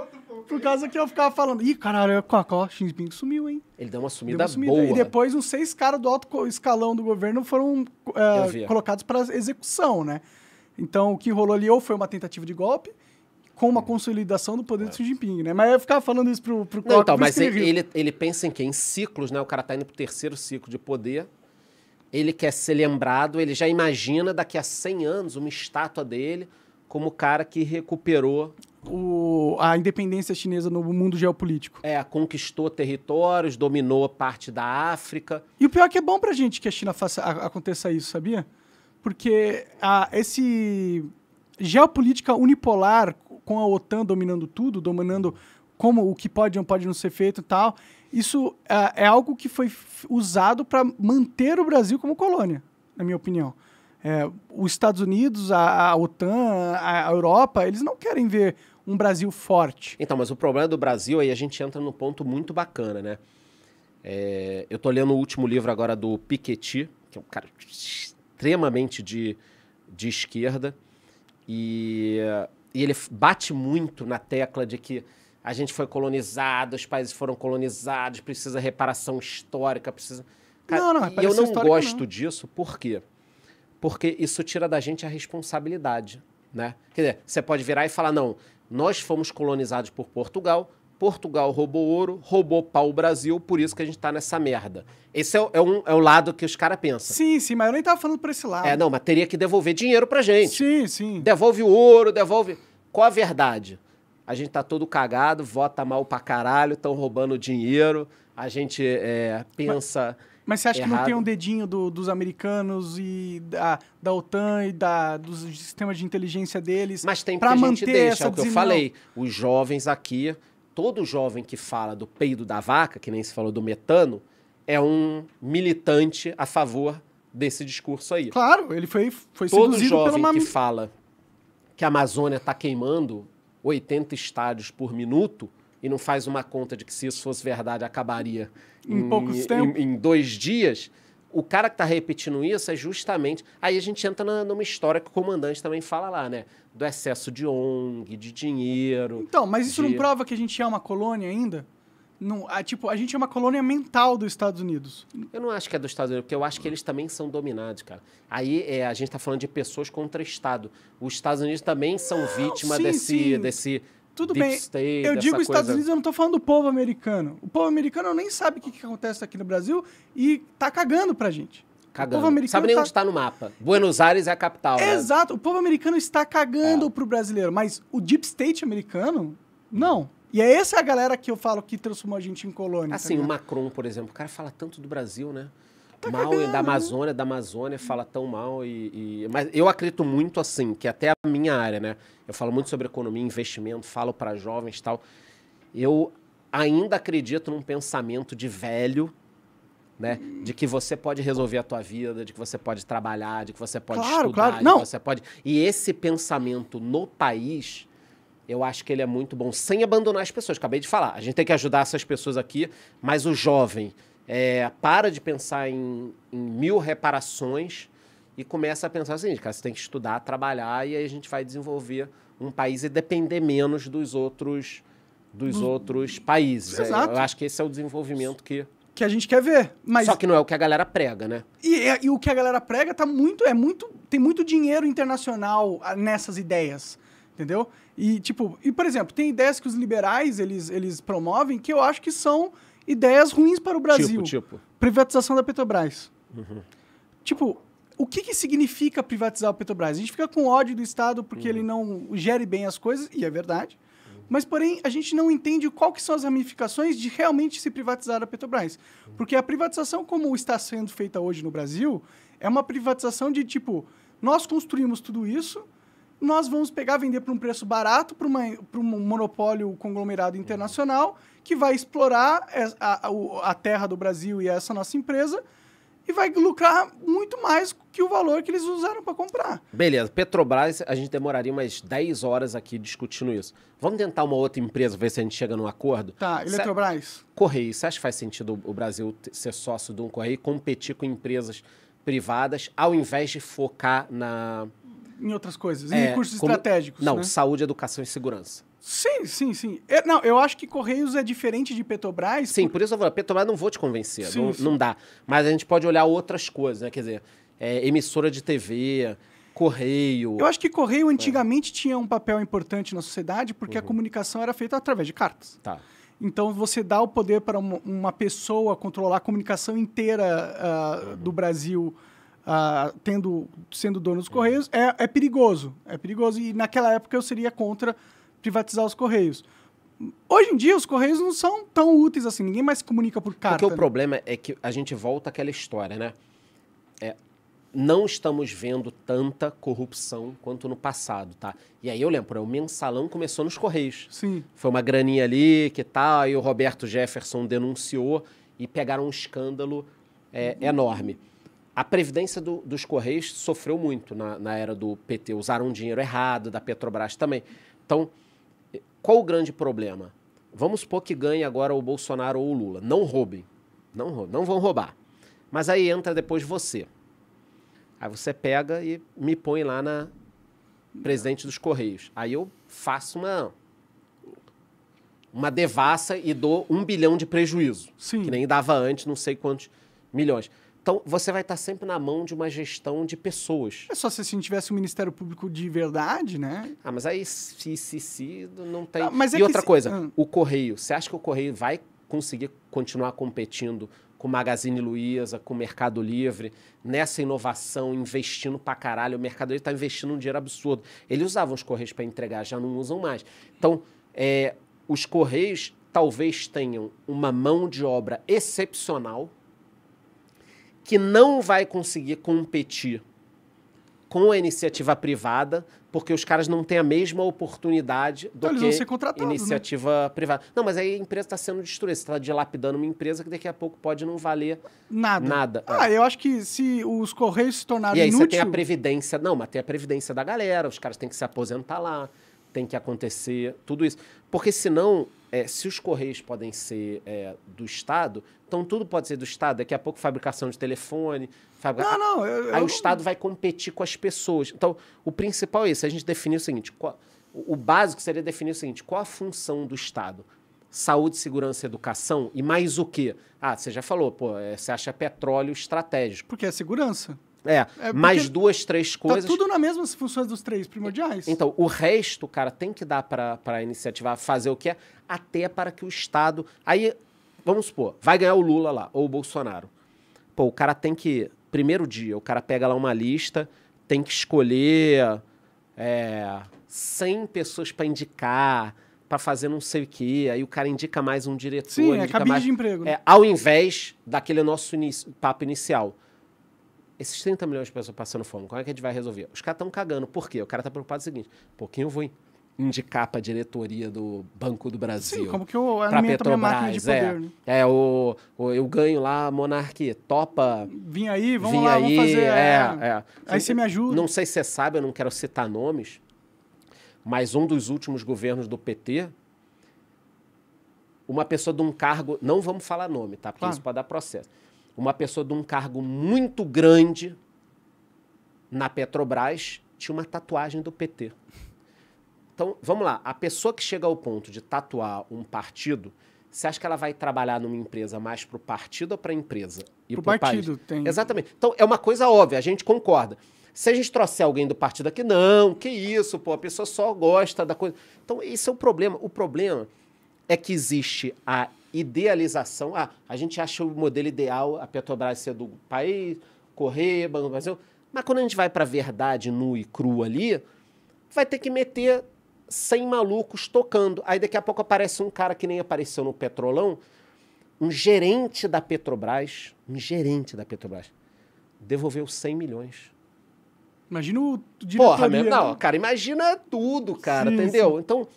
Por causa que eu ficava falando, ih, caralho, é o Xi Jinping sumiu, hein? Ele deu uma sumida, deu uma sumida. boa. E depois uns seis caras do alto escalão do governo foram é, colocados para execução, né? Então o que rolou ali ou foi uma tentativa de golpe, com uma consolidação do poder é. do Xi Jinping, né? Mas eu ficava falando isso pro, pro Não, Clock, então, mas ele, ele, ele, pensa em quê? Em ciclos, né? O cara tá indo pro terceiro ciclo de poder, ele quer ser lembrado, ele já imagina daqui a 100 anos uma estátua dele como o cara que recuperou o, a independência chinesa no mundo geopolítico. É, conquistou territórios, dominou parte da África. E o pior é que é bom pra gente que a China faça, a, aconteça isso, sabia? Porque a, esse geopolítica unipolar com a OTAN dominando tudo, dominando como o que pode ou não pode não ser feito e tal, isso uh, é algo que foi usado para manter o Brasil como colônia, na minha opinião. É, os Estados Unidos, a, a OTAN, a, a Europa, eles não querem ver um Brasil forte. Então, mas o problema do Brasil, aí a gente entra num ponto muito bacana, né? É, eu tô lendo o último livro agora do Piketty, que é um cara extremamente de, de esquerda, e, e ele bate muito na tecla de que a gente foi colonizado, os países foram colonizados, precisa reparação histórica, precisa. Cara, não, não, e eu não gosto não. disso, por quê? Porque isso tira da gente a responsabilidade. Né? Quer dizer, você pode virar e falar: não, nós fomos colonizados por Portugal, Portugal roubou ouro, roubou pau o Brasil, por isso que a gente tá nessa merda. Esse é, é, um, é o lado que os caras pensam. Sim, sim, mas eu nem tava falando pra esse lado. É, não, mas teria que devolver dinheiro pra gente. Sim, sim. Devolve o ouro, devolve. Qual a verdade? a gente tá todo cagado, vota mal pra caralho, estão roubando dinheiro, a gente é, pensa. Mas... Mas você acha errado. que não tem um dedinho do, dos americanos e da, da OTAN e da, dos sistemas de inteligência deles? Mas tem para manter deixa, essa é o que eu falei. Os jovens aqui, todo jovem que fala do peido da vaca, que nem se falou do metano, é um militante a favor desse discurso aí. Claro, ele foi foi Todo jovem que fala que a Amazônia está queimando 80 estádios por minuto e não faz uma conta de que se isso fosse verdade acabaria em, em poucos tempos. Em, em dois dias, o cara que está repetindo isso é justamente. Aí a gente entra na, numa história que o comandante também fala lá, né? Do excesso de ONG, de dinheiro. Então, mas isso de... não prova que a gente é uma colônia ainda? Não, a, tipo, a gente é uma colônia mental dos Estados Unidos. Eu não acho que é dos Estados Unidos, porque eu acho que eles também são dominados, cara. Aí é, a gente está falando de pessoas contra Estado. Os Estados Unidos também são vítima desse, desse tudo Deep bem. State, eu digo Estados Unidos, eu não estou falando do povo americano. O povo americano nem sabe o que, que acontece aqui no Brasil e tá cagando pra gente. Cagando. O povo americano sabe nem tá... onde está no mapa. Buenos Aires é a capital. né? Exato. O povo americano está cagando é. pro brasileiro, mas o deep state americano, não. E é essa a galera que eu falo que transformou a gente em colônia. Tá assim, tá o Macron, por exemplo, o cara fala tanto do Brasil, né? Tá mal cagando, da né? Amazônia, né? da Amazônia fala tão mal e, e, mas eu acredito muito assim que até a minha área, né? Eu falo muito sobre economia, investimento, falo para jovens, tal. Eu ainda acredito num pensamento de velho, né? De que você pode resolver a tua vida, de que você pode trabalhar, de que você pode claro, estudar, claro. Não. você pode. E esse pensamento no país eu acho que ele é muito bom, sem abandonar as pessoas. Acabei de falar, a gente tem que ajudar essas pessoas aqui, mas o jovem é, para de pensar em, em, mil reparações e começa a pensar assim, cara, você tem que estudar, trabalhar e aí a gente vai desenvolver um país e depender menos dos outros dos hum. outros países. É, Exato. É, eu acho que esse é o desenvolvimento que que a gente quer ver, mas só que não é o que a galera prega, né? E, é, e o que a galera prega tá muito é muito tem muito dinheiro internacional ah, nessas ideias, entendeu? E, tipo, e, por exemplo, tem ideias que os liberais eles, eles promovem que eu acho que são ideias ruins para o tipo, Brasil. Tipo, tipo. Privatização da Petrobras. Uhum. Tipo, o que, que significa privatizar a Petrobras? A gente fica com ódio do Estado porque uhum. ele não gere bem as coisas, e é verdade. Uhum. Mas, porém, a gente não entende qual são as ramificações de realmente se privatizar a Petrobras. Uhum. Porque a privatização como está sendo feita hoje no Brasil é uma privatização de, tipo, nós construímos tudo isso, nós vamos pegar, vender por um preço barato para um monopólio conglomerado internacional que vai explorar a, a, a, terra do Brasil e essa nossa empresa e vai lucrar muito mais que o valor que eles usaram para comprar. Beleza, Petrobras, a gente demoraria umas 10 horas aqui discutindo isso. Vamos tentar uma outra empresa, ver se a gente chega num acordo? Tá, Eletrobras. Correio, você acha que faz sentido o Brasil ser sócio de um correio e competir com empresas privadas ao invés de focar na em outras coisas, em é, recursos como... estratégicos. Não, né? saúde, educação e segurança. Sim, sim, sim. Eu, é, não, eu acho que Correios é diferente de Petrobras. Sim, por, por isso eu falo, Petrobras não vou te convencer, sim, não, sim. não dá. Mas a gente pode olhar outras coisas, né? Quer dizer, é, emissora de TV, correio. Eu acho que correio é. antigamente é. tinha um papel importante na sociedade porque uhum. a comunicação era feita através de cartas. Tá. Então você dá o poder para uma, uma pessoa controlar a comunicação inteira uh, uhum. do Brasil tendo, sendo dono dos Correios, é, é perigoso. É perigoso. E naquela época eu seria contra privatizar os Correios. Hoje em dia, os Correios não são tão úteis assim. Ninguém mais se comunica por carta. Porque o né? problema é que a gente volta àquela história, né? É, não estamos vendo tanta corrupção quanto no passado, tá? E aí eu lembro, o mensalão começou nos Correios. Sim. Foi uma graninha ali, que tal, tá, e o Roberto Jefferson denunciou e pegaram um escândalo é, enorme. A previdência do, dos Correios sofreu muito na, na, era do PT, usaram dinheiro errado, da Petrobras também. Então, eh, qual o grande problema? Vamos supor que ganhe agora o Bolsonaro ou o Lula. Não roubem. Não, não vão roubar. Mas aí entra depois você. Aí você pega e me põe lá na presidente dos Correios. Aí eu faço uma uma devassa e dou um bilhão de prejuízo. Sim. Que nem dava antes, não sei quantos milhões. Então, você vai estar sempre na mão de uma gestão de pessoas. É só se a assim, gente tivesse um Ministério Público de verdade, né? Ah, mas aí, se, se, se, não tem... Ah, mas é e é outra coisa, ah. o Correio. Você acha que o Correio vai conseguir continuar competindo com Magazine Luiza, com Mercado Livre, nessa inovação, investindo pra caralho. O Mercado Livre está investindo um dinheiro absurdo. Eles usavam os Correios para entregar, já não usam mais. Então, é, os Correios talvez tenham uma mão de obra excepcional, que não vai conseguir competir com a iniciativa privada, porque os caras não têm a mesma oportunidade do então, que né? iniciativa né? privada. Não, mas aí a empresa está sendo destruída. Você está dilapidando uma empresa que daqui a pouco pode não valer nada. nada. Ah, é. eu acho que se os Correios se tornarem inúteis... E aí inútil... você tem a previdência... Não, mas tem a previdência da galera. Os caras têm que se aposentar lá. Tem que acontecer tudo isso. Porque senão é, se os correios podem ser é, do Estado, então tudo pode ser do Estado. Daqui a pouco fabricação de telefone. Fabrica... Não, não. Eu, Aí eu... o Estado vai competir com as pessoas. Então, o principal é isso. A gente definir o seguinte: qual... o básico seria definir o seguinte: qual a função do Estado? Saúde, segurança, educação e mais o quê? Ah, você já falou, pô, é, você acha petróleo estratégico. Porque é segurança. É, é mais duas, três tá coisas. Tá tudo nas mesmas funções dos três primordiais. Então, o resto, cara, tem que dar para a iniciativa fazer o que é, até para que o Estado. Aí, vamos supor, vai ganhar o Lula lá, ou o Bolsonaro. Pô, o cara tem que. Primeiro dia, o cara pega lá uma lista, tem que escolher é, 100 pessoas para indicar, para fazer não sei o quê. Aí o cara indica mais um diretor. Sim, é cabide mais, de emprego. Né? É, ao invés daquele nosso inicio, papo inicial esses 30 milhões de pessoas passando fome, como é que a gente vai resolver? Os caras estão cagando. Por quê? O cara está preocupado com o seguinte: pouquinho eu vou indicar para a diretoria do Banco do Brasil. Sim, como que eu para é Petrobras, é. poder, é, né? é o, o, eu ganho lá a monarquia, topa. Vim aí, vamos vim lá, aí, vamos fazer. É, é. é. Aí você me ajuda. Não sei se você sabe, eu não quero citar nomes, mas um dos últimos governos do PT, uma pessoa de um cargo, não vamos falar nome, tá? Porque claro. isso pode dar processo uma pessoa de um cargo muito grande na Petrobras tinha uma tatuagem do PT. Então, vamos lá, a pessoa que chega ao ponto de tatuar um partido, você acha que ela vai trabalhar numa empresa mais para o partido ou para a empresa? E para o partido, país? tem. Exatamente. Então, é uma coisa óbvia, a gente concorda. Se a gente trouxer alguém do partido aqui, não, que isso, pô, a pessoa só gosta da coisa. Então, esse é o problema. O problema é que existe a idealização. Ah, a gente acha o modelo ideal a Petrobras ser do país, correr, Banco do Brasil. Mas quando a gente vai para a verdade nua e crua ali, vai ter que meter 100 malucos tocando. Aí daqui a pouco aparece um cara que nem apareceu no Petrolão, um gerente da Petrobras, um gerente da Petrobras, devolveu 100 milhões. Imagina o Porra, mesmo, né? não, cara, imagina tudo, cara, sim, entendeu? Sim. Então,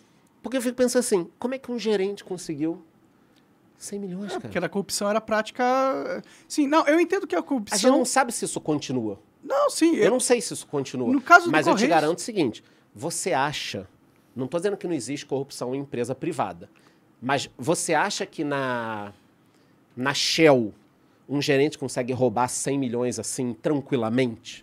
porque eu fico pensando assim, como é que um gerente conseguiu 100 milhões, é, cara. Porque a corrupção era prática. Eh, sim, não, eu entendo que a corrupção. A gente não sabe se isso continua. Não, sim. Eu, eu não sei se isso continua. No caso do Mas Correios... eu te garanto o seguinte: você acha. Não estou dizendo que não existe corrupção em empresa privada. Mas você acha que na, na Shell um gerente consegue roubar 100 milhões assim tranquilamente?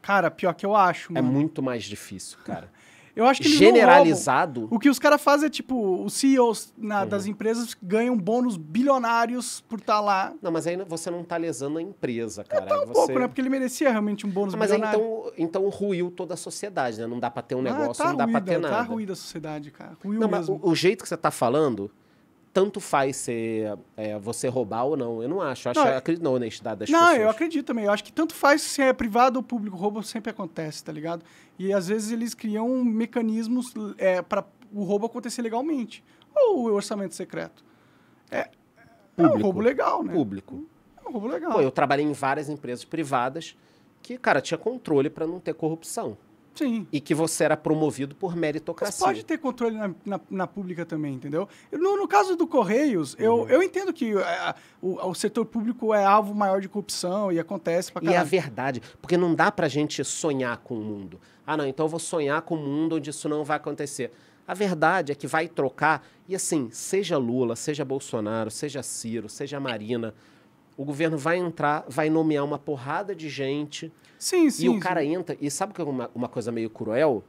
Cara, pior que eu acho. É mano. É muito mais difícil, cara. Eu acho que eles generalizado. o que os caras fazem é tipo, os CEOs na, uhum. das empresas ganham bônus bilionários por estar tá lá. Não, mas aí você não tá lesando a empresa, cara. É, tá um você... pouco, né? Porque ele merecia realmente um bônus ah, mas bilionário. Mas então, então ruiu toda a sociedade, né? Não dá para ter um ah, negócio, ah, tá não dá para ter tá nada. Tá ruim da sociedade, cara. Ruiu não, mesmo. mas o, o, jeito que você tá falando tanto faz ser é, você roubar ou não. Eu não acho. Eu acho não, é- acredito na honestidade das não, pessoas. Não, eu acredito também. Eu acho que tanto faz se é privado ou público, roubo sempre acontece, tá ligado? E às vezes eles criam mecanismos é, para o roubo acontecer legalmente. Ou o orçamento secreto. É, público, é um roubo legal, né? Público. É um roubo legal. Pô, eu trabalhei em várias empresas privadas que, cara, tinha controle para não ter corrupção. Sim. E que você era promovido por meritocracia. Mas pode ter controle na, na, na pública também, entendeu? No, no caso do Correios, uhum. eu, eu entendo que é, o, o, setor público é alvo maior de corrupção e acontece pra caralho. E é a verdade, porque não dá pra gente sonhar com o mundo. Ah, não, então eu vou sonhar com o mundo onde isso não vai acontecer. A verdade é que vai trocar, e assim, seja Lula, seja Bolsonaro, seja Ciro, seja Marina, o governo vai entrar, vai nomear uma porrada de gente. Sim, sim. E o cara entra. E sabe que é uma, uma coisa meio cruel?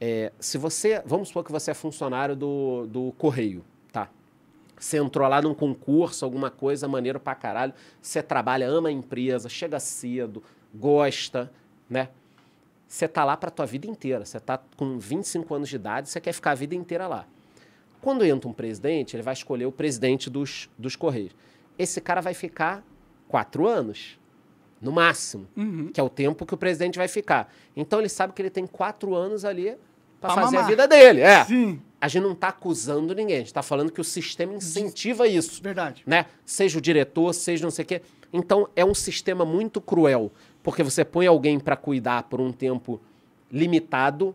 É, se você. Vamos supor que você é funcionário do, do Correio, tá? Você entrou lá num concurso, alguma coisa, maneiro pra caralho. Você trabalha, ama a empresa, chega cedo, gosta, né? Você tá lá pra tua vida inteira. Você tá com 25 anos de idade, você quer ficar a vida inteira lá. Quando entra um presidente, ele vai escolher o presidente dos, dos Correios esse cara vai ficar quatro anos, no máximo, uhum. que é o tempo que o presidente vai ficar. Então ele sabe que ele tem quatro anos ali para fazer mamar. a vida dele. É. Sim. A gente não está acusando ninguém, a gente está falando que o sistema incentiva isso. Verdade. Né? Seja o diretor, seja não sei o quê. Então é um sistema muito cruel, porque você põe alguém para cuidar por um tempo limitado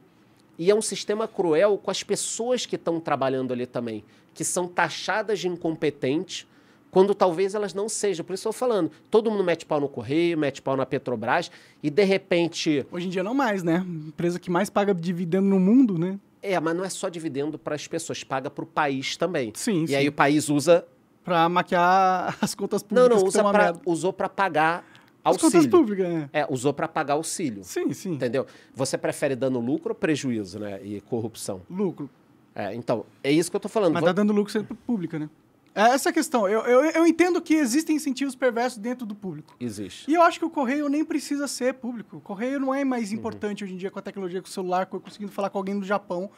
e é um sistema cruel com as pessoas que estão trabalhando ali também, que são taxadas de incompetente quando talvez elas não sejam. Por isso eu estou falando, todo mundo mete pau no Correio, mete pau na Petrobras, e de repente... Hoje em dia não mais, né? Empresa que mais paga dividendo no mundo, né? É, mas não é só dividendo para as pessoas, paga para o país também. Sim, E sim. aí o país usa... Para maquiar as contas públicas. Não, não, usa pra, usou para pagar auxílio. As contas públicas, né? É, usou para pagar auxílio. Sim, sim. Entendeu? Você prefere dando lucro ou prejuízo, né? E corrupção? Lucro. É, então, é isso que eu tô falando. Mas Vou... tá dando lucro sempre pública, né? É essa questão. Eu, eu, eu, entendo que existem incentivos perversos dentro do público. Existe. E eu acho que o correio nem precisa ser público. O correio não é mais uhum. importante uhum. hoje em dia com a tecnologia, com o celular, conseguindo falar com alguém do Japão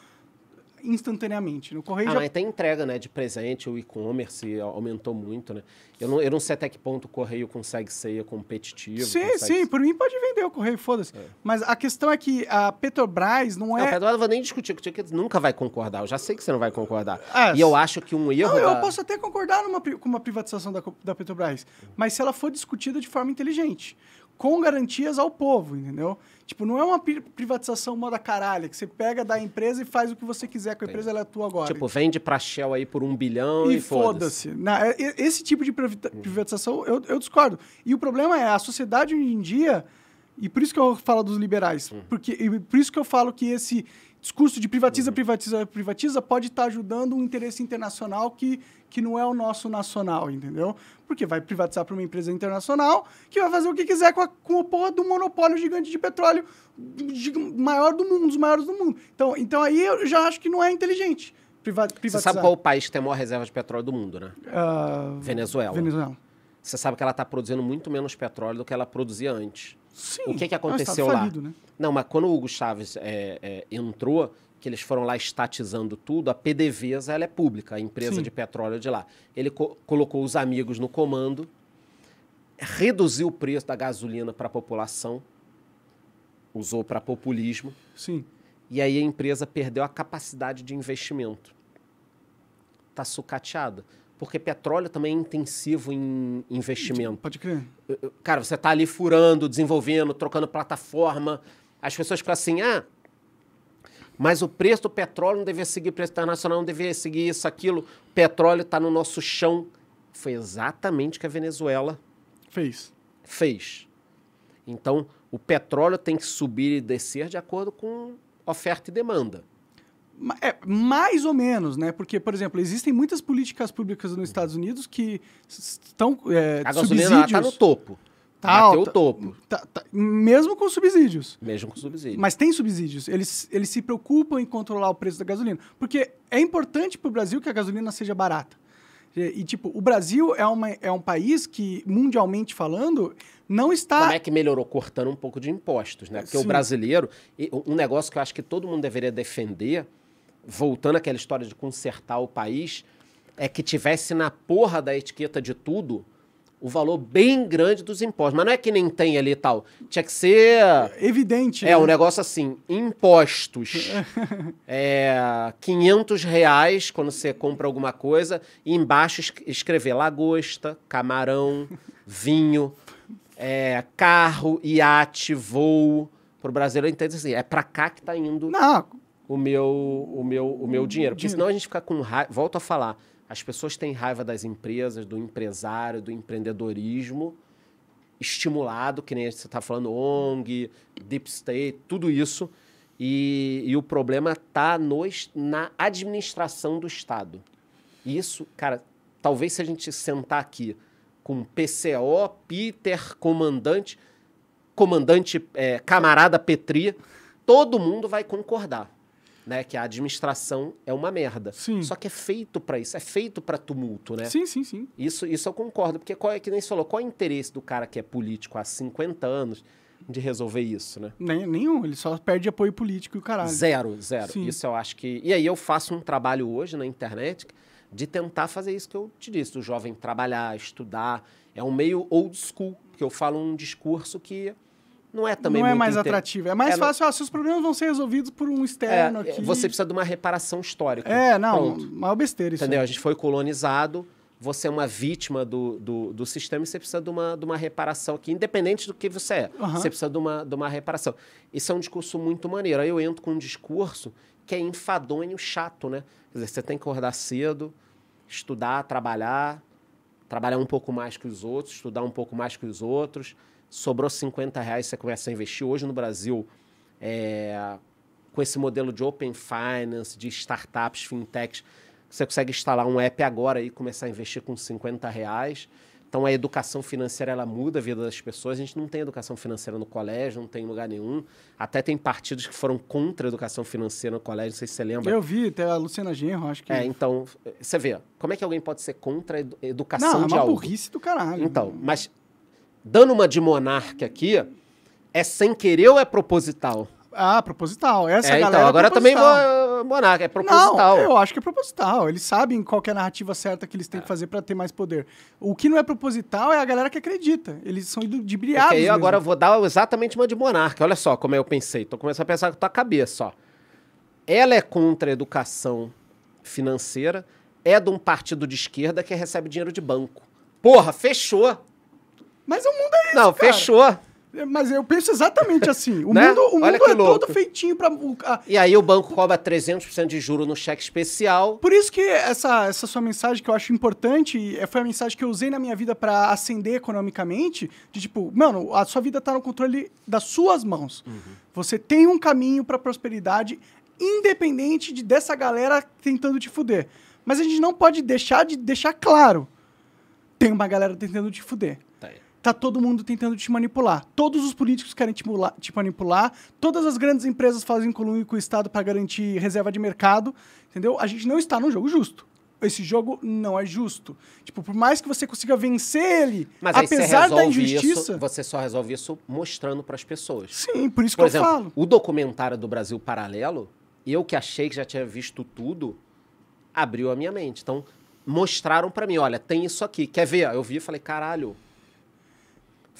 instantaneamente. No correio ah, já... mas tem entrega, né? De presente, o e-commerce aumentou muito, né? Eu não, eu não sei até que ponto o correio consegue ser competitivo. Sim, consegue... sim. Por mim pode vender o correio, foda-se. É. Mas a questão é que a Petrobras não é... Não, Petrobras, eu não vou nem discutir contigo, que nunca vai concordar. Eu já sei que você não vai concordar. É, e eu acho que um erro... Não, da... eu posso até concordar numa, com uma privatização da, da Petrobras, mas se ela for discutida de forma inteligente, com garantias ao povo, entendeu? Tipo, não é uma privatização moda caralho, é que você pega da empresa e faz o que você quiser com a empresa, ela é tua agora. Tipo, vende pra Shell aí por um bilhão e, e foda-se. Foda é, esse tipo de uhum. privatização, eu, eu, discordo. E o problema é, a sociedade hoje em dia, e por isso que eu falo dos liberais, uhum. porque, e por isso que eu falo que esse discurso de privatiza, uhum. privatiza, privatiza pode estar tá ajudando um interesse internacional que que não é o nosso nacional, entendeu? Porque vai privatizar para uma empresa internacional que vai fazer o que quiser com a, com a porra do monopólio gigante de petróleo de, maior do mundo, dos maiores do mundo. Então, então aí eu já acho que não é inteligente priva, privatizar. Você sabe qual é o país que tem a maior reserva de petróleo do mundo, né? Uh, Venezuela. Venezuela. Você sabe que ela está produzindo muito menos petróleo do que ela produzia antes. Sim. O que, que aconteceu é um falido, lá? Né? Não, mas quando o Hugo Chávez é, é, entrou, que eles foram lá estatizando tudo, a PDVSA ela é pública, a empresa Sim. de petróleo é de lá. Ele co colocou os amigos no comando, reduziu o preço da gasolina para a população, usou para populismo. Sim. E aí a empresa perdeu a capacidade de investimento. Está sucateada. Porque petróleo também é intensivo em investimento. Pode crer. Cara, você está ali furando, desenvolvendo, trocando plataforma. As pessoas ficam assim, ah, mas o preço do petróleo não deveria seguir o preço internacional, não deveria seguir isso, aquilo. O petróleo está no nosso chão. Foi exatamente o que a Venezuela fez. Fez. Então, o petróleo tem que subir e descer de acordo com oferta e demanda. É, mais ou menos, né? Porque, por exemplo, existem muitas políticas públicas nos Estados Unidos que estão. É, a gasolina está no topo. Tá Bateu o topo. Tá, tá, mesmo com subsídios. Mesmo com subsídios. Mas tem subsídios. Eles, eles se preocupam em controlar o preço da gasolina. Porque é importante para o Brasil que a gasolina seja barata. E, tipo, o Brasil é, uma, é um país que, mundialmente falando, não está. Como é que melhorou? Cortando um pouco de impostos, né? Porque Sim. o brasileiro. Um negócio que eu acho que todo mundo deveria defender, voltando àquela história de consertar o país, é que tivesse na porra da etiqueta de tudo o valor bem grande dos impostos. Mas não é que nem tem ali e tal. Tinha que ser. É evidente. É, né? um negócio assim: impostos. é, 500 reais quando você compra alguma coisa. E embaixo escrever lagosta, camarão, vinho, é, carro, iate, voo. Para o brasileiro entender assim: é para cá que está indo. Não. O meu, o meu, o meu dinheiro. Porque senão a gente fica com raiva. Volto a falar as pessoas têm raiva das empresas, do empresário, do empreendedorismo estimulado, que nem você está falando, ONG, Deep State, tudo isso. E, e o problema está na administração do Estado. isso, cara, talvez se a gente sentar aqui com PCO, Peter, comandante, comandante é, camarada Petri, todo mundo vai concordar né? Que a administração é uma merda. Sim. Só que é feito para isso, é feito para tumulto, né? Sim, sim, sim. Isso, isso eu concordo, porque qual é que nem você falou, qual é o interesse do cara que é político há 50 anos de resolver isso, né? Nem, nenhum, ele só perde apoio político e o caralho. Zero, zero. Sim. Isso eu acho que. E aí eu faço um trabalho hoje na internet de tentar fazer isso que eu te disse, do jovem trabalhar, estudar. É um meio old school, porque eu falo um discurso que não é também não é mais inter... atrativo. É mais é, fácil, não... ah, seus problemas vão ser resolvidos por um externo é, é, aqui. Você precisa de uma reparação histórica. É, não, Pronto. maior besteira isso. Entendeu? Aí. A gente foi colonizado, você é uma vítima do, do, do, sistema e você precisa de uma, de uma reparação aqui, independente do que você é. Uhum. Você precisa de uma, de uma reparação. Isso é um discurso muito maneiro. Aí eu entro com um discurso que é enfadonho, chato, né? Quer dizer, você tem que acordar cedo, estudar, trabalhar, trabalhar um pouco mais que os outros, estudar um pouco mais que os outros sobrou 50 reais, você começa a investir. Hoje no Brasil, é, com esse modelo de open finance, de startups, fintechs, você consegue instalar um app agora e começar a investir com 50 reais. Então a educação financeira ela muda a vida das pessoas. A gente não tem educação financeira no colégio, não tem lugar nenhum. Até tem partidos que foram contra a educação financeira no colégio, não sei se você lembra. Eu vi, até a Luciana Genro, acho que. É, então, você vê, como é que alguém pode ser contra a educação não, é uma de algo? burrice do caralho. Então, mas dando uma de monarca aqui, é sem querer ou é proposital? Ah, proposital. Essa é, então, galera. Então, agora é também eh, monarca, é proposital. Não, eu acho que é proposital. Eles sabem qual é a narrativa certa que eles têm é. que fazer para ter mais poder. O que não é proposital é a galera que acredita. Eles são de aí Okay, eu agora vou dar exatamente uma de monarca. Olha só como eu pensei. Tô começando a pensar com a tua cabeça, ó. Ela é contra a educação financeira, é de um partido de esquerda que recebe dinheiro de banco. Porra, fechou. Mas o mundo é isso, Não, cara. fechou. É, mas eu penso exatamente assim. O né? mundo, o mundo é louco. todo feitinho para. e aí o banco cobra 300% de juro no cheque especial. Por isso que essa, essa sua mensagem que eu acho importante eh, foi a mensagem que eu usei na minha vida para ascender economicamente: de tipo, mano, a sua vida tá no controle das suas mãos. Uhum. Você tem um caminho para prosperidade, independente de, dessa galera tentando te fuder. Mas a gente não pode deixar de deixar claro: tem uma galera tentando te fuder tá todo mundo tentando te manipular. Todos os políticos querem te, mula, te manipular, todas as grandes empresas fazem colunho com o Estado para garantir reserva de mercado, entendeu? A gente não está num jogo justo. Esse jogo não é justo. Tipo, por mais que você consiga vencer ele, Mas apesar da injustiça. Isso, você só resolve isso mostrando para as pessoas. Sim, por isso por que exemplo, eu falo. O documentário do Brasil Paralelo, eu que achei que já tinha visto tudo, abriu a minha mente. Então, mostraram para mim: olha, tem isso aqui. Quer ver? Eu vi e falei: caralho,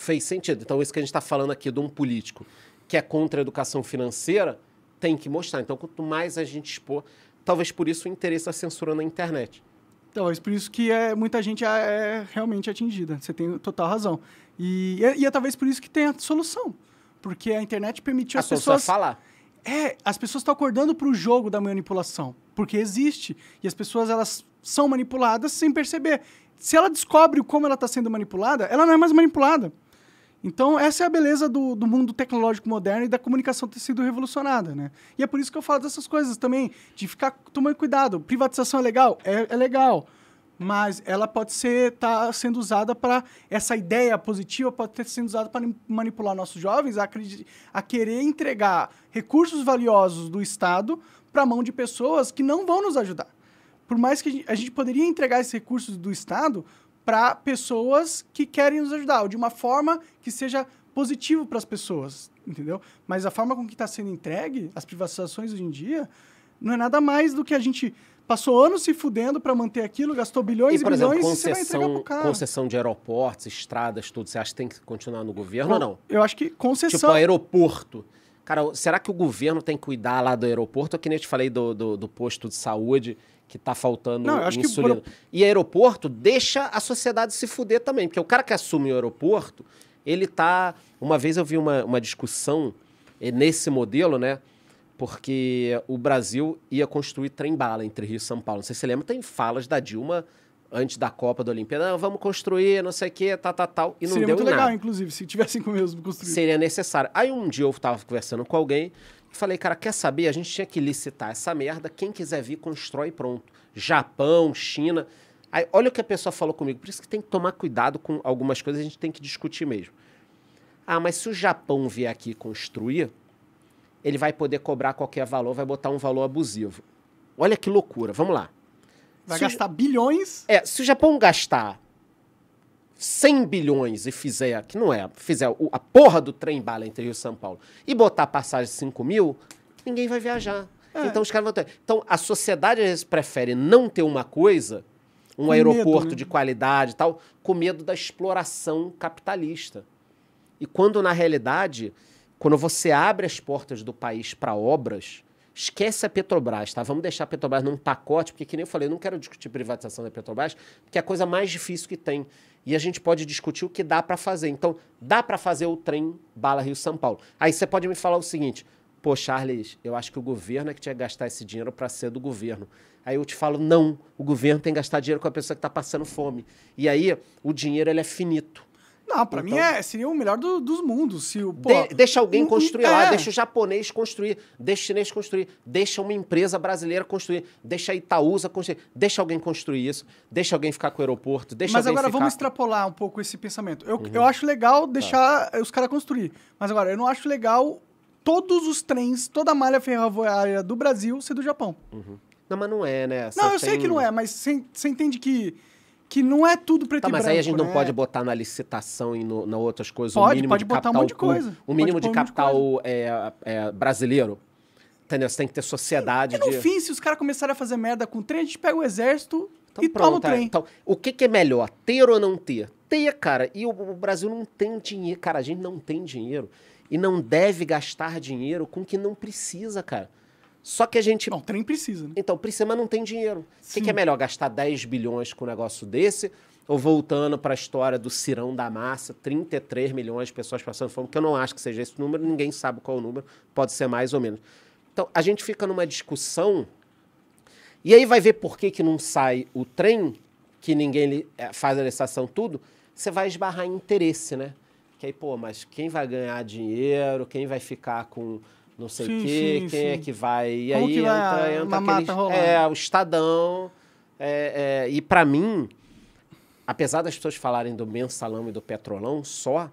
fez sentido. Então, isso que a gente está falando aqui de um político que é contra a educação financeira, tem que mostrar. Então, quanto mais a gente expor, talvez por isso o interesse da tá censura na internet. Talvez por isso que é, muita gente é, é realmente atingida. Você tem total razão. E, e, é, talvez por isso que tem a solução. Porque a internet permitiu ah, as a pessoas... falar. É, as pessoas estão acordando para o jogo da manipulação. Porque existe. E as pessoas, elas são manipuladas sem perceber. Se ela descobre como ela está sendo manipulada, ela não é mais manipulada. Então, essa é a beleza do, do, mundo tecnológico moderno e da comunicação ter sido revolucionada, né? E é por isso que eu falo dessas coisas também, de ficar tomando cuidado. Privatização é legal? É, é legal. Mas ela pode ser tá sendo usada para... Essa ideia positiva pode ter sendo usada para manipular nossos jovens a, a querer entregar recursos valiosos do Estado para a mão de pessoas que não vão nos ajudar por mais que a gente, a gente, poderia entregar esses recursos do Estado para pessoas que querem nos ajudar, ou de uma forma que seja positivo para as pessoas, entendeu? Mas a forma com que está sendo entregue, as privatizações hoje em dia, não é nada mais do que a gente passou anos se fudendo para manter aquilo, gastou bilhões e, por e bilhões exemplo, concessão, e você vai entregar pro cara. Concessão de aeroportos, estradas, tudo, você acha que tem que continuar no governo Bom, ou não? Eu acho que concessão... Tipo, aeroporto. Cara, será que o governo tem que cuidar lá do aeroporto? É que nem eu te falei do, do, do posto de saúde, que está faltando não, insulina. Que... E aeroporto deixa a sociedade se fuder também, porque o cara que assume o aeroporto, ele tá. Uma vez eu vi uma, uma discussão nesse modelo, né? Porque o Brasil ia construir trem-bala entre Rio e São Paulo. Não sei se você lembra, tem falas da Dilma antes da Copa da Olimpíada. Não, vamos construir, não sei o quê, tal, tá, tal, tá, tal. Tá, e não Seria deu muito nada. legal, inclusive, se tivessem mesmo construído. Seria necessário. Aí um dia eu estava conversando com alguém Falei, cara, quer saber? A gente tinha que licitar essa merda. Quem quiser vir, constrói pronto. Japão, China. Aí, olha o que a pessoa falou comigo. Por isso que tem que tomar cuidado com algumas coisas, a gente tem que discutir mesmo. Ah, mas se o Japão vier aqui construir, ele vai poder cobrar qualquer valor, vai botar um valor abusivo. Olha que loucura. Vamos lá. Vai se gastar o... bilhões. É, se o Japão gastar 100 bilhões e fizer, que não é, fizer a porra do trem-bala entre Rio e São Paulo e botar passagem de 5 mil, ninguém vai viajar. É. Então os caras vão ter. Então a sociedade às vezes prefere não ter uma coisa, um com aeroporto medo, né? de qualidade e tal, com medo da exploração capitalista. E quando na realidade, quando você abre as portas do país para obras, esquece a Petrobras, tá? Vamos deixar a Petrobras num pacote, porque que nem eu falei, eu não quero discutir privatização da Petrobras, porque é a coisa mais difícil que tem e a gente pode discutir o que dá para fazer. Então, dá para fazer o trem Bala Rio-São Paulo. Aí você pode me falar o seguinte, pô, Charles, eu acho que o governo é que tinha que gastar esse dinheiro para ser do governo. Aí eu te falo, não, o governo tem que gastar dinheiro com a pessoa que está passando fome. E aí, o dinheiro ele é finito. Não, pra então, mim é, seria o melhor do, dos mundos. Se o, pô, de, deixa alguém um, construir lá, é. deixa o japonês construir, deixa o chinês construir, deixa uma empresa brasileira construir, deixa a Itaúsa construir, deixa alguém construir isso, deixa alguém ficar com o aeroporto, deixa Mas agora ficar... vamos extrapolar um pouco esse pensamento. Eu, uhum. eu acho legal deixar tá. os caras construir, mas agora eu não acho legal todos os trens, toda a malha ferroviária do Brasil ser do Japão. Uhum. Não, mas não é, né? não, eu tem... sei que não é, mas você entende que que não é tudo preto tá, e branco. mas aí a gente não né? pode botar na licitação e no, na outras coisas pode, o mínimo pode de botar capital, um monte de coisa. O mínimo de capital é, é, brasileiro. Entendeu? Você tem que ter sociedade. E, é de... e no fim, se os caras começarem a fazer merda com o trem, a gente pega o exército então, e pronto, toma o é. trem. É. Então, o que, que, é melhor, ter ou não ter? Ter, cara. E o, o Brasil não tem dinheiro. Cara, a gente não tem dinheiro. E não deve gastar dinheiro com o que não precisa, cara. Só que a gente. Não, o trem precisa, né? Então, precisa, mas não tem dinheiro. O que, que, é melhor? Gastar 10 bilhões com um negócio desse? Ou voltando para a história do Cirão da Massa, 33 milhões de pessoas passando fome, que eu não acho que seja esse número, ninguém sabe qual o número, pode ser mais ou menos. Então, a gente fica numa discussão, e aí vai ver por que, que não sai o trem, que ninguém eh, faz a licitação, tudo, você vai esbarrar em interesse, né? Que aí, pô, mas quem vai ganhar dinheiro, quem vai ficar com não sei o quê, sim, quem é sim. é que vai. E Como aí entra, vai, entra aquele, é, o Estadão. É, é, e para mim, apesar das pessoas falarem do mensalão e do petrolão só,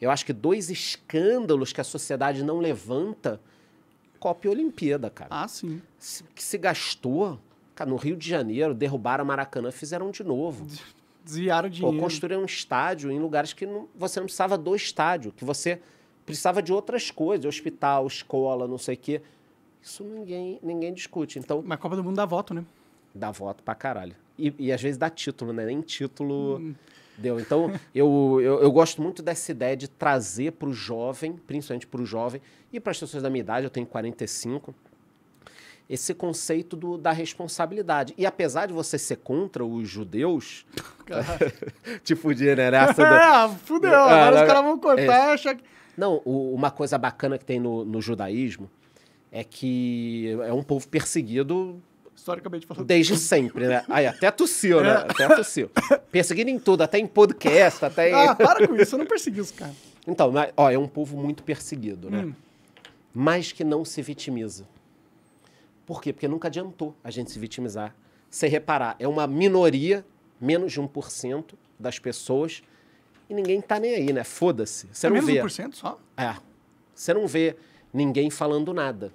eu acho que dois escândalos que a sociedade não levanta, Copa e Olimpíada, cara. Ah, sim. Se, que se gastou, cara, no Rio de Janeiro, derrubaram Maracanã, fizeram de novo. Desviaram dinheiro. ou construíram um estádio em lugares que não, você não precisava do estádio, que você precisava de outras coisas, hospital, escola, não sei o quê. Isso ninguém, ninguém discute. Então, Mas a Copa do Mundo dá voto, né? Dá voto pra caralho. E, e às vezes dá título, né? Nem título hum. deu. Então, eu, eu, eu, gosto muito dessa ideia de trazer pro jovem, principalmente pro jovem, e para as pessoas da minha idade, eu tenho 45, esse conceito do, da responsabilidade. E apesar de você ser contra os judeus. te fudia, né? Essa é, fudeu. Ah, agora ah, os caras vão é cortar é... e achar que. Não, o, uma coisa bacana que tem no, no judaísmo é que é um povo perseguido historicamente falando. Desde sempre, né? Aí até tossiu, né? É. Até tossiu. perseguido em tudo, até em podcast, até em... Ah, para com isso, eu não persegui os caras. Então, ó, é um povo muito perseguido, né? Hum. Mas que não se vitimiza. Por quê? Porque nunca adiantou a gente se vitimizar. Se reparar, é uma minoria, menos de 1% das pessoas e ninguém tá nem aí, né? Foda-se. Você é não vê. cento só? É. Você não vê ninguém falando nada.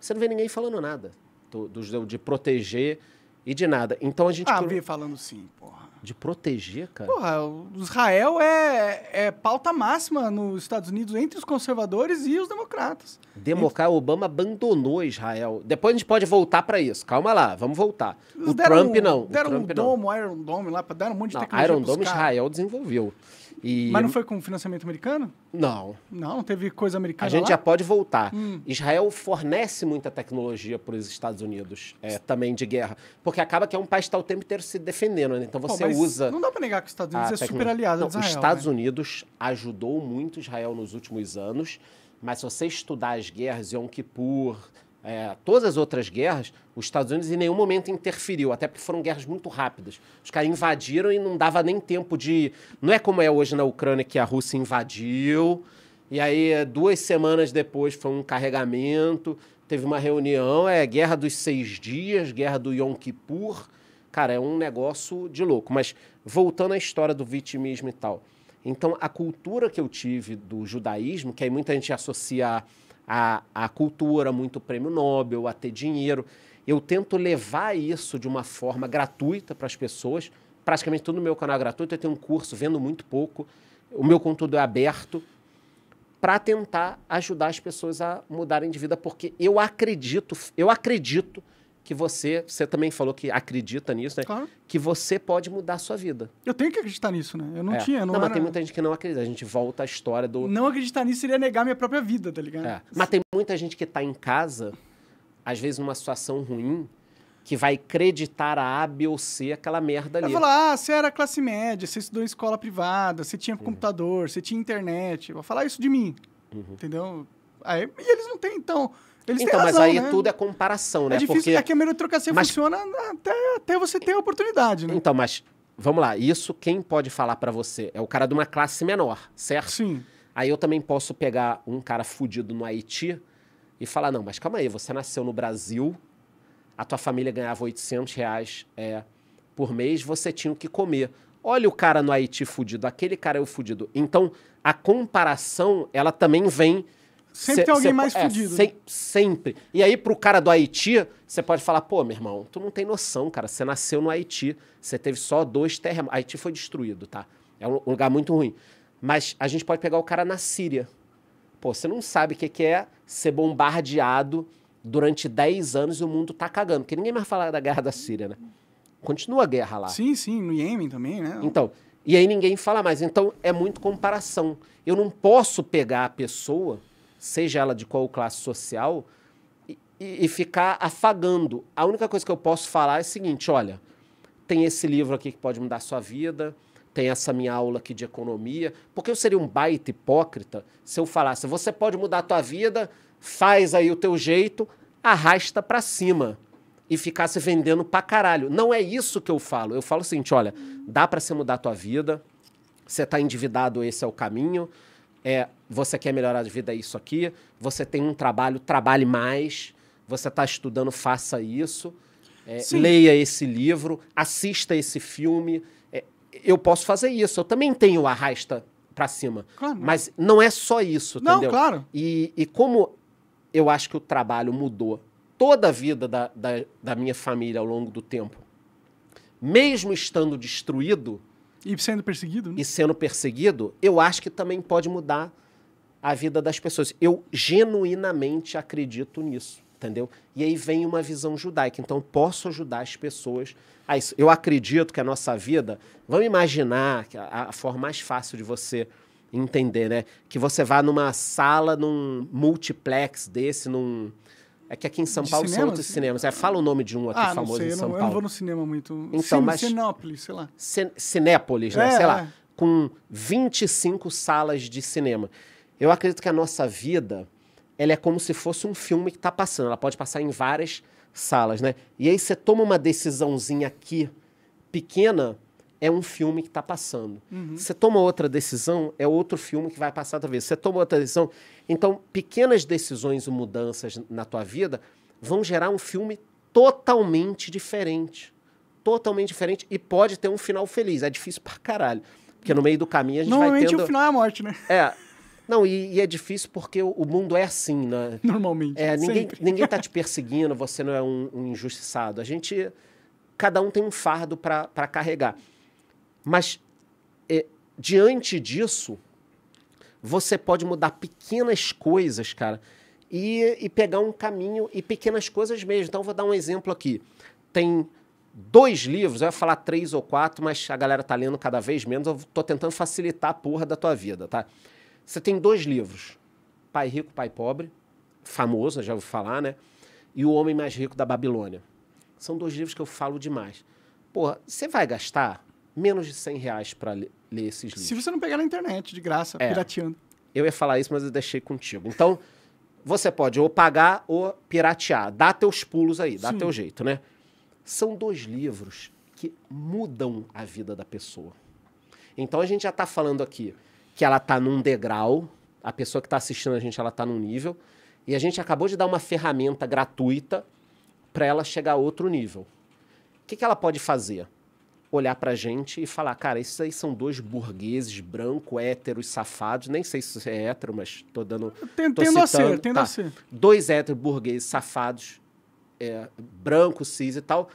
Você não vê ninguém falando nada do, do de proteger e de nada. Então a gente. Ah, vê falando sim, porra. De proteger, cara? Porra, Israel é, é pauta máxima nos Estados Unidos entre os conservadores e os democratas. Democrata entre... Obama abandonou Israel. Depois a gente pode voltar para isso. Calma lá, vamos voltar. o Trump um, não. Deram o Trump, um não. domo, Iron Dome lá, deram um monte de não, tecnologia Iron Dome Israel desenvolveu. E... Mas não foi com financiamento americano? Não. Não, teve coisa americana. A gente lá? já pode voltar. Hum. Israel fornece muita tecnologia para os Estados Unidos, é, também de guerra. Porque acaba que é um país que está o tempo inteiro se defendendo, né? Então você Pô, usa. Não dá para negar que os Estados Unidos é super aliado. Não, os Estados né? Unidos ajudou muito Israel nos últimos anos, mas se você estudar as guerras, Yom Kippur, é, todas as outras guerras, os Estados Unidos em nenhum momento interferiu, até porque foram guerras muito rápidas. Os caras invadiram e não dava nem tempo de. Não é como é hoje na Ucrânia que a Rússia invadiu, e aí duas semanas depois foi um carregamento, teve uma reunião, é guerra dos seis dias, guerra do Yom Kippur. Cara, é um negócio de louco. Mas voltando à história do vitimismo e tal. Então, a cultura que eu tive do judaísmo, que aí muita gente associa a, a cultura, muito prêmio Nobel, a ter dinheiro. Eu tento levar isso de uma forma gratuita para as pessoas. Praticamente todo o meu canal é gratuito, eu tenho um curso, vendo muito pouco. O meu conteúdo é aberto para tentar ajudar as pessoas a mudarem de vida, porque eu acredito, eu acredito que você, você também falou que acredita nisso, né? Claro. Que você pode mudar a sua vida. Eu tenho que acreditar nisso, né? Eu não é. tinha, não, não era... mas tem muita gente que não acredita. A gente volta à história do Não acreditar nisso seria negar minha própria vida, tá ligado? É. Mas tem muita gente que tá em casa, às vezes numa situação ruim, que vai acreditar a A, B ou C aquela merda ali. eu falar, ah, você era classe média, você estudou em escola privada, você tinha uhum. computador, você tinha internet. vou falar isso de mim, uhum. entendeu? Aí, e eles não têm, então... Eles então, razão, mas aí né? tudo é comparação, é né? É difícil, Porque... é que a meritocracia mas... funciona até, até você ter a oportunidade, né? Então, mas vamos lá, isso quem pode falar para você? É o cara de uma classe menor, certo? Sim. Aí eu também posso pegar um cara fudido no Haiti e falar, não, mas calma aí, você nasceu no Brasil, a tua família ganhava 800 reais é, por mês, você tinha o que comer. Olha o cara no Haiti fudido, aquele cara é o fudido. Então, a comparação, ela também vem Sempre cê, tem alguém cê, mais é, fudido. Se, né? Sempre. E aí, pro cara do Haiti, você pode falar, pô, meu irmão, tu não tem noção, cara. Você nasceu no Haiti, você teve só dois terremotos. Haiti foi destruído, tá? É um lugar muito ruim. Mas a gente pode pegar o cara na Síria. Pô, você não sabe o que, que é ser bombardeado durante 10 anos e o mundo tá cagando. Porque ninguém mais fala da guerra da Síria, né? Continua a guerra lá. Sim, sim, no Iêmen também, né? Então, e aí ninguém fala mais. Então, é muito comparação. Eu não posso pegar a pessoa seja ela de qual classe social, e, e, ficar afagando. A única coisa que eu posso falar é o seguinte: olha, tem esse livro aqui que pode mudar a sua vida, tem essa minha aula aqui de economia, porque eu seria um baita hipócrita se eu falasse: você pode mudar a tua vida, faz aí o teu jeito, arrasta para cima e ficasse vendendo pra caralho. Não é isso que eu falo. Eu falo o seguinte, olha, dá para você mudar a tua vida, você tá endividado, esse é o caminho, é você quer melhorar de vida, é isso aqui. Você tem um trabalho, trabalhe mais. Você está estudando, faça isso. É, leia esse livro, assista esse filme. É, eu posso fazer isso. Eu também tenho arrasta para cima. Claro. Mas não é só isso, não, entendeu? claro. E, e como eu acho que o trabalho mudou toda a vida da, da, da minha família ao longo do tempo, mesmo estando destruído, e sendo perseguido? Né? E sendo perseguido, eu acho que também pode mudar a vida das pessoas. Eu genuinamente acredito nisso, entendeu? E aí vem uma visão judaica. Então, posso ajudar as pessoas a isso. Eu acredito que a nossa vida. Vamos imaginar que a, a forma mais fácil de você entender, né? Que você vá numa sala, num multiplex desse, num é que aqui em São de Paulo cinemas? são outros assim? cinemas. É, fala o nome de um aqui ah, famoso sei, em São não, Paulo. Eu não vou no cinema muito. Então, mas... Cinépolis, sei lá. Cinépolis, né? É, sei lá. É. Com 25 salas de cinema. Eu acredito que a nossa vida ela é como se fosse um filme que está passando. Ela pode passar em várias salas, né? E aí você toma uma decisãozinha aqui, pequena, é um filme que está passando. Uhum. Você toma outra decisão, é outro filme que vai passar outra vez. Você toma outra decisão. Então, pequenas decisões ou mudanças na tua vida vão gerar um filme totalmente diferente. Totalmente diferente e pode ter um final feliz. É difícil pra caralho. Porque no meio do caminho a gente vai tendo... Normalmente o final é a morte, né? É. Não, e, e é difícil porque o, mundo é assim, né? Normalmente. É, ninguém, ninguém tá te perseguindo, você não é um, um injustiçado. A gente... Cada um tem um fardo para carregar. Mas é, diante disso, você pode mudar pequenas coisas, cara, e, e pegar um caminho e pequenas coisas mesmo. Então, vou dar um exemplo aqui. Tem dois livros, eu ia falar três ou quatro, mas a galera tá lendo cada vez menos. Eu tô tentando facilitar a porra da tua vida, tá? Você tem dois livros: Pai Rico, Pai Pobre, famoso, já ouvi falar, né? E O Homem Mais Rico da Babilônia. São dois livros que eu falo demais. Porra, você vai gastar menos de 100 reais para ler esses livros. Se você não pegar na internet, de graça, é, pirateando. Eu ia falar isso, mas eu deixei contigo. Então, você pode ou pagar ou piratear. Dá teus pulos aí, dá Sim. teu jeito, né? São dois livros que mudam a vida da pessoa. Então, a gente já está falando aqui que ela está num degrau, a pessoa que está assistindo a gente, ela está num nível, e a gente acabou de dar uma ferramenta gratuita para ela chegar a outro nível. O que, que ela pode fazer? olhar pra gente e falar, cara, esses aí são dois burgueses, branco, héteros, safados, nem sei se é hétero, mas tô dando... Tendo, tô tendo a ser, tendo tá. a ser. Dois héteros, burgueses, safados, é, branco, cis e tal,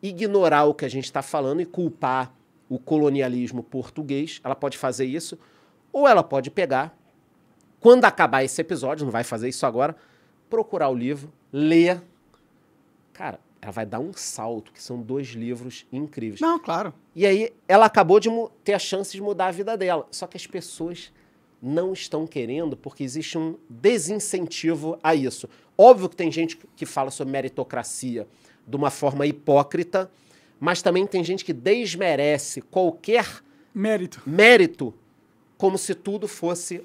ignorar o que a gente está falando e culpar o colonialismo português, ela pode fazer isso, ou ela pode pegar, quando acabar esse episódio, não vai fazer isso agora, procurar o livro, ler. Cara, ela vai dar um salto, que são dois livros incríveis. Não, claro. E aí ela acabou de ter a chance de mudar a vida dela. Só que as pessoas não estão querendo porque existe um desincentivo a isso. Óbvio que tem gente que fala sobre meritocracia de uma forma hipócrita, mas também tem gente que desmerece qualquer mérito, mérito como se tudo fosse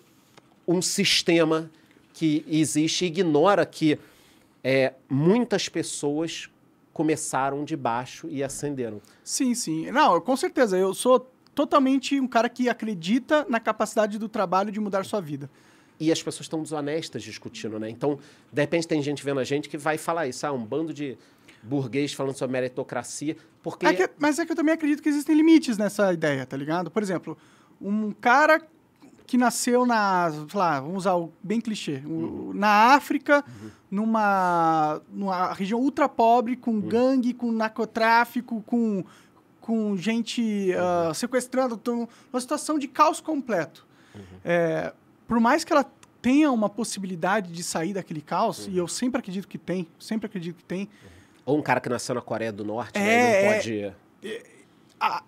um sistema que existe e ignora que é, muitas pessoas começaram de baixo e ascenderam. Sim, sim. Não, com certeza. Eu sou totalmente um cara que acredita na capacidade do trabalho de mudar sua vida. E as pessoas estão desonestas discutindo, né? Então, de repente, tem gente vendo a gente que vai falar isso, ah, um bando de burguês falando sobre meritocracia, porque... É que, mas é que eu também acredito que existem limites nessa ideia, tá ligado? Por exemplo, um cara que nasceu na, sei lá, vamos usar o bem clichê, uhum. na África, uhum. numa, numa região ultra pobre, com uhum. gangue, com narcotráfico, com, com gente uh, sequestrando, então, uma situação de caos completo. Uhum. É, por mais que ela tenha uma possibilidade de sair daquele caos, e uhum. eu sempre acredito que tem, sempre acredito que tem. Ou um cara que nasceu na Coreia do Norte, né, é, né, não é. pode... É, a,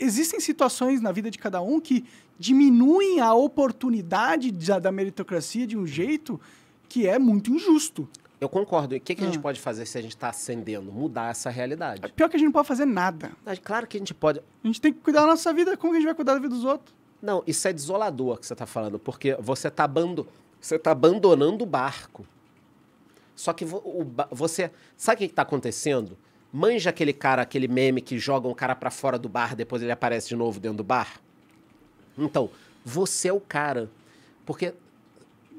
existem situações na vida de cada um que diminuem a oportunidade da meritocracia de um jeito que é muito injusto. Eu concordo. E o que, que, a gente ah. pode fazer se a gente está acendendo? Mudar essa realidade. É pior que a gente não pode fazer nada. Mas, ah, claro que a gente pode. A gente tem que cuidar da nossa vida. Como que a gente vai cuidar da vida dos outros? Não, isso é desolador que você está falando, porque você está abando... você tá abandonando o barco. Só que vo... o... você. Sabe o que está acontecendo? Manja aquele cara, aquele meme que joga um cara para fora do bar, depois ele aparece de novo dentro do bar? Então, você é o cara. Porque.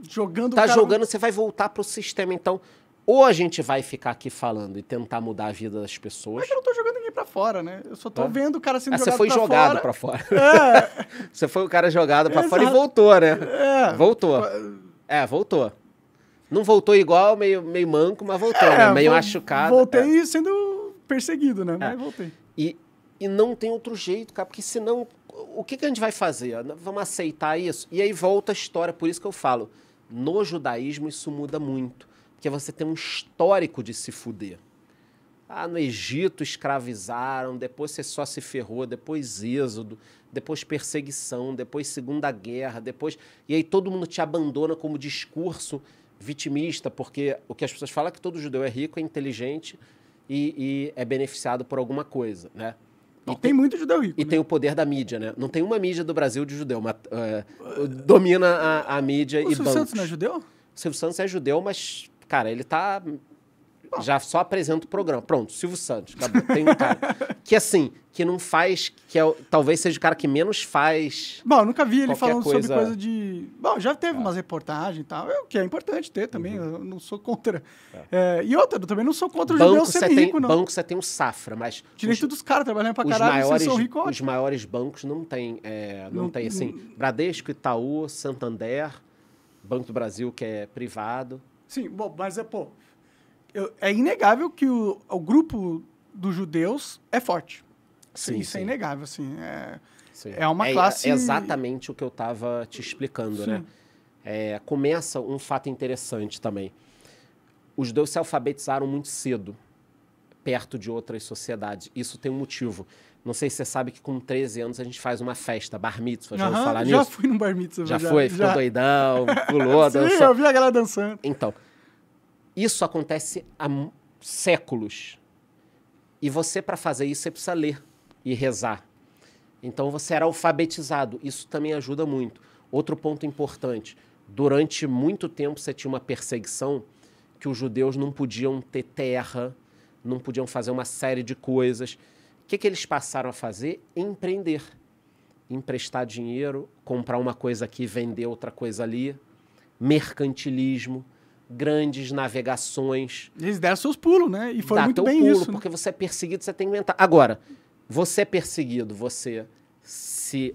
Jogando Tá cara... jogando, você vai voltar pro sistema. Então, ou a gente vai ficar aqui falando e tentar mudar a vida das pessoas. Mas é eu não tô jogando ninguém pra fora, né? Eu só tô é. vendo o cara sendo ah, jogado, pra jogado fora. Você foi jogado pra fora. É. Você foi o cara jogado pra Exato. fora e voltou, né? É. Voltou. É, voltou. Não voltou igual, meio, meio manco, mas voltou, né? é, né? Meio vou, machucado. Voltei é. sendo perseguido, né? É. Mas voltei. E, e não tem outro jeito, cara, porque senão o que, que a gente vai fazer? Vamos aceitar isso? E aí volta a história, por isso que eu falo, no judaísmo isso muda muito, porque é você tem um histórico de se fuder. Ah, no Egito escravizaram, depois você só se ferrou, depois êxodo, depois perseguição, depois Segunda Guerra, depois. E aí todo mundo te abandona como discurso vitimista, porque o que as pessoas falam é que todo judeu é rico, é inteligente e, e é beneficiado por alguma coisa, né? e tem, tem muito judeu rico. E né? tem o poder da mídia, né? Não tem uma mídia do Brasil de judeu, mas uh, domina a, a mídia o e Silvio bancos. Santos não é judeu? O Silvio Santos é judeu, mas, cara, ele tá já só apresenta o programa. Pronto, Silvio Santos, acabou. Tem um cara. que assim, que não faz, que é, talvez seja o cara que menos faz. Bom, eu nunca vi ele falando coisa... sobre coisa de. Bom, já teve é. umas reportagens e tal, é o que é importante ter também, uhum. eu não sou contra. É. é e outra, eu também não sou contra o banco você ser tem, não. Banco você tem um safra, mas. Direito os, dos caras trabalhando pra caralho, maiores, são rico, Os maiores bancos não tem, é, não, não tem assim. Bradesco, Itaú, Santander, Banco do Brasil, que é privado. Sim, bom, mas é, pô, eu, é inegável que o, o grupo dos judeus é forte. Sim, Isso é sim. é inegável, assim. É, sim. é uma é, é classe... É exatamente o que eu estava te explicando, né? sim. né? É, começa um fato interessante também. Os judeus se alfabetizaram muito cedo, perto de outras sociedades. Isso tem um motivo. Não sei se você sabe que com 13 anos a gente faz uma festa, bar mitzvah, já uhum, vamos falar já nisso? Já fui no bar mitzvah. Já, já foi? Ficou doidão, pulou, Sim, dançou. eu vi a galera dançando. Então, isso acontece há séculos. E você, para fazer isso, você precisa ler e rezar. Então você era alfabetizado. Isso também ajuda muito. Outro ponto importante: durante muito tempo você tinha uma perseguição que os judeus não podiam ter terra, não podiam fazer uma série de coisas. O que, que eles passaram a fazer? Empreender. Emprestar dinheiro, comprar uma coisa aqui, vender outra coisa ali. Mercantilismo grandes navegações. Eles deram seus pulos, né? E foi muito bem pulo, isso. Né? Porque né? você é perseguido, você tem que inventar. Agora, você é perseguido, você se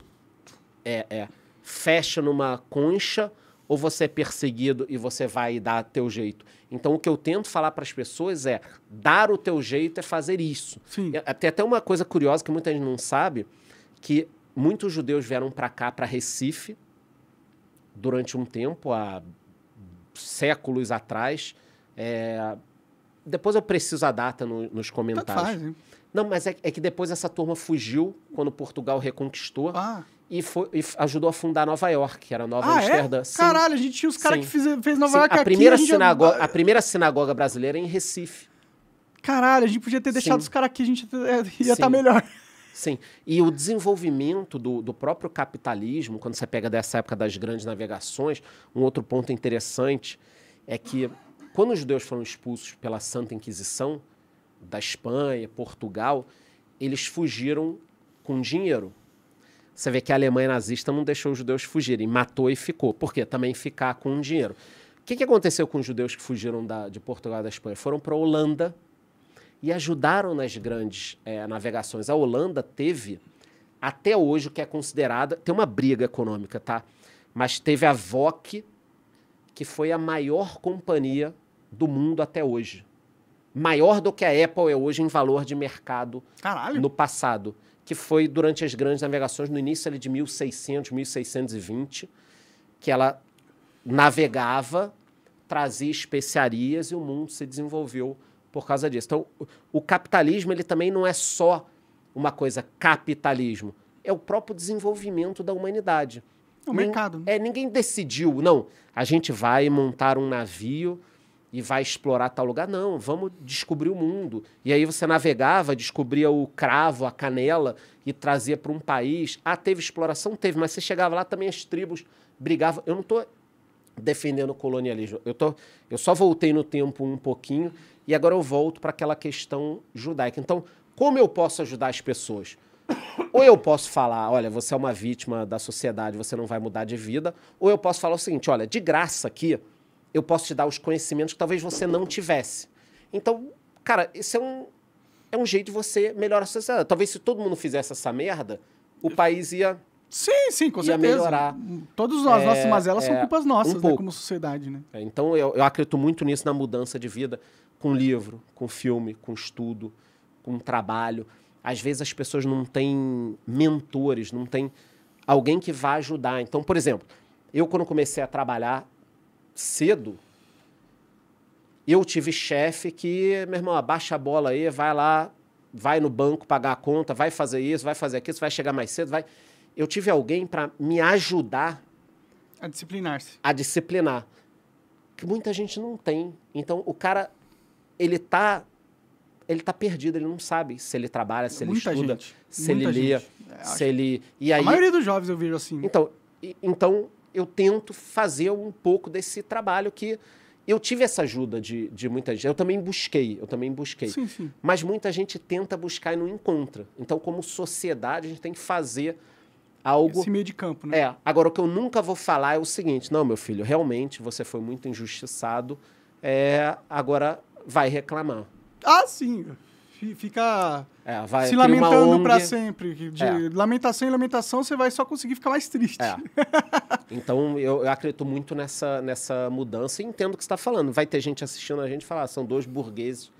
é, é, fecha numa concha ou você é perseguido e você vai dar teu jeito. Então, o que eu tento falar para as pessoas é dar o teu jeito é fazer isso. até Tem até uma coisa curiosa que muita gente não sabe, que muitos judeus vieram para cá, para Recife, durante um tempo, há séculos atrás. É... Depois eu preciso a data no, nos comentários. Tanto faz, hein? Não, mas é, é, que depois essa turma fugiu quando Portugal reconquistou. Ah. E, foi, e, ajudou a fundar Nova York, que era Nova ah, é? Amsterdã. É? Caralho, a gente tinha os caras que fez Nova Sim. York a primeira aqui. Sinagoga, a, a primeira sinagoga brasileira é em Recife. Caralho, a gente podia ter deixado Sim. os caras aqui, a gente ia estar tá melhor. Sim, e o desenvolvimento do, do próprio capitalismo, quando você pega dessa época das grandes navegações, um outro ponto interessante é que quando os judeus foram expulsos pela Santa Inquisição da Espanha, Portugal, eles fugiram com dinheiro. Você vê que a Alemanha nazista não deixou os judeus fugirem, matou e ficou. Por quê? Também ficar com dinheiro. O que, que aconteceu com os judeus que fugiram da, de Portugal e da Espanha? Foram para a Holanda, e ajudaram nas grandes é, navegações. A Holanda teve, até hoje, o que é considerada. Tem uma briga econômica, tá? Mas teve a VOC, que foi a maior companhia do mundo até hoje. Maior do que a Apple é hoje em valor de mercado Caralho. no passado. Que foi durante as grandes navegações, no início ali de 1600, 1620, que ela navegava, trazia especiarias e o mundo se desenvolveu por causa disso. Então, o capitalismo ele também não é só uma coisa capitalismo, é o próprio desenvolvimento da humanidade. É o Nem, mercado. Né? É, ninguém decidiu, não, a gente vai montar um navio e vai explorar tal lugar. Não, vamos descobrir o mundo. E aí você navegava, descobria o cravo, a canela e trazia para um país. Ah, teve exploração? Teve, mas você chegava lá também as tribos brigavam. Eu não estou defendendo o colonialismo. Eu, tô, eu só voltei no tempo um pouquinho e agora eu volto para aquela questão judaica. Então, como eu posso ajudar as pessoas? Ou eu posso falar, olha, você é uma vítima da sociedade, você não vai mudar de vida. Ou eu posso falar o seguinte, olha, de graça aqui, eu posso te dar os conhecimentos que talvez você não tivesse. Então, cara, isso é um, é um jeito de você melhorar a sociedade. Talvez se todo mundo fizesse essa merda, o país ia. Sim, sim, com ia certeza. melhorar. Todas as é, é nossas mazelas é, são culpas nossas, um né, como sociedade, né? É, então, eu, eu acredito muito nisso, na mudança de vida com livro, com filme, com estudo, com trabalho. Às vezes as pessoas não têm mentores, não têm alguém que vá ajudar. Então, por exemplo, eu quando comecei a trabalhar cedo, eu tive chefe que, meu irmão, abaixa a bola aí, vai lá, vai no banco pagar a conta, vai fazer isso, vai fazer aquilo, vai chegar mais cedo, vai. Eu tive alguém para me ajudar a disciplinar-se. A disciplinar. Que muita gente não tem. Então, o cara ele tá ele tá perdido, ele não sabe se ele trabalha, se ele Muita estuda, gente. se Muita ele lê, é, se ele e aí A maioria dos jovens eu vejo assim. Então, então eu tento fazer um pouco desse trabalho que eu tive essa ajuda de, de muita gente. Eu também busquei, eu também busquei. Sim, sim. Mas muita gente tenta buscar e não encontra. Então, como sociedade, a gente tem que fazer algo. Esse meio de campo, né? É. Agora, o que eu nunca vou falar é o seguinte: não, meu filho, realmente você foi muito injustiçado. É, agora vai reclamar. Ah, sim. Fica é, vai, se lamentando para sempre. De é. lamentação em lamentação, você vai só conseguir ficar mais triste. É. então, eu, eu, acredito muito nessa, nessa mudança e entendo o que você está falando. Vai ter gente assistindo a gente falar, ah, são dois burgueses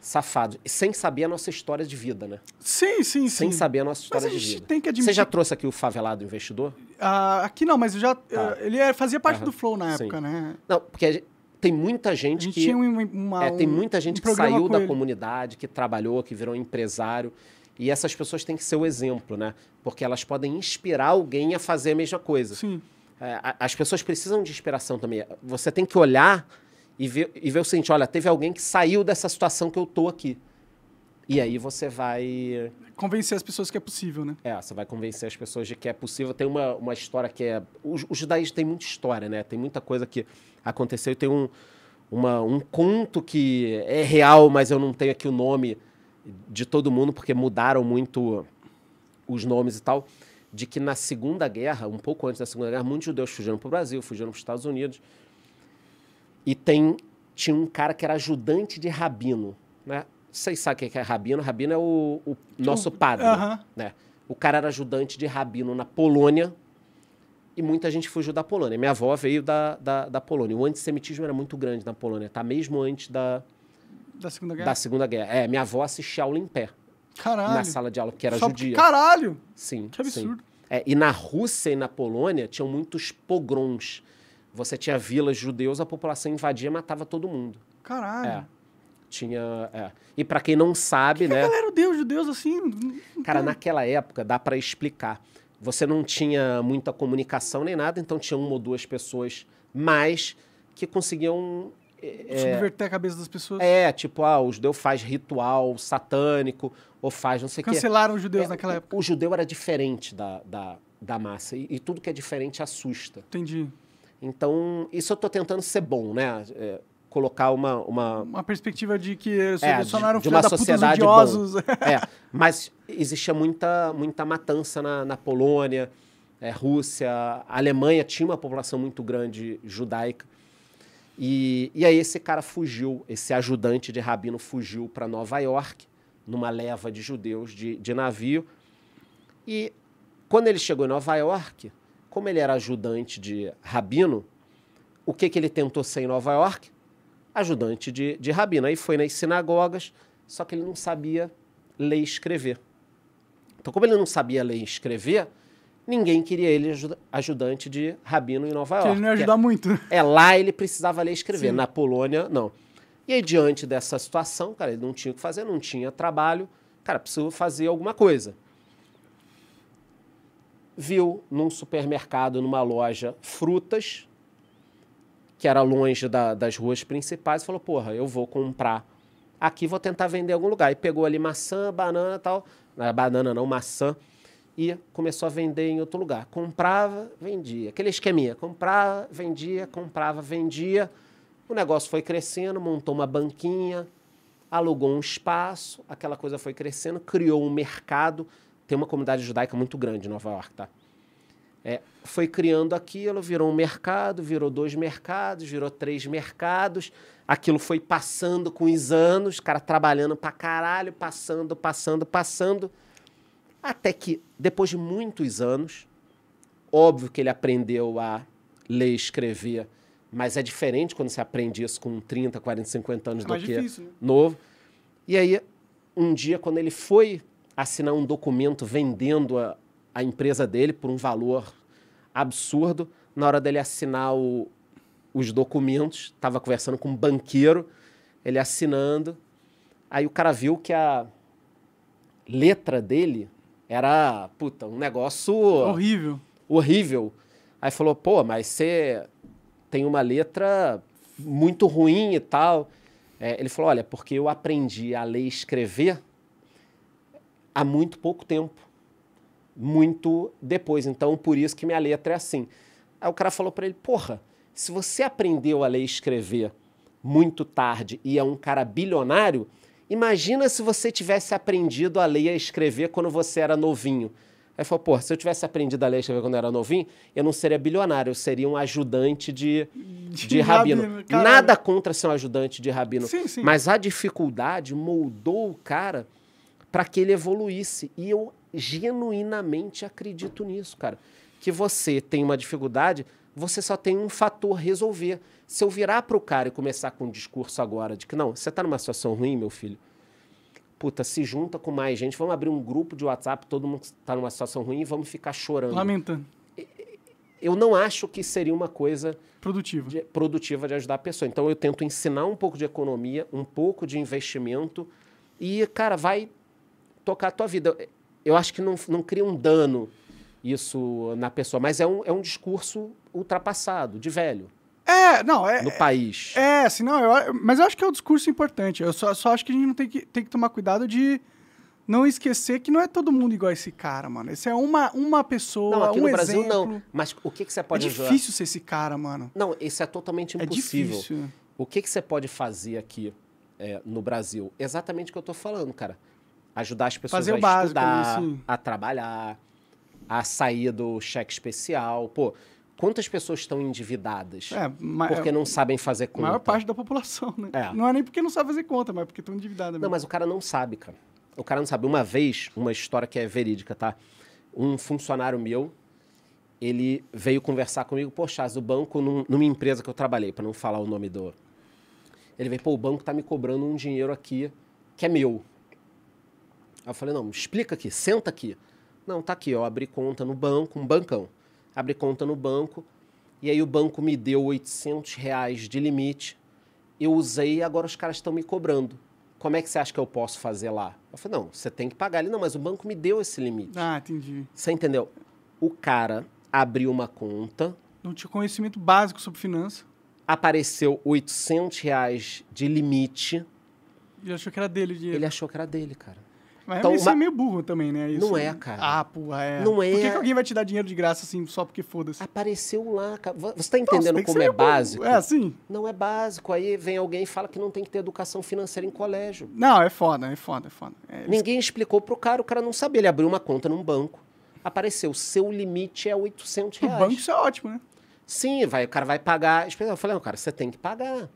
safados, sem saber a nossa história de vida, né? Sim, sim, sem sim. Sem saber a nossa história a de vida. Tem que admitir... Você já trouxe aqui o favelado investidor? Ah, aqui não, mas já. Tá. Eh, ele é, fazia parte uhum. do Flow na época, sim. né? Não, porque tem muita gente que uma, uma, é, tem muita gente um que saiu da ele. comunidade, que trabalhou, que virou empresário. E essas pessoas têm que ser o exemplo, né? Porque elas podem inspirar alguém a fazer a mesma coisa. Sim. É, as pessoas precisam de inspiração também. Você tem que olhar e ver, e ver o seguinte: olha, teve alguém que saiu dessa situação que eu estou aqui. E aí você vai. Convencer as pessoas que é possível, né? É, você vai convencer as pessoas de que é possível. Tem uma, uma história que é. Os, os judaísmos tem muita história, né? Tem muita coisa que aconteceu. Tem um, uma, um conto que é real, mas eu não tenho aqui o nome de todo mundo, porque mudaram muito os nomes e tal. De que na Segunda Guerra, um pouco antes da Segunda Guerra, muitos judeus fugiram para o Brasil, fugiram para os Estados Unidos. E tem, tinha um cara que era ajudante de rabino. Né? Vocês sabem quem é, é rabino? Rabino é o, o nosso padre. Uhum. Né? O cara era ajudante de rabino na Polônia e muita gente fugiu da Polônia. Minha avó veio da, da, da Polônia. O antissemitismo era muito grande na Polônia, tá? Mesmo antes da, da Segunda Guerra? Da Segunda Guerra. É, minha avó assistia aula em pé. Caralho. Na sala de aula, porque era Só judia. Caralho! Sim. Que absurdo. Sim. É, e na Rússia e na Polônia tinham muitos pogroms. Você tinha vilas judeus, a população invadia e matava todo mundo. Caralho. É tinha. É. E para quem não sabe, que né? Que a né? galera odeia os judeus assim. Cara, tem... naquela época dá para explicar. Você não tinha muita comunicação nem nada, então tinha uma ou duas pessoas mais que conseguiam. É, é, Subverter a cabeça das pessoas. É, tipo, ah, o judeu faz ritual satânico, ou faz não sei o que. Cancelaram os judeus é, naquela época. O, judeu era diferente da, da, da massa, e, e tudo que é diferente assusta. Entendi. Então, isso eu estou tentando ser bom, né? É, colocar uma... Uma, uma perspectiva de que solucionaram é, é, de, de uma sociedade idiosos. é, mas existia muita, muita matança na, na Polônia, é, Rússia, a Alemanha tinha uma população muito grande judaica. E, e aí esse cara fugiu, esse ajudante de rabino fugiu para Nova York, numa leva de judeus de, de navio. E quando ele chegou em Nova York, como ele era ajudante de rabino, o que, que ele tentou ser em Nova York? ajudante de, de rabino. Aí foi nas sinagogas, só que ele não sabia ler e escrever. Então, como ele não sabia ler e escrever, ninguém queria ele ajudante de rabino em Nova York. ele não ia ajudar é, muito. É, lá ele precisava ler e escrever, Sim. na Polônia, não. E aí, diante dessa situação, cara, ele não tinha o que fazer, não tinha trabalho, cara, precisou fazer alguma coisa. Viu num supermercado, numa loja, frutas, que era longe da, das ruas principais, falou: porra, eu vou comprar aqui, vou tentar vender em algum lugar. E pegou ali maçã, banana tal. Banana não, maçã. E começou a vender em outro lugar. Comprava, vendia. Aquele esqueminha. Comprava, vendia, comprava, vendia. O negócio foi crescendo, montou uma banquinha, alugou um espaço, aquela coisa foi crescendo, criou um mercado. Tem uma comunidade judaica muito grande em Nova York, tá? É, foi criando aquilo, virou um mercado, virou dois mercados, virou três mercados. Aquilo foi passando com os anos, cara trabalhando pra caralho, passando, passando, passando. Até que, depois de muitos anos, óbvio que ele aprendeu a ler e escrever, mas é diferente quando você aprende isso com 30, 40, 50 anos é do que difícil, né? novo. E aí, um dia, quando ele foi assinar um documento vendendo a, a empresa dele por um valor absurdo. Na hora dele assinar o, os documentos, estava conversando com um banqueiro, ele assinando. Aí o cara viu que a letra dele era, puta, um negócio. Horrível. Horrível. Aí falou: pô, mas você tem uma letra muito ruim e tal. É, ele falou: olha, porque eu aprendi a ler e escrever há muito pouco tempo muito depois. Então, por isso que minha letra é assim. Aí o cara falou para ele: Porra, se você aprendeu a ler e escrever muito tarde e é um cara bilionário, imagina se você tivesse aprendido a ler e escrever quando você era novinho. Aí falou: Porra, se eu tivesse aprendido a ler e escrever quando eu era novinho, eu não seria bilionário, eu seria um ajudante de, de, de rabino. rabino Nada contra ser um ajudante de rabino. Sim, sim. Mas a dificuldade moldou o cara para que ele evoluísse. E eu genuinamente acredito nisso, cara. Que você tem uma dificuldade, você só tem um fator resolver. Se eu virar para o cara e começar com um discurso agora de que não, você está numa situação ruim, meu filho. Puta, se junta com mais gente, vamos abrir um grupo de WhatsApp, todo mundo está numa situação ruim e vamos ficar chorando. Lamentando. Eu não acho que seria uma coisa produtiva de, produtiva de ajudar a pessoa. Então eu tento ensinar um pouco de economia, um pouco de investimento e, cara, vai tocar a tua vida. Eu acho que não, não cria um dano isso na pessoa, mas é um, é um discurso ultrapassado, de velho. É, não, é. No país. É, é, assim, não, eu, mas eu acho que é um discurso importante. Eu só, só acho que a gente não tem que, tem que tomar cuidado de não esquecer que não é todo mundo igual esse cara, mano. Esse é uma, uma pessoa, não, aqui um no exemplo. Brasil não. Mas o que, que você pode É difícil ajudar? ser esse cara, mano. Não, isso é totalmente é impossível. É difícil. O que, que você pode fazer aqui é, no Brasil? Exatamente o que eu tô falando, cara ajudar as pessoas Fazer a básico, estudar, a trabalhar, a sair do cheque especial. Pô, quantas pessoas estão endividadas é, porque é não sabem fazer conta? A maior parte da população, né? É. Não é nem porque não sabe fazer conta, mas é porque estão endividadas mesmo. Não, mas o cara não sabe, cara. O cara não sabe. Uma vez, uma história que é verídica, tá? Um funcionário meu, ele veio conversar comigo, poxa, o banco, num, numa empresa que eu trabalhei, para não falar o nome do... Ele veio, pô, o banco tá me cobrando um dinheiro aqui que é meu. Aí eu falei, não, explica aqui, senta aqui. Não, tá aqui, ó, abri conta no banco, um bancão. Abri conta no banco, e aí o banco me deu 800 reais de limite. Eu usei e agora os caras estão me cobrando. Como é que você acha que eu posso fazer lá? Eu falei, não, você tem que pagar ali. Não, mas o banco me deu esse limite. Ah, entendi. Você entendeu? O cara abriu uma conta. Não tinha conhecimento básico sobre finanças. Apareceu 800 reais de limite. Ele achou que era dele o dinheiro. Ele achou que era dele, cara. Mas então, isso uma... é meio burro também, né? Isso, não é, é cara. Ah, porra, é. Não é. Por que, é. que alguém vai te dar dinheiro de graça assim, só porque foda-se? Apareceu lá, cara. Você tá entendendo então, você como é básico? É assim? Não é básico. Aí vem alguém e fala que não tem que ter educação financeira em colégio. Não, é foda, é foda, é foda. É... Ninguém explicou pro cara, o cara não sabia. Ele abriu uma conta num banco, apareceu, seu limite é 800 reais. O banco isso é ótimo, né? Sim, vai, o cara vai pagar. Eu falei, não, cara, você tem que pagar.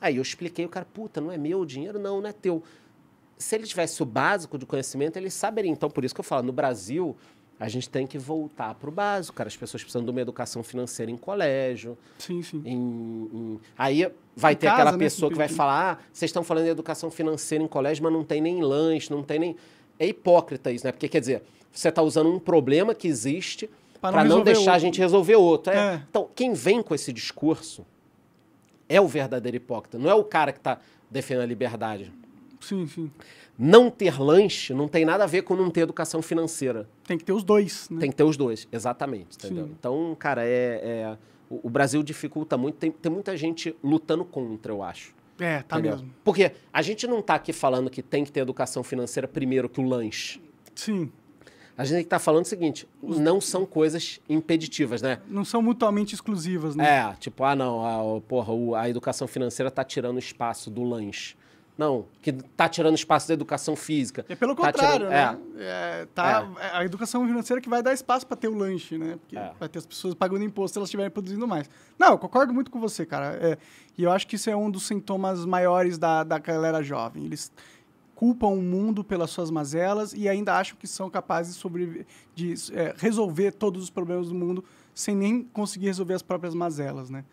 Aí eu expliquei, o cara, puta, não é meu dinheiro, não, não é teu se ele tivesse o básico de conhecimento, ele saberia. Então, por isso que eu falo, no Brasil, a gente tem que voltar para o básico, cara. As pessoas precisam de uma educação financeira em colégio. Sim, sim. Em, em... Aí vai em ter casa, aquela né? pessoa que vai falar: ah, vocês estão falando de educação financeira em colégio, mas não tem nem lanche, não tem nem. É hipócrita isso, né? Porque, quer dizer, você está usando um problema que existe para não, não deixar outro. a gente resolver outro. É. É. Então, quem vem com esse discurso é o verdadeiro hipócrita, não é o cara que está defendendo a liberdade. Sim, sim. Não ter lanche não tem nada a ver com não ter educação financeira. Tem que ter os dois, né? Tem que ter os dois, exatamente, entendeu? Sim. Então, cara, é, é o, o, Brasil dificulta muito, tem, tem muita gente lutando contra, eu acho. É, tá entendeu? mesmo. Porque a gente não tá aqui falando que tem que ter educação financeira primeiro que o lanche. Sim. A gente está falando o seguinte: não são coisas impeditivas, né? Não são mutuamente exclusivas, né? É, tipo, ah, não, a, porra, a educação financeira está tirando espaço do lanche. Não, que está tirando espaço da educação física. É pelo tá contrário, tirando, né? É. É, tá, é. é. A educação financeira que vai dar espaço para ter o lanche, né? Porque é. vai ter as pessoas pagando imposto se elas estiverem produzindo mais. Não, eu concordo muito com você, cara. É, e eu acho que isso é um dos sintomas maiores da, da galera jovem. Eles culpam o mundo pelas suas mazelas e ainda acham que são capazes de resolver todos os problemas do mundo sem nem conseguir resolver as próprias mazelas, né?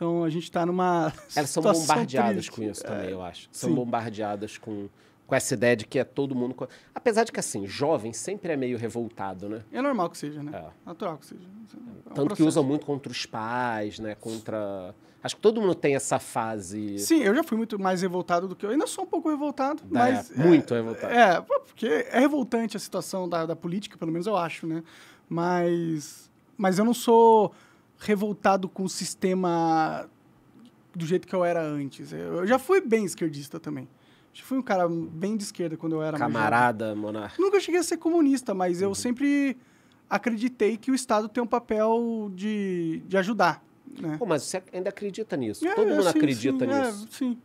Então a gente está numa. Elas são bombardeadas triste. com isso também, é, eu acho. São sim. bombardeadas com, com essa ideia de que é todo mundo. Apesar de que, assim, jovem sempre é meio revoltado, né? É normal que seja, né? É. Natural que seja. É um Tanto processo. que usa muito contra os pais, né? Contra. Acho que todo mundo tem essa fase. Sim, eu já fui muito mais revoltado do que eu. Ainda sou um pouco revoltado, da é, mas. É, muito revoltado. É, porque é revoltante a situação da, da política, pelo menos eu acho, né? Mas. Mas eu não sou revoltado com o sistema do jeito que eu era antes. Eu já fui bem esquerdista também. Já fui um cara bem de esquerda quando eu era Camarada, monarca. Nunca cheguei a ser comunista, mas uhum. eu sempre acreditei que o Estado tem um papel de, de ajudar. Né? Pô, mas você ainda acredita nisso? É, Todo mundo sim, acredita sim, é, nisso. É, sim.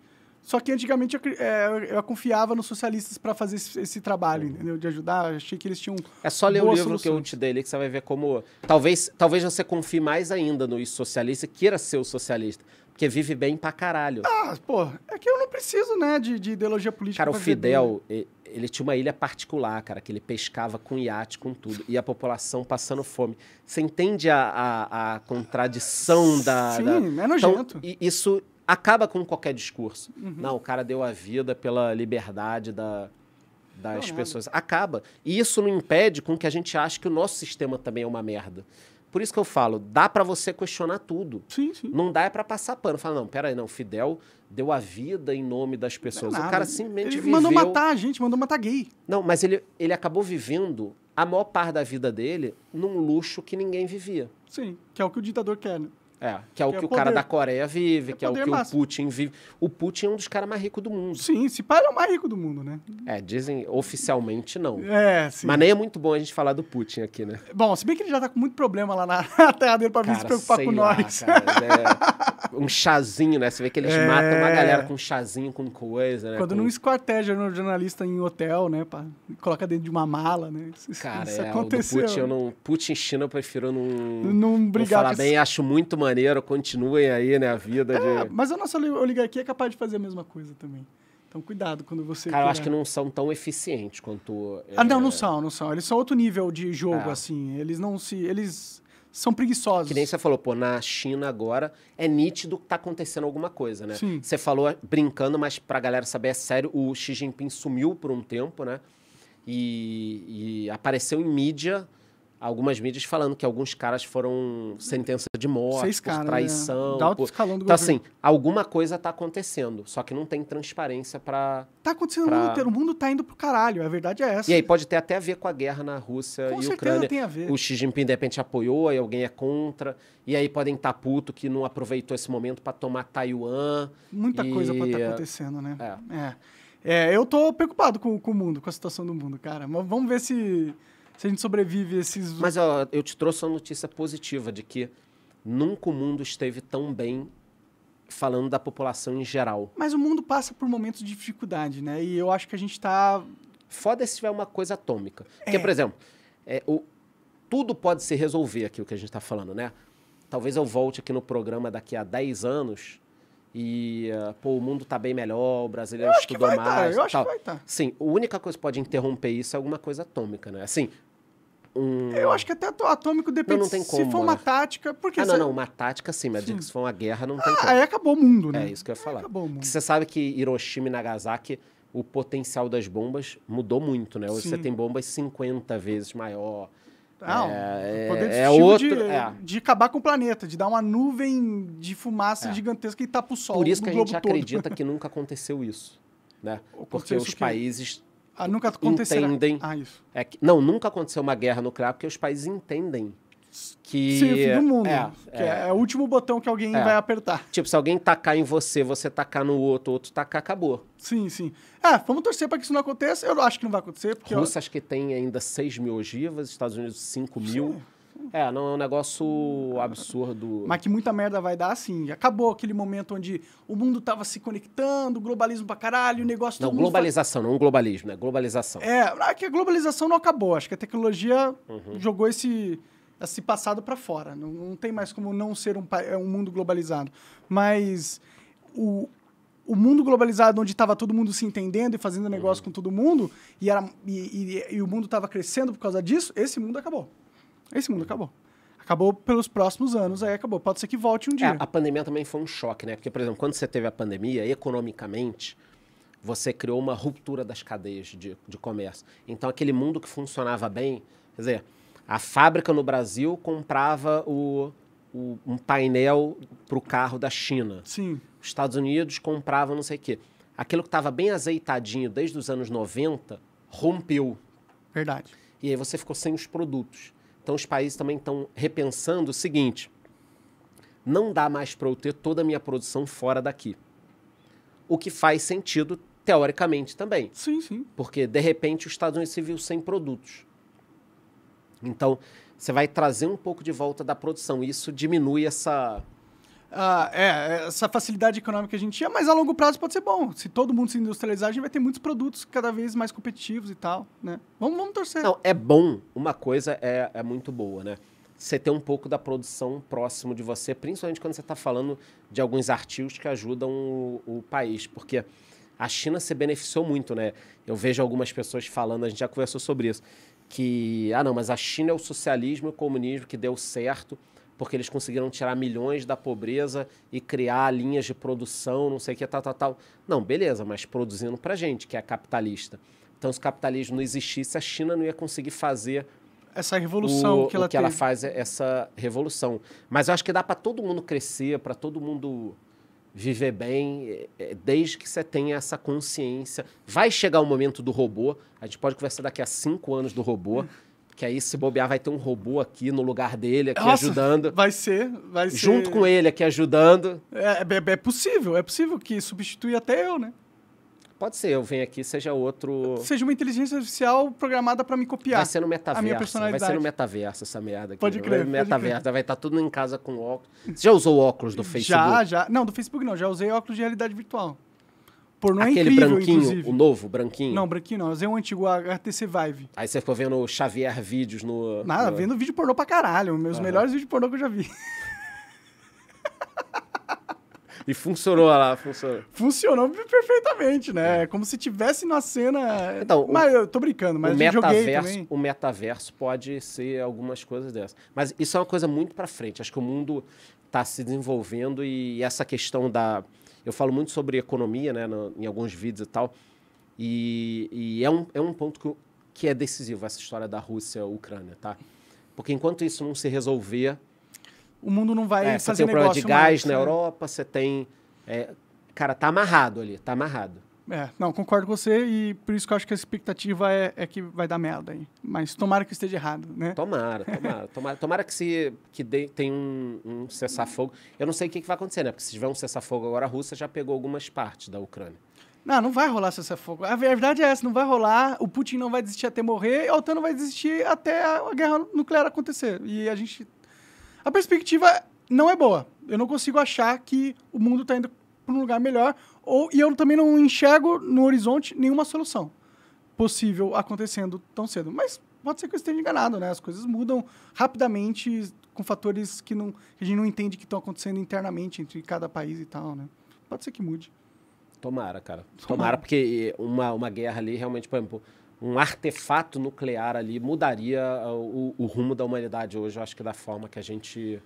Só que antigamente eu, é, eu confiava nos socialistas para fazer esse, esse trabalho, entendeu? De ajudar. achei que eles tinham. É só ler o livro solução. que eu te dei ali que você vai ver como. Talvez, talvez você confie mais ainda no socialista e queira ser o socialista. Porque vive bem pra caralho. Ah, pô, é que eu não preciso, né, de, de ideologia política. Cara, o Fidel, ele, ele tinha uma ilha particular, cara, que ele pescava com iate, com tudo. E a população passando fome. Você entende a, a, a contradição da. Sim, da... é nojento. Então, isso acaba com qualquer discurso. Uhum. Não, o cara deu a vida pela liberdade da, das não, pessoas. Nada. Acaba. E isso não impede com que a gente ache que o nosso sistema também é uma merda. Por isso que eu falo, dá para você questionar tudo. Sim, sim. Não dá é para passar pano. Fala, não, peraí, não, Fidel deu a vida em nome das é pessoas. É o cara simplesmente ele viveu... mandou matar a gente, mandou matar gay. Não, mas ele, ele acabou vivendo a maior parte da vida dele num luxo que ninguém vivia. Sim, que é o que o ditador quer, né? É, que é o que, é que é o cara da Coreia vive, é que é o que o Putin vive. O Putin é um dos caras mais ricos do mundo. Sim, se para é o mais rico do mundo, né? É, dizem oficialmente não. É, sim. Mas nem é muito bom a gente falar do Putin aqui, né? Bom, se bem que ele já tá com muito problema lá na terra dele pra vir se preocupar com lá, nós. Cara, um chazinho, né? Você vê que eles é... matam uma é. galera com chazinho, com coisa, né? Quando com... não esquarteja no jornalista em hotel, né? Pra... Coloca dentro de uma mala, né? Isso, Cara, isso é, aconteceu. Putin, eu não... Putin China eu prefiro não... Não brigar não falar bem, isso... acho muito maneiro, continuem aí, né? A vida é, de... Mas a nossa oligarquia é capaz de fazer a mesma coisa também. Então, cuidado quando você. Cara, eu acho que não são tão eficientes quanto. Ah, é... não, não são, não são. Eles são outro nível de jogo, é. assim. Eles não se. Eles são preguiçosos. Que nem você falou, pô, na China agora é nítido que tá acontecendo alguma coisa, né? Sim. Você falou brincando, mas pra galera saber é sério, o Xi Jinping sumiu por um tempo, né? E, e apareceu em mídia algumas mídias falando que alguns caras foram sentença de morte, caras, né? por traição. Né? Por... então, governo. assim, alguma coisa tá acontecendo, só que não tem transparência para Tá acontecendo pra... o mundo inteiro, o mundo tá indo pro caralho, a verdade é essa. E aí pode ter até a ver com a guerra na Rússia com e Ucrânia. Tem a ver. O Xi Jinping de repente apoiou, aí alguém é contra, e aí podem estar tá puto que não aproveitou esse momento para tomar Taiwan. Muita e... coisa pode estar tá é. acontecendo, né? É. é. é eu tô preocupado com, com o mundo, com a situação do mundo, cara. Mas vamos ver se se a gente sobrevive a esses. Mas ó, eu te trouxe uma notícia positiva de que nunca o mundo esteve tão bem falando da população em geral. Mas o mundo passa por momentos de dificuldade, né? E eu acho que a gente está. Foda se tiver uma coisa atômica. É. Porque, por exemplo, é, o, tudo pode se resolver aqui o que a gente está falando, né? Talvez eu volte aqui no programa daqui a 10 anos e uh, pô, o mundo está bem melhor, o brasileiro eu estudou mais. Tá, eu acho tal. que vai tá, estar. Tá. Sim, a única coisa que pode interromper isso é alguma coisa atômica, né? Assim, um... Eu acho que até atômico depende. Não, não tem como. Se for né? uma tática. Porque ah, não, não, uma tática sim, mas sim. se for uma guerra, não tem ah, como. Aí acabou o mundo, né? É isso que eu ia falar. Acabou o mundo. você sabe que Hiroshima e Nagasaki, o potencial das bombas mudou muito, né? Hoje sim. você tem bombas 50 vezes maior. É, é, poder é, é outro, de, é. de acabar com o planeta, de dar uma nuvem de fumaça é. gigantesca e tapa tá o sol. Por isso que a gente todo. acredita que nunca aconteceu isso. Né? porque os países ah, nunca entendem. Ah, isso. É que, não, nunca aconteceu uma guerra nuclear porque os países entendem que. Sim, do mundo. É, é, é, o último botão que alguém é. vai apertar. Tipo, se alguém tacar em você, você tacar no outro, outro tacar, acabou. Sim, sim. É, vamos torcer para que isso não aconteça. Eu acho que não vai acontecer. Porque Rússia, eu... acho que tem ainda 6 mil ogivas, Estados Unidos 5 mil. Sim. É, não é um negócio absurdo. Mas que muita merda vai dar, assim. Acabou aquele momento onde o mundo estava se conectando, globalismo pra caralho, o negócio... Não, globalização, não globalismo, né? Globalização. É, é, que a globalização não acabou. Acho que a tecnologia uhum. jogou esse se passado para fora. Não, não, tem mais como não ser um, é um mundo globalizado. Mas o, o mundo globalizado onde estava todo mundo se entendendo e fazendo negócio uhum. com todo mundo e, era, e, e, e o mundo estava crescendo por causa disso, esse mundo acabou. Esse mundo acabou. Acabou pelos próximos anos, aí acabou. Pode ser que volte um é, dia. É, a pandemia também foi um choque, né? Porque, por exemplo, quando você teve a pandemia, economicamente, você criou uma ruptura das cadeias de, de comércio. Então, aquele mundo que funcionava bem, quer dizer, a fábrica no Brasil comprava o, o um painel para o carro da China. Sim. Os Estados Unidos compravam não sei o quê. Aquilo que estava bem azeitadinho desde os anos 90 rompeu. Verdade. E aí você ficou sem os produtos. Então os países também estão repensando o seguinte: não dá mais para eu ter toda a minha produção fora daqui. O que faz sentido teoricamente também. Sim, sim. Porque de repente os Estados Unidos se viu sem produtos. Então, você vai trazer um pouco de volta da produção. Isso diminui essa. Ah, é, essa facilidade econômica que a gente tinha, mas a longo prazo pode ser bom. Se todo mundo se industrializar, a gente vai ter muitos produtos cada vez mais competitivos e tal, né? Vamos, vamos torcer. Não, é bom. Uma coisa é, é muito boa, né? Você ter um pouco da produção próximo de você, principalmente quando você está falando de alguns artigos que ajudam o, o país. Porque a China se beneficiou muito, né? Eu vejo algumas pessoas falando, a gente já conversou sobre isso que, ah não, mas a China é o socialismo e o comunismo que deu certo, porque eles conseguiram tirar milhões da pobreza e criar linhas de produção, não sei o que, tal, tal, tal. Não, beleza, mas produzindo para gente, que é capitalista. Então, se o capitalismo não existisse, a China não ia conseguir fazer essa revolução o, que ela o que teve. ela faz é essa revolução. Mas eu acho que dá para todo mundo crescer, para todo mundo viver bem, é, é, desde que você tenha essa consciência. Vai chegar o momento do robô, a gente pode conversar daqui a cinco anos do robô, que aí se bobear vai ter um robô aqui no lugar dele, aqui Nossa, ajudando. Vai ser, vai ser. Junto com ele aqui ajudando. É, é, é possível, é possível que substitui até eu, né? Pode ser, eu venho aqui, seja outro. Seja uma inteligência artificial programada para me copiar. Vai ser no metaverso. A minha personalidade. Vai ser no metaverso essa merda aqui. Pode né? crer. Metaverso, crer. vai estar tá tudo em casa com óculos. Você já usou óculos do Facebook? Já, já. Não, do Facebook não, já usei óculos de realidade virtual. Pornô é Aquele incrível, branquinho, inclusive. o novo branquinho? Não, branquinho não. Eu usei um antigo HTC Vive. Aí você ficou vendo Xavier vídeos no. Nada, no... vendo vídeo pornô pra caralho. Meus uhum. melhores vídeos pornô que eu já vi. E funcionou lá, funcionou. Funcionou perfeitamente, né? É. é como se tivesse na cena. É, então, mas o, eu tô brincando, mas o metaverso, O metaverso pode ser algumas coisas dessas. Mas isso é uma coisa muito para frente. Acho que o mundo está se desenvolvendo e essa questão da. Eu falo muito sobre economia, né, no, em alguns vídeos e tal. E, e é, um, é um ponto que, que é decisivo essa história da Rússia-Ucrânia, tá? Porque enquanto isso não se resolver o mundo não vai é, fazer negócio. Você tem negócio de gás mais, na né? Europa, você tem. É, cara, tá amarrado ali, tá amarrado. É, não, concordo com você e por isso que eu acho que a expectativa é, é que vai dar merda aí. Mas tomara que esteja errado, né? Tomara, tomara. tomara, tomara que, se, que de, um, um cessar-fogo. Eu não sei o que, que, vai acontecer, né? Porque se tiver um cessar-fogo agora, a Rússia já pegou algumas partes da Ucrânia. Não, não vai rolar cessar-fogo. A verdade é essa, não vai rolar. O Putin não vai desistir até morrer e a OTAN não vai desistir até a guerra nuclear acontecer. E a gente a perspectiva não é boa. Eu não consigo achar que o mundo está indo para um lugar melhor ou, e eu também não enxergo no horizonte nenhuma solução possível acontecendo tão cedo. Mas pode ser que eu esteja enganado, né? As coisas mudam rapidamente com fatores que, não, que a gente não entende que estão acontecendo internamente entre cada país e tal, né? Pode ser que mude. Tomara, cara. Tomara, Tomara porque uma, uma guerra ali realmente, por exemplo, um artefato nuclear ali mudaria ah, o, o, rumo da humanidade hoje, eu acho que da forma que a gente.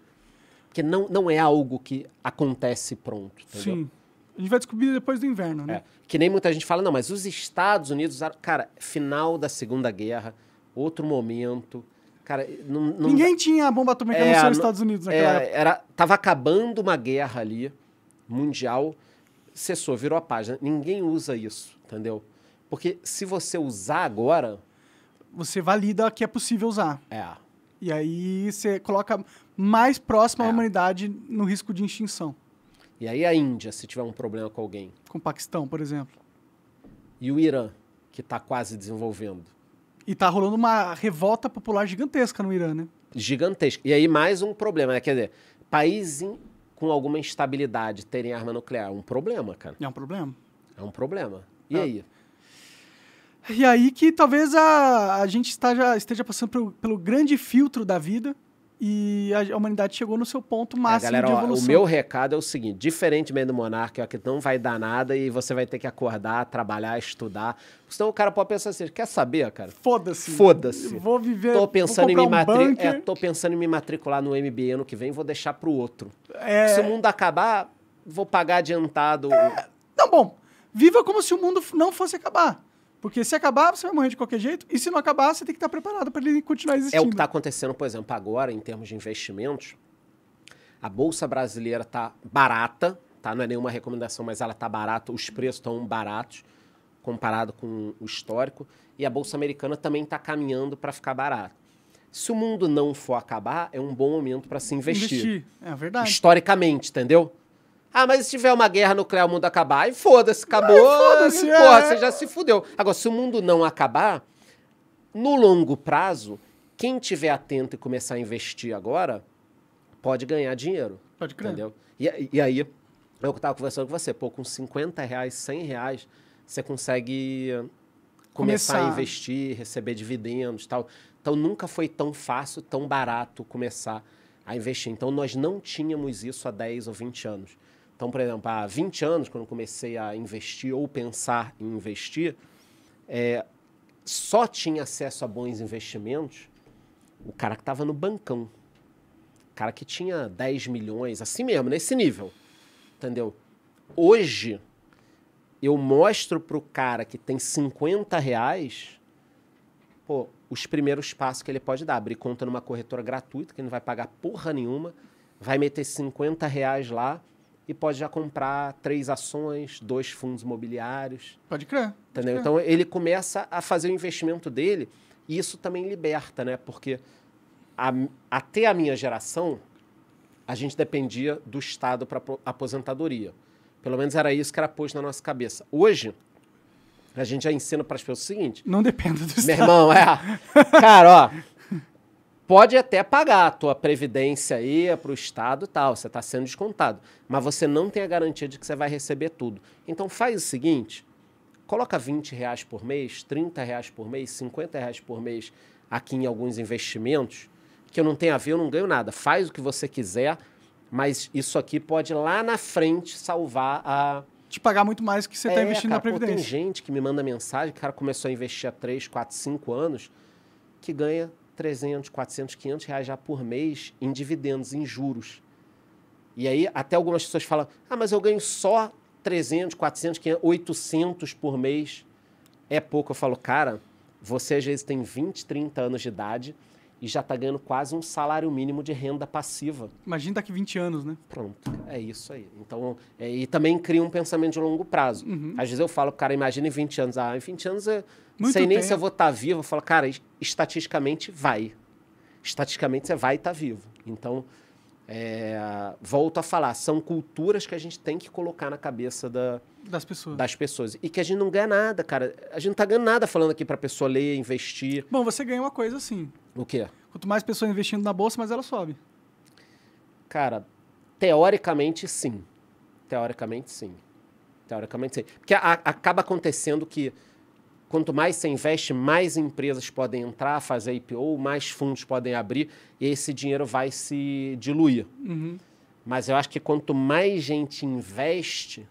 Porque não, não é algo que acontece pronto. Entendeu? Sim. A gente vai descobrir depois do inverno, né? É. Que nem muita gente fala, não, mas os Estados Unidos. Cara, final da Segunda Guerra, outro momento. Cara, não, não... Ninguém tinha a bomba atômica é, nos não... Estados Unidos naquela é, época. Era, tava acabando uma guerra ali, mundial, cessou, virou a página. Ninguém usa isso, entendeu? Porque se você usar agora. Você valida que é possível usar. É. E aí você coloca mais próximo é. à humanidade no risco de extinção. E aí a Índia, se tiver um problema com alguém? Com o Paquistão, por exemplo. E o Irã, que está quase desenvolvendo. E está rolando uma revolta popular gigantesca no Irã, né? Gigantesca. E aí mais um problema, né? Quer dizer, país com alguma instabilidade terem arma nuclear é um problema, cara. É um problema. É um problema. E é. aí? E aí que talvez a, a gente esteja, esteja passando pelo, pelo grande filtro da vida, e a humanidade chegou no seu ponto é, máximo é, galera, de evolução. Ó, o meu recado é o seguinte, diferentemente do monarca, é que não vai dar nada e você vai ter que acordar, trabalhar, estudar. Senão o cara pode pensar assim, quer saber, cara? Foda-se. Foda-se. Vou viver, tô pensando em me um matri... É, tô pensando em me matricular no MBA ano que vem, vou deixar para o outro. É... Se o mundo acabar, vou pagar adiantado. É... Não, bom, viva como se o mundo não fosse acabar. Porque se acabar, você vai morrer de qualquer jeito. E se não acabar, você tem que estar preparado para ele continuar existindo. É o que está acontecendo, por exemplo, agora, em termos de investimentos. A Bolsa Brasileira está barata, tá? não é nenhuma recomendação, mas ela está barata, os preços estão baratos comparado com o histórico. E a Bolsa Americana também está caminhando para ficar barata. Se o mundo não for acabar, é um bom momento para se investir. Investir, é verdade. Historicamente, entendeu? Ah, mas se tiver uma guerra nuclear, o mundo acabar, e foda-se, acabou. foda-se, é. porra, você já se fudeu. Agora, se o mundo não acabar, no longo prazo, quem tiver atento e começar a investir agora, pode ganhar dinheiro. Pode crer. Entendeu? E, e aí, eu estava conversando com você, pô, com 50 reais, 100 reais, você consegue começar, começar. a investir, receber dividendos tal. Então, nunca foi tão fácil, tão barato começar a investir. Então, nós não tínhamos isso há 10 ou 20 anos. Então, por exemplo, há 20 anos, quando comecei a investir ou pensar em investir, é, só tinha acesso a bons investimentos o cara que estava no bancão. O cara que tinha 10 milhões, assim mesmo, nesse nível. Entendeu? Hoje, eu mostro para o cara que tem 50 reais pô, os primeiros passos que ele pode dar. Abrir conta numa corretora gratuita, que ele não vai pagar porra nenhuma, vai meter 50 reais lá e pode já comprar três ações, dois fundos imobiliários. Pode crer. Pode crer. Então ele começa a fazer o investimento dele e isso também liberta, né? Porque a, até a minha geração, a gente dependia do Estado para aposentadoria. Pelo menos era isso que era posto na nossa cabeça. Hoje, a gente já ensina para as pessoas o seguinte: Não dependa do Estado. Meu irmão, é. Cara, ó, pode até pagar a tua previdência aí é para o Estado tal, você está sendo descontado, mas você não tem a garantia de que você vai receber tudo. Então faz o seguinte, coloca 20 reais por mês, 30 reais por mês, 50 reais por mês aqui em alguns investimentos, que eu não tenho a ver, eu não ganho nada. Faz o que você quiser, mas isso aqui pode lá na frente salvar a... Te pagar muito mais que você está é, investindo cara, na Previdência. Pô, tem gente que me manda mensagem, o cara começou a investir há 3, 4, 5 anos, que ganha 300, 400, 500 reais já por mês em dividendos, em juros. E aí até algumas pessoas falam, ah, mas eu ganho só 300, 400, 500, 800 por mês. É pouco. Eu falo, cara, você às vezes tem 20, 30 anos de idade, e já está ganhando quase um salário mínimo de renda passiva. Imagina daqui 20 anos, né? Pronto, é isso aí. Então, é, e também cria um pensamento de longo prazo. Uhum. Às vezes eu falo, cara, imagina em 20 anos. Ah, em 20 anos eu Muito sei tempo. nem se eu vou estar tá vivo. Eu falo, cara, estatisticamente vai. Estatisticamente você vai estar tá vivo. Então, é, volto a falar, são culturas que a gente tem que colocar na cabeça da, das, pessoas. das pessoas. E que a gente não ganha nada, cara. A gente não tá ganhando nada falando aqui pra pessoa ler, investir. Bom, você ganha uma coisa sim. O quê? Quanto mais pessoas investindo na bolsa, mais ela sobe. Cara, teoricamente sim. Teoricamente sim. Teoricamente sim. Porque a, acaba acontecendo que Quanto mais você investe, mais empresas podem entrar, fazer IPO, mais fundos podem abrir e esse dinheiro vai se diluir. Uhum. Mas eu acho que quanto mais gente investe,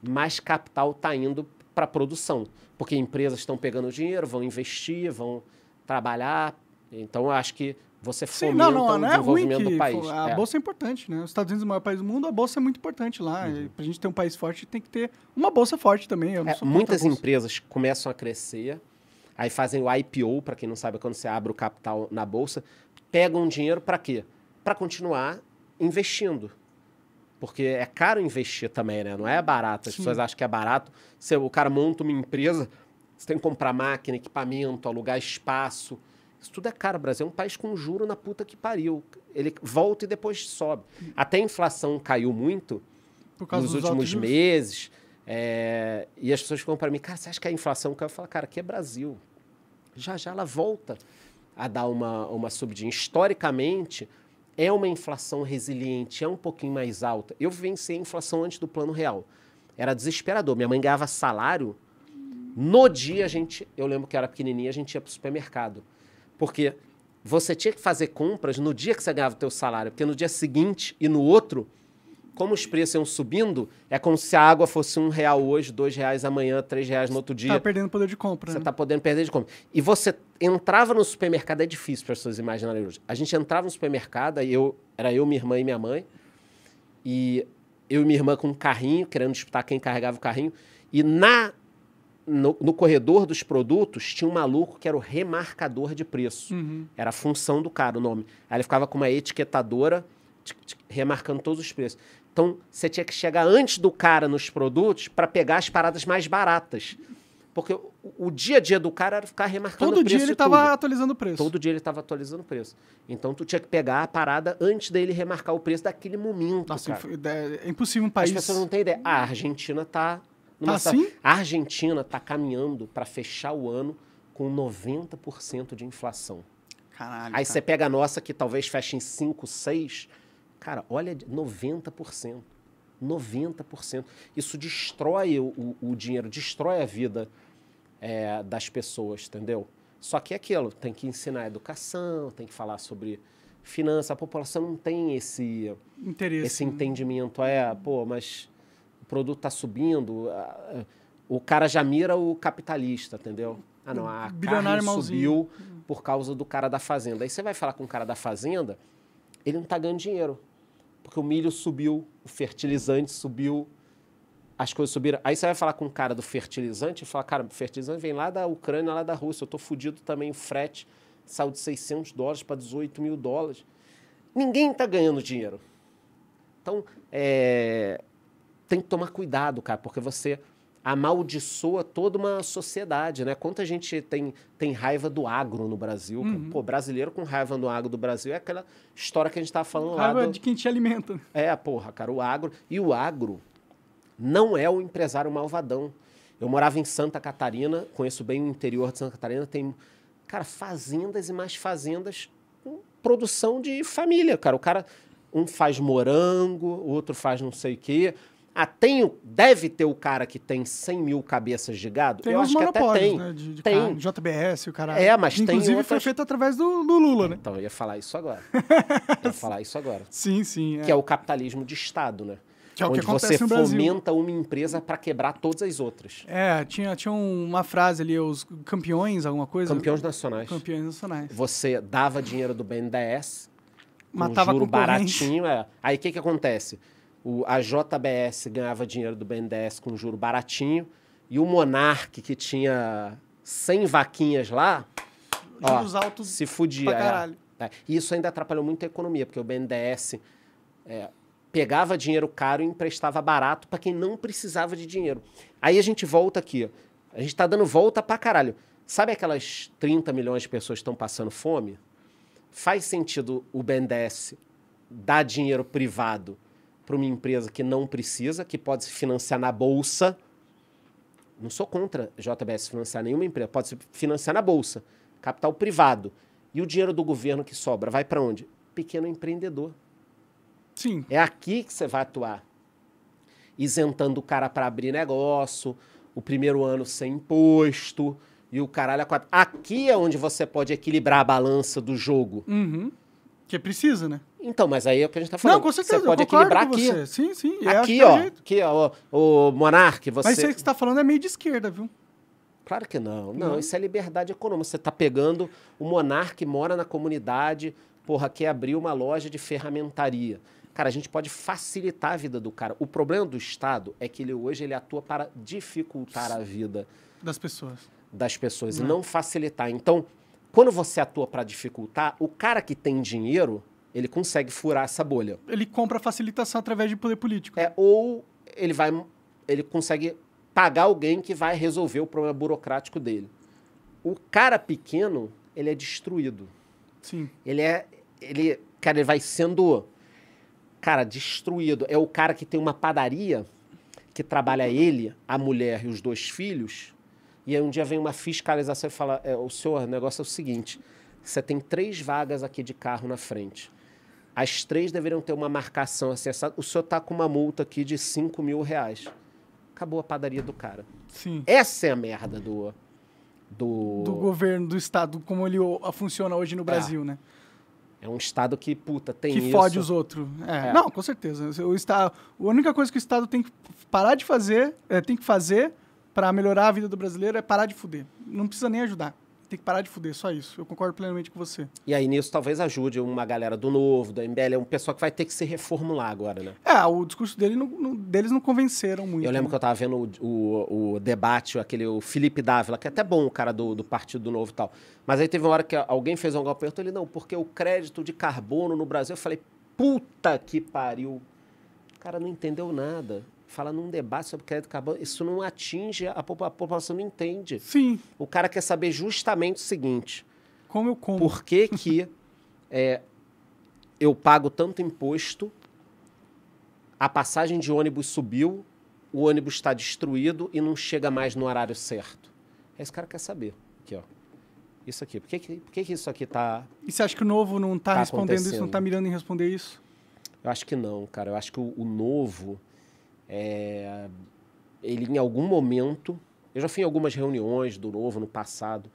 mais capital está indo para a produção. Porque empresas estão pegando dinheiro, vão investir, vão trabalhar. Então, eu acho que você foi não, então, não é o desenvolvimento ruim que, do país. A é. bolsa é importante, né? Os Estados Unidos é o maior país do mundo, a bolsa é muito importante lá. Uhum. Para a gente ter um país forte, tem que ter uma bolsa forte também. É, muitas empresas começam a crescer, aí fazem o IPO, para quem não sabe, quando você abre o capital na bolsa, pegam dinheiro para quê? Para continuar investindo. Porque é caro investir também, né? Não é barato. As Sim. pessoas acham que é barato. Se o cara monta uma empresa, você tem que comprar máquina, equipamento, alugar espaço isso tudo é caro. O Brasil é um país com juro na puta que pariu. Ele volta e depois sobe. Até a inflação caiu muito nos últimos meses. É... e as pessoas ficam para mim, cara, você acha que a inflação caiu? Eu falo, cara, aqui é Brasil. Já já ela volta a dar uma, uma subidinha. Historicamente, é uma inflação resiliente, é um pouquinho mais alta. Eu venci a inflação antes do plano real. Era desesperador. Minha mãe ganhava salário. No dia, a gente, eu lembro que era pequenininha, a gente ia para o supermercado. Porque você tinha que fazer compras no dia que você ganhava o teu salário, porque no dia seguinte e no outro, como os preços iam subindo, é como se a água fosse um real hoje, dois reais amanhã, três reais no outro dia. Você Tá perdendo poder de compra. Você né? tá podendo perder de compra. E você entrava no supermercado, é difícil para as pessoas imaginarem hoje. A gente entrava no supermercado, eu, era eu, minha irmã e minha mãe, e eu e minha irmã com um carrinho, querendo disputar quem carregava o carrinho, e na no, no, corredor dos produtos tinha um maluco que era o remarcador de preço. Uhum. Era a função do cara, o nome. Aí ele ficava com uma etiquetadora tic, tic, remarcando todos os preços. Então você tinha que chegar antes do cara nos produtos para pegar as paradas mais baratas. Porque o, o, dia a dia do cara era ficar remarcando Todo o preço. Todo dia ele estava atualizando o preço. Todo dia ele estava atualizando o preço. Então tu tinha que pegar a parada antes dele remarcar o preço daquele momento. Nossa, é, é impossível um país. As pessoas não têm ideia. A Argentina tá numa tá assim? A Argentina está caminhando para fechar o ano com 90% de inflação. Caralho. Aí você pega a nossa, que talvez feche em 5, 6. Cara, olha, 90%. 90%. Isso destrói o, o dinheiro, destrói a vida é, das pessoas, entendeu? Só que é aquilo, tem que ensinar educação, tem que falar sobre finanças. A população não tem esse, Interesse, esse né? entendimento. É, pô, mas produto está subindo, o cara já mira o capitalista, entendeu? Ah, não, a carne subiu hum. por causa do cara da fazenda. Aí você vai falar com o cara da fazenda, ele não está ganhando dinheiro, porque o milho subiu, o fertilizante subiu, as coisas subiram. Aí você vai falar com o cara do fertilizante e fala, cara, o fertilizante vem lá da Ucrânia, lá da Rússia, eu estou fodido também, o frete saiu de 600 dólares para 18 mil dólares. Ninguém está ganhando dinheiro. Então, é, tem que tomar cuidado, cara, porque você amaldiçoa toda uma sociedade, né? Quanta gente tem, tem raiva do agro no Brasil. Uhum. Pô, brasileiro com raiva do agro do Brasil é aquela história que a gente tá falando raiva lá. Raiva do... de quem te alimenta. Né? É, porra, cara, o agro. E o agro não é o empresário malvadão. Eu morava em Santa Catarina, conheço bem o interior de Santa Catarina, tem, cara, fazendas e mais fazendas com produção de família, cara. O cara, um faz morango, o outro faz não sei o quê ah, tem o, deve ter o cara que tem 100 mil cabeças de gado? Tem Eu acho que até tem. Né? De, de tem. Carne, JBS, o cara. É, mas Inclusive, tem. Inclusive outras... foi feito através do, do Lula, né? Então, eu ia falar isso agora. eu ia falar isso agora. Sim, sim. É. Que é o capitalismo de Estado, né? Que é o onde que acontece você no fomenta uma empresa para quebrar todas as outras. É, tinha, tinha uma frase ali, os campeões, alguma coisa. Campeões nacionais. Campeões nacionais. Você dava dinheiro do BNDES, matava um juro baratinho, é. aí o que, que acontece? O, a JBS ganhava dinheiro do BNDES com juro baratinho. E o Monark, que tinha 100 vaquinhas lá, juros ó, altos se fudia. Pra é. caralho. É, é. E isso ainda atrapalhou muito a economia, porque o BNDES é, pegava dinheiro caro e emprestava barato para quem não precisava de dinheiro. Aí a gente volta aqui. A gente está dando volta para caralho. Sabe aquelas 30 milhões de pessoas que estão passando fome? Faz sentido o BNDES dar dinheiro privado para uma empresa que não precisa, que pode se financiar na bolsa. Não sou contra JBS financiar nenhuma empresa, pode se financiar na bolsa, capital privado. E o dinheiro do governo que sobra vai para onde? Pequeno empreendedor. Sim. É aqui que você vai atuar. Isentando o cara para abrir negócio, o primeiro ano sem imposto e o caralho a quatro. Aqui é onde você pode equilibrar a balança do jogo. Uhum. Que precisa, né? Então, mas aí é o que a gente está falando. Não, com certeza. Você pode equilibrar aqui. Você. Sim, sim. É, aqui, é ó. aqui, ó. O, o Monarque, você. Mas isso que você está falando é meio de esquerda, viu? Claro que não. Não, é? isso é liberdade econômica. Você está pegando o monarca mora na comunidade, porra, quer abrir uma loja de ferramentaria. Cara, a gente pode facilitar a vida do cara. O problema do Estado é que ele hoje ele atua para dificultar a vida das pessoas. Das pessoas e né? não facilitar. Então, quando você atua para dificultar, o cara que tem dinheiro, ele consegue furar essa bolha. Ele compra facilitação através de poder político. É, ou ele vai ele consegue pagar alguém que vai resolver o problema burocrático dele. O cara pequeno, ele é destruído. Sim. Ele é ele, cara, ele vai sendo cara destruído. É o cara que tem uma padaria que trabalha ele, a mulher e os dois filhos e aí um dia vem uma fiscalização e fala: é, o senhor, o negócio é o seguinte: você tem três vagas aqui de carro na frente. As três deveriam ter uma marcação acessada. Assim, o senhor está com uma multa aqui de 5 mil reais. Acabou a padaria do cara. Sim. Essa é a merda do. Do... do governo, do Estado, como ele funciona hoje no é. Brasil, é. né? É um Estado que, puta, tem que isso. Que fode os outros. É. É. Não, com certeza. O estado, a única coisa que o Estado tem que parar de fazer, é, tem que fazer para melhorar a vida do brasileiro é parar de fuder. Não precisa nem ajudar. Tem que parar de fuder, só isso. Eu concordo plenamente com você. E aí nisso talvez ajude uma galera do novo, da MBL, é um pessoal que vai ter que se reformular agora, né? É, o discurso dele não, não, deles não convenceram muito. Eu lembro né? que eu tava vendo o, o, o, debate, aquele o Felipe Dávila, que é até bom o cara do, do Partido do Novo e tal. Mas aí teve uma hora que alguém fez um golpe, ele, não, porque o crédito de carbono no Brasil, eu falei, puta que pariu. O cara não entendeu nada fala num debate sobre crédito carbono, isso não atinge, a, a população não entende. Sim. O cara quer saber justamente o seguinte. Como eu como? Por que que é, eu pago tanto imposto, a passagem de ônibus subiu, o ônibus está destruído e não chega mais no horário certo? Esse cara quer saber. Aqui, ó. Isso aqui. Por que, que, por que, que isso aqui está. E você acha que o novo não está tá respondendo isso, não está mirando em responder isso? Eu acho que não, cara. Eu acho que o, o novo é, ele, em algum momento, eu já fui em algumas reuniões do Novo no passado,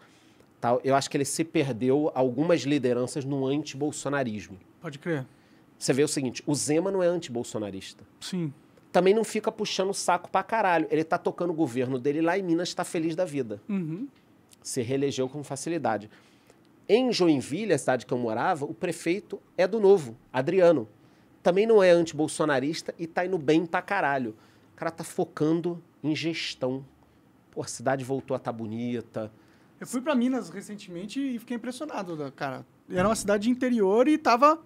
tal, eu acho que ele se perdeu algumas lideranças no anti-bolsonarismo. Pode crer. Você vê o seguinte, o Zema não é anti-bolsonarista. Sim. Também não fica puxando o saco pra caralho. Ele tá tocando o governo dele lá em Minas, tá feliz da vida. Uhum. Se reelegeu com facilidade. Em Joinville, a cidade que eu morava, o prefeito é do Novo, Adriano também não é anti-bolsonarista e tá indo bem pra caralho. O cara tá focando em gestão. Pô, a cidade voltou a estar tá bonita. Eu fui para Minas recentemente e fiquei impressionado, né, cara. Era uma cidade de interior e tava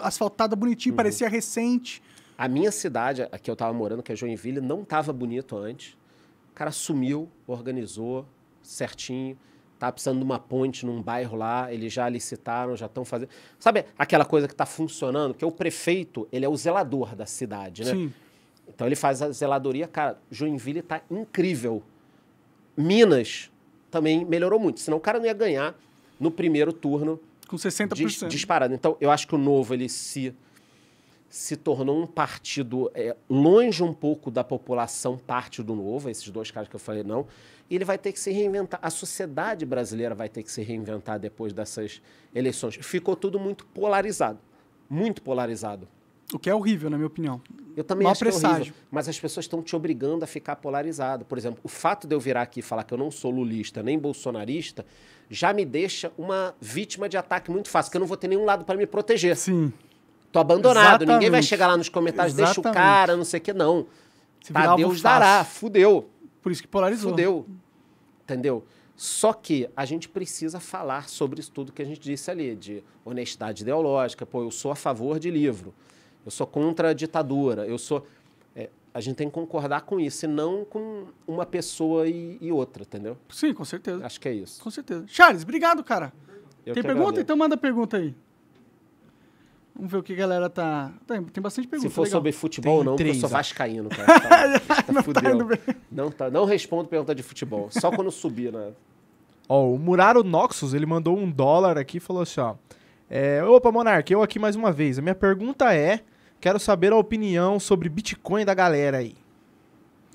asfaltada bonitinho, uhum. parecia recente. A minha cidade, a que eu tava morando, que é Joinville, não tava bonito antes. O cara sumiu, organizou certinho tá precisando de uma ponte num bairro lá, eles já licitaram, já estão fazendo. Sabe aquela coisa que está funcionando? Que é o prefeito, ele é o zelador da cidade, né? Sim. Então ele faz a zeladoria, cara, Joinville está incrível. Minas também melhorou muito, senão o cara não ia ganhar no primeiro turno com 60%. Dis, disparado. Então eu acho que o novo ele se se tornou um partido é, longe um pouco da população, parte do novo, esses dois caras que eu falei não e ele vai ter que se reinventar. A sociedade brasileira vai ter que se reinventar depois dessas eleições. Ficou tudo muito polarizado, muito polarizado. O que é horrível, na minha opinião. Eu também Mal acho presságio. que é horrível, mas as pessoas estão te obrigando a ficar polarizado. Por exemplo, o fato de eu virar aqui e falar que eu não sou lulista nem bolsonarista já me deixa uma vítima de ataque muito fácil, que eu não vou ter nenhum lado para me proteger. Sim. Tô abandonado, Exatamente. ninguém vai chegar lá nos comentários, Exatamente. deixa o cara, não sei o que, não. Se tá, Deus dará, fudeu. Por isso que polarizou. Fudeu entendeu? Só que a gente precisa falar sobre isso tudo que a gente disse ali, de honestidade ideológica, pô, eu sou a favor de livro, eu sou contra a ditadura, eu sou... É, a gente tem que concordar com isso, e não com uma pessoa e, e, outra, entendeu? Sim, com certeza. Acho que é isso. Com certeza. Charles, obrigado, cara. Eu tem pergunta? Agradeço. Então manda pergunta aí. Vamos ver o que a galera tá. tá Tem bastante perguntas. Se for legal. sobre futebol, ou não, três, eu sou vascaíno, cara. Tá, tá não, tá fudeu. Tá não, tá, não respondo pergunta de futebol. Só quando subir, né? Ó, o Muraro Noxus, ele mandou um dólar aqui e falou assim, ó. É, Opa, Monark, eu aqui mais uma vez. A minha pergunta é: quero saber a opinião sobre Bitcoin da galera aí.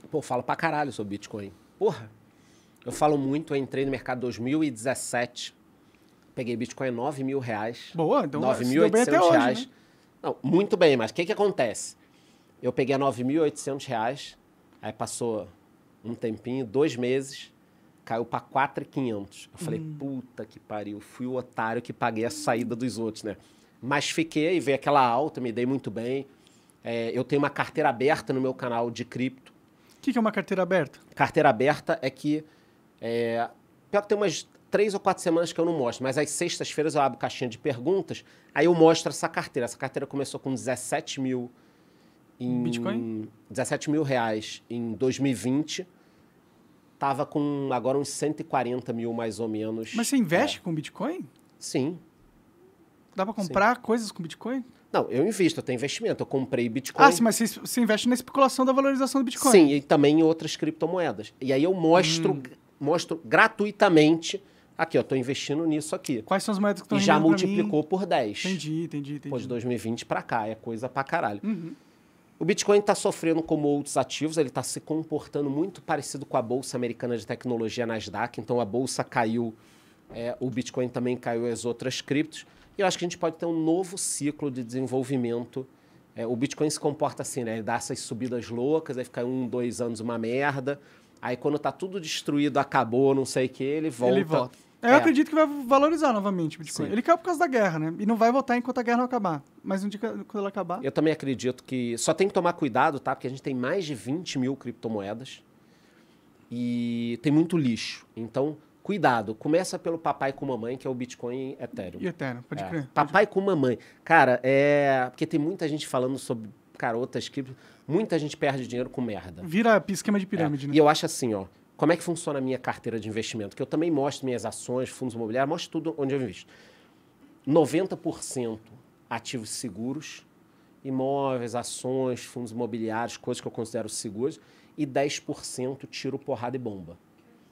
Pô, fala falo pra caralho sobre Bitcoin. Porra. Eu falo muito, eu entrei no mercado em 2017 peguei Bitcoin 9 mil reais. Boa, então 9.800 reais. Hoje, né? Não, muito bem, mas o que, que acontece? Eu peguei a 9.800 reais, aí passou um tempinho, dois meses, caiu para 4.500. Eu falei, hum. puta que pariu, fui o otário que paguei a saída dos outros, né? Mas fiquei, veio aquela alta, me dei muito bem. É, eu tenho uma carteira aberta no meu canal de cripto. O que, que, é uma carteira aberta? Carteira aberta é que. É, pior que tem umas três ou quatro semanas que eu não mostro, mas às sextas-feiras eu abro caixinha de perguntas, aí eu mostro essa carteira. Essa carteira começou com 17 mil em Bitcoin? 17 mil reais em 2020. Tava com agora uns 140 mil mais ou menos. Mas você investe é. com Bitcoin? Sim. Dá para comprar sim. coisas com Bitcoin? Não, eu invisto, eu tenho investimento. Eu comprei Bitcoin. Ah, sim, mas você investe na especulação da valorização do Bitcoin. Sim, e também em outras criptomoedas. E aí eu mostro, hum. mostro gratuitamente Aqui, eu estou investindo nisso aqui. Quais são as moedas que estão E já multiplicou por 10. Entendi, entendi, entendi. Pô, de 2020 para cá, é coisa pra caralho. Uhum. O Bitcoin está sofrendo como outros ativos, ele está se comportando muito parecido com a Bolsa Americana de Tecnologia, Nasdaq. Então, a Bolsa caiu, é, o Bitcoin também caiu as outras criptos. E eu acho que a gente pode ter um novo ciclo de desenvolvimento é, o Bitcoin se comporta assim, né? Ele dá essas subidas loucas, aí fica um, dois anos uma merda. Aí quando tá tudo destruído, acabou, não sei o que, ele volta. Ele volta. Eu é. acredito que vai valorizar novamente o Bitcoin. Sim. Ele caiu por causa da guerra, né? E não vai voltar enquanto a guerra não acabar. Mas um dia quando ela acabar. Eu também acredito que. Só tem que tomar cuidado, tá? Porque a gente tem mais de 20 mil criptomoedas e tem muito lixo. Então, cuidado. Começa pelo papai com mamãe, que é o Bitcoin Ethereum. E Ethereum, pode é. crer. Papai com mamãe. Cara, é. Porque tem muita gente falando sobre carotas cripto. Muita gente perde dinheiro com merda. Vira esquema de pirâmide, é. né? E eu acho assim, ó como é que funciona a minha carteira de investimento, que eu também mostro minhas ações, fundos imobiliários, mostro tudo onde eu invisto. 90% ativos seguros, imóveis, ações, fundos imobiliários, coisas que eu considero seguras, e 10% tiro, porrada e bomba.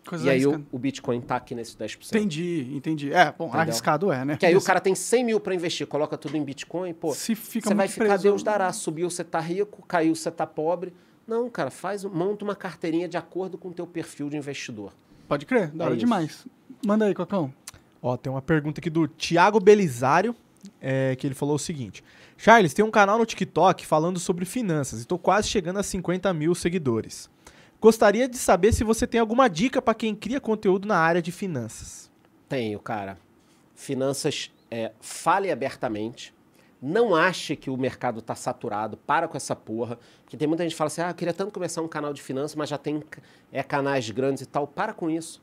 Coisa e aí o, o, Bitcoin tá aqui nesse 10%. Entendi, entendi. É, bom, Entendeu? arriscado é, né? Que aí Isso. o cara tem 100 mil para investir, coloca tudo em Bitcoin, pô, Se fica você vai ficar, preso... Deus dará. Subiu, você tá rico, caiu, você tá pobre. Não, cara, faz, monta uma carteirinha de acordo com o teu perfil de investidor. Pode crer, da é hora é demais. Manda aí, Cocão. Ó, tem uma pergunta aqui do Tiago Belisário, é, que ele falou o seguinte. Charles, tem um canal no TikTok falando sobre finanças e estou quase chegando a 50 mil seguidores. Gostaria de saber se você tem alguma dica para quem cria conteúdo na área de finanças. Tenho, cara. Finanças, é, fale abertamente. Não acha que o mercado está saturado, para com essa porra. Porque tem muita gente que fala assim: ah, eu queria tanto começar um canal de finanças, mas já tem é, canais grandes e tal. Para com isso.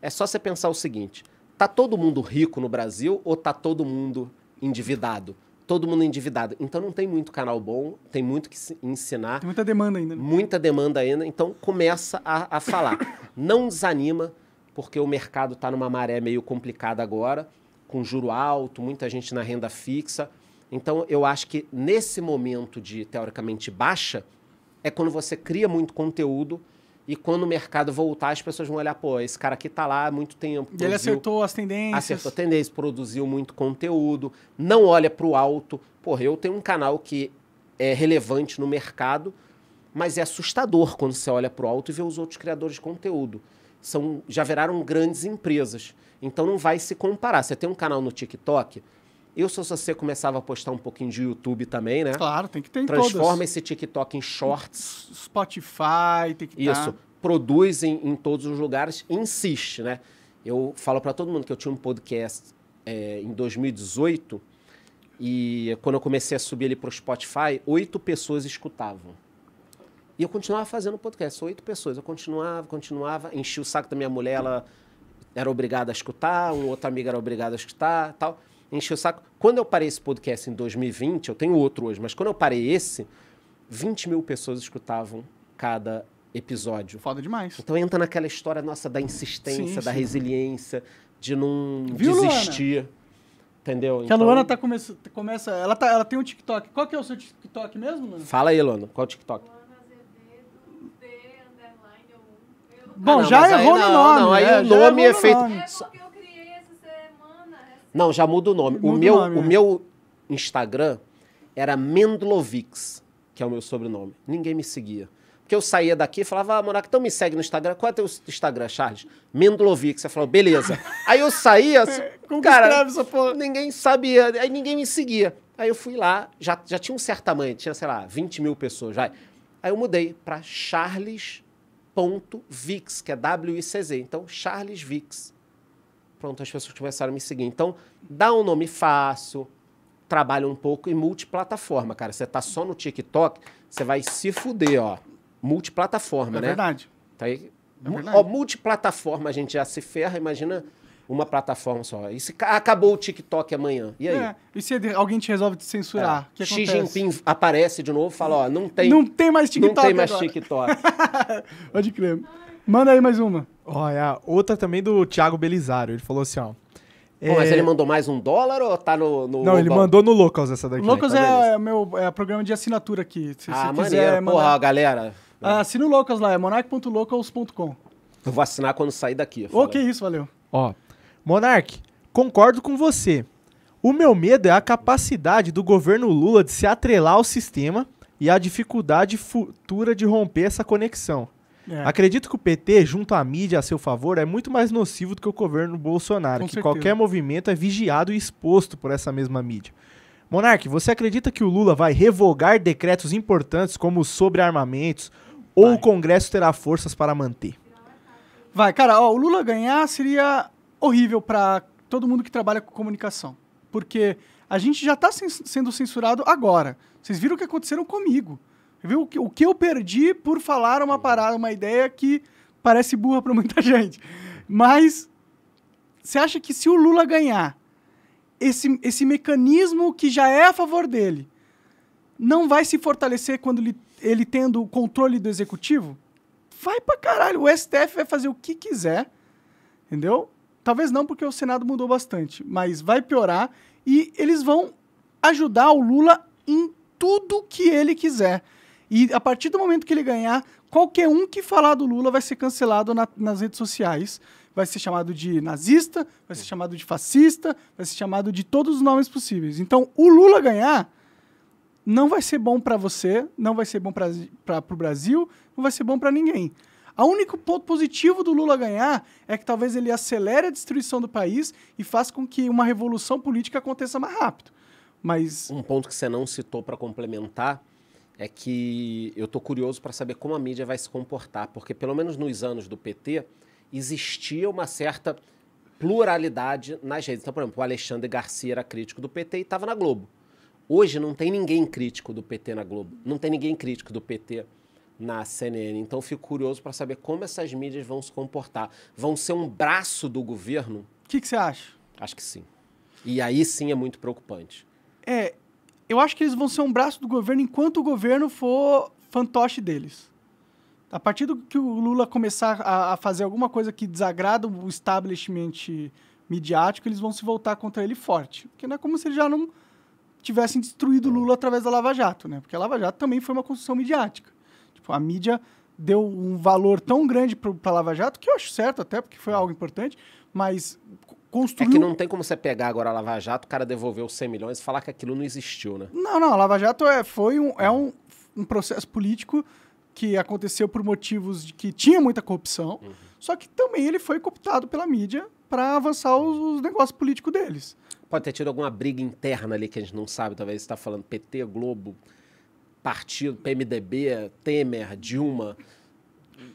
É só você pensar o seguinte: tá todo mundo rico no Brasil ou tá todo mundo endividado? Todo mundo endividado. Então não tem muito canal bom, tem muito que ensinar. Tem muita demanda ainda. Né? Muita demanda ainda. Então começa a, a falar. não desanima, porque o mercado está numa maré meio complicada agora, com juro alto, muita gente na renda fixa então, eu acho que nesse momento de teoricamente baixa, é quando você cria muito conteúdo e quando o mercado voltar, as pessoas vão olhar, pô, esse cara aqui tá lá há muito tempo. Produziu, ele acertou as tendências. Acertou a tendência produziu muito conteúdo, não olha para o alto. Porra, eu tenho um canal que é relevante no mercado, mas é assustador quando você olha para o alto e vê os outros criadores de conteúdo. São, já viraram grandes empresas. Então não vai se comparar. Você tem um canal no TikTok, eu, se você começava a postar um pouquinho de YouTube também, né? Claro, tem que ter em Transforma todas. esse TikTok em shorts. Spotify, tem que tá. Isso. Tá. Produz em, em, todos os lugares insiste, né? Eu falo para todo mundo que eu tinha um podcast é, em 2018 e quando eu comecei a subir ele para o Spotify, oito pessoas escutavam. E eu continuava fazendo podcast, oito pessoas. Eu continuava, continuava, enchi o saco da minha mulher, ela era obrigada a escutar, um outro amigo era obrigado a escutar tal encheu o saco. Quando eu parei esse podcast em 2020, eu tenho outro hoje, mas quando eu parei esse, 20 mil pessoas escutavam cada episódio. Foda demais. Então entra naquela história nossa da insistência, sim, da sim. resiliência, de não Viu, desistir. Luana? Entendeu? Que então... a Luana tá começa, começa ela, tá, ela tem um TikTok. Qual que é o seu TikTok mesmo, Luana? Fala aí, Luana. Qual é o TikTok? Bom, ah, não, já errou não, no nome. Não, aí é, o nome é feito. É não, já muda o nome. Muda o meu, o, nome, o é. meu Instagram era Mendlovix, que é o meu sobrenome. Ninguém me seguia. Porque eu saía daqui e falava, ah, Monaco, então me segue no Instagram. Qual é teu Instagram, Charles? Mendlovix. Você falou, beleza. Aí eu saía, é, Como cara, ninguém sabia, aí ninguém me seguia. Aí eu fui lá, já, já tinha um certo tamanho, tinha, sei lá, 20 mil pessoas. Já. Aí eu mudei para Charles.vix, que é W-I-C-Z. Então, Charles Vix. Pronto, as pessoas começaram a me seguir. Então, dá um nome fácil, trabalha um pouco e multiplataforma, cara. Você tá só no TikTok, você vai se fuder, ó. Multiplataforma, é né? Verdade. Tá aí. É verdade. Ó, multiplataforma a gente já se ferra, imagina uma plataforma só. E se acabou o TikTok amanhã? E aí? É, e se alguém te resolve te censurar? É. Xi Jinping aparece de novo e fala, ó, não tem... Não tem mais TikTok Não tem mais agora. TikTok. Pode crer. Manda aí mais uma. Olha, outra também do Thiago Belisário. Ele falou assim, ó. mas é ele mandou mais um dólar ou tá no. no não, ele mandou no Locals essa daqui. Né? Locals tá é, é, meu é programa de assinatura aqui. Se, ah, se maneiro, mandar... porra, galera. Ah, assina o Locals lá, é monarch.locals.com. Eu vou assinar quando sair daqui. Ô, que isso, valeu. Ó, Monark, concordo com você. O meu medo é a capacidade do governo Lula de se atrelar ao sistema e a dificuldade futura de romper essa conexão. É. Acredito que o PT, junto à mídia a seu favor, é muito mais nocivo do que o governo Bolsonaro, Com que certeza. qualquer movimento é vigiado e exposto por essa mesma mídia. Monarque, você acredita que o Lula vai revogar decretos importantes como sobre armamentos ou o Congresso terá forças para manter? Vai, cara, ó, o Lula ganhar seria horrível para todo mundo que trabalha com comunicação, porque a gente já está sendo censurado agora. Vocês viram o que aconteceram comigo. Viu? O que, o que eu perdi por falar uma parada, uma ideia que parece burra para muita gente. Mas você acha que se o Lula ganhar, esse, esse mecanismo que já é a favor dele não vai se fortalecer quando ele, ele tendo o controle do executivo? Vai pra caralho. O STF vai fazer o que quiser, entendeu? Talvez não, porque o Senado mudou bastante, mas vai piorar e eles vão ajudar o Lula em tudo que ele quiser. E a partir do momento que ele ganhar, qualquer um que falar do Lula vai ser cancelado na, nas redes sociais. Vai ser chamado de nazista, vai ser chamado de fascista, vai ser chamado de todos os nomes possíveis. Então, o Lula ganhar não vai ser bom para você, não vai ser bom para o Brasil, não vai ser bom para ninguém. O único ponto positivo do Lula ganhar é que talvez ele acelere a destruição do país e faça com que uma revolução política aconteça mais rápido. Mas um ponto que você não citou para complementar é que eu estou curioso para saber como a mídia vai se comportar, porque pelo menos nos anos do PT existia uma certa pluralidade nas redes. Então, por exemplo, o Alexandre Garcia era crítico do PT e estava na Globo. Hoje não tem ninguém crítico do PT na Globo, não tem ninguém crítico do PT na CNN. Então, fico curioso para saber como essas mídias vão se comportar. Vão ser um braço do governo? O que, que você acha? Acho que sim. E aí sim é muito preocupante. É, eu acho que eles vão ser um braço do governo enquanto o governo for fantoche deles. A partir do que o Lula começar a, a fazer alguma coisa que desagrada o establishment midiático, eles vão se voltar contra ele forte. Porque não é como se eles já não tivessem destruído o Lula através da Lava Jato, né? Porque a Lava Jato também foi uma construção midiática. Tipo, a mídia deu um valor tão grande para a Lava Jato, que eu acho certo até, porque foi algo importante, mas construiu... É que não tem como você pegar agora a Lava Jato, o cara os 100 milhões e falar que aquilo não existiu, né? Não, não, a Lava Jato é, foi um, é um, um processo político que aconteceu por motivos de que tinha muita corrupção, uhum. só que também ele foi cooptado pela mídia para avançar os, os negócios políticos deles. Pode ter tido alguma briga interna ali que a gente não sabe, talvez está falando PT, Globo, partido, PMDB, Temer, Dilma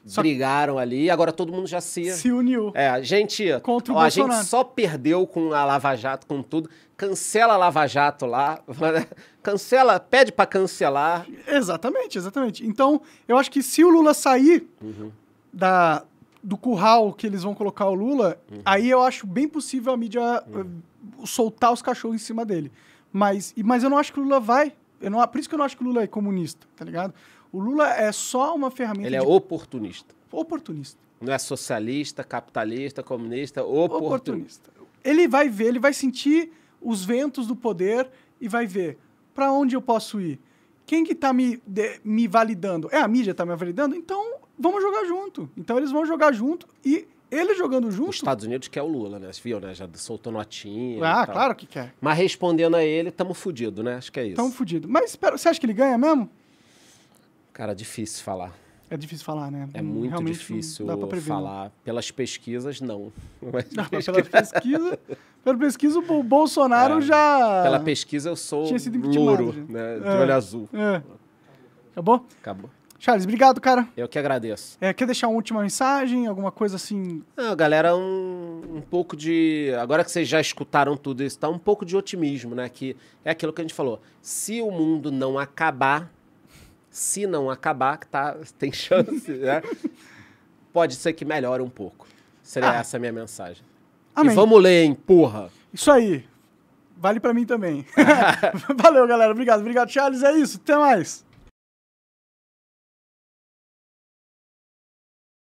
só... brigaram ali, agora todo mundo já se... Se uniu. É, a gente... Contra o ó, A gente só perdeu com a Lava Jato, com tudo. Cancela a Lava Jato lá. Cancela, pede para cancelar. Exatamente, exatamente. Então, eu acho que se o Lula sair uhum. da, do curral que eles vão colocar o Lula, uhum. aí eu acho bem possível a mídia uhum. Eh, soltar os cachorros em cima dele. Mas, mas eu não acho que o Lula vai. Eu não, por isso que eu não acho que o Lula é comunista, tá ligado? O Lula é só uma ferramenta. Ele é oportunista. Oportunista. Não é socialista, capitalista, comunista, oportunista. oportunista. Ele vai ver, ele vai sentir os ventos do poder e vai ver para onde eu posso ir. Quem que está me, me validando? É a mídia está me validando? Então vamos jogar junto. Então eles vão jogar junto e ele jogando junto. Os Estados Unidos quer o Lula, né? Você viu, né? Já soltou notinha. Ah, claro que quer. Mas respondendo a ele, estamos fodidos, né? Acho que é isso. Estamos fodidos. Mas pera, você acha que ele ganha mesmo? Cara, é difícil falar. É difícil falar, né? É muito Realmente difícil dá prever, né? falar. Né? Pelas pesquisas, não. Mas não, pesquisa... Pela pesquisa, pela pesquisa, o Bolsonaro é, já. Pela pesquisa, eu sou Tinha louro, né? De é, olho azul. É. Acabou? Acabou. Charles, obrigado, cara. Eu que agradeço. É, quer deixar uma última mensagem, alguma coisa assim? Não, galera, um, um pouco de. Agora que vocês já escutaram tudo isso, tá um pouco de otimismo, né? Que é aquilo que a gente falou. Se o mundo não acabar, se não acabar, tá, tem chance, né? Pode ser que melhore um pouco. Seria ah. essa a minha mensagem. Amém. E vamos ler, hein, porra. Isso aí. Vale para mim também. Valeu, galera. Obrigado. Obrigado, Charles. É isso. Até mais.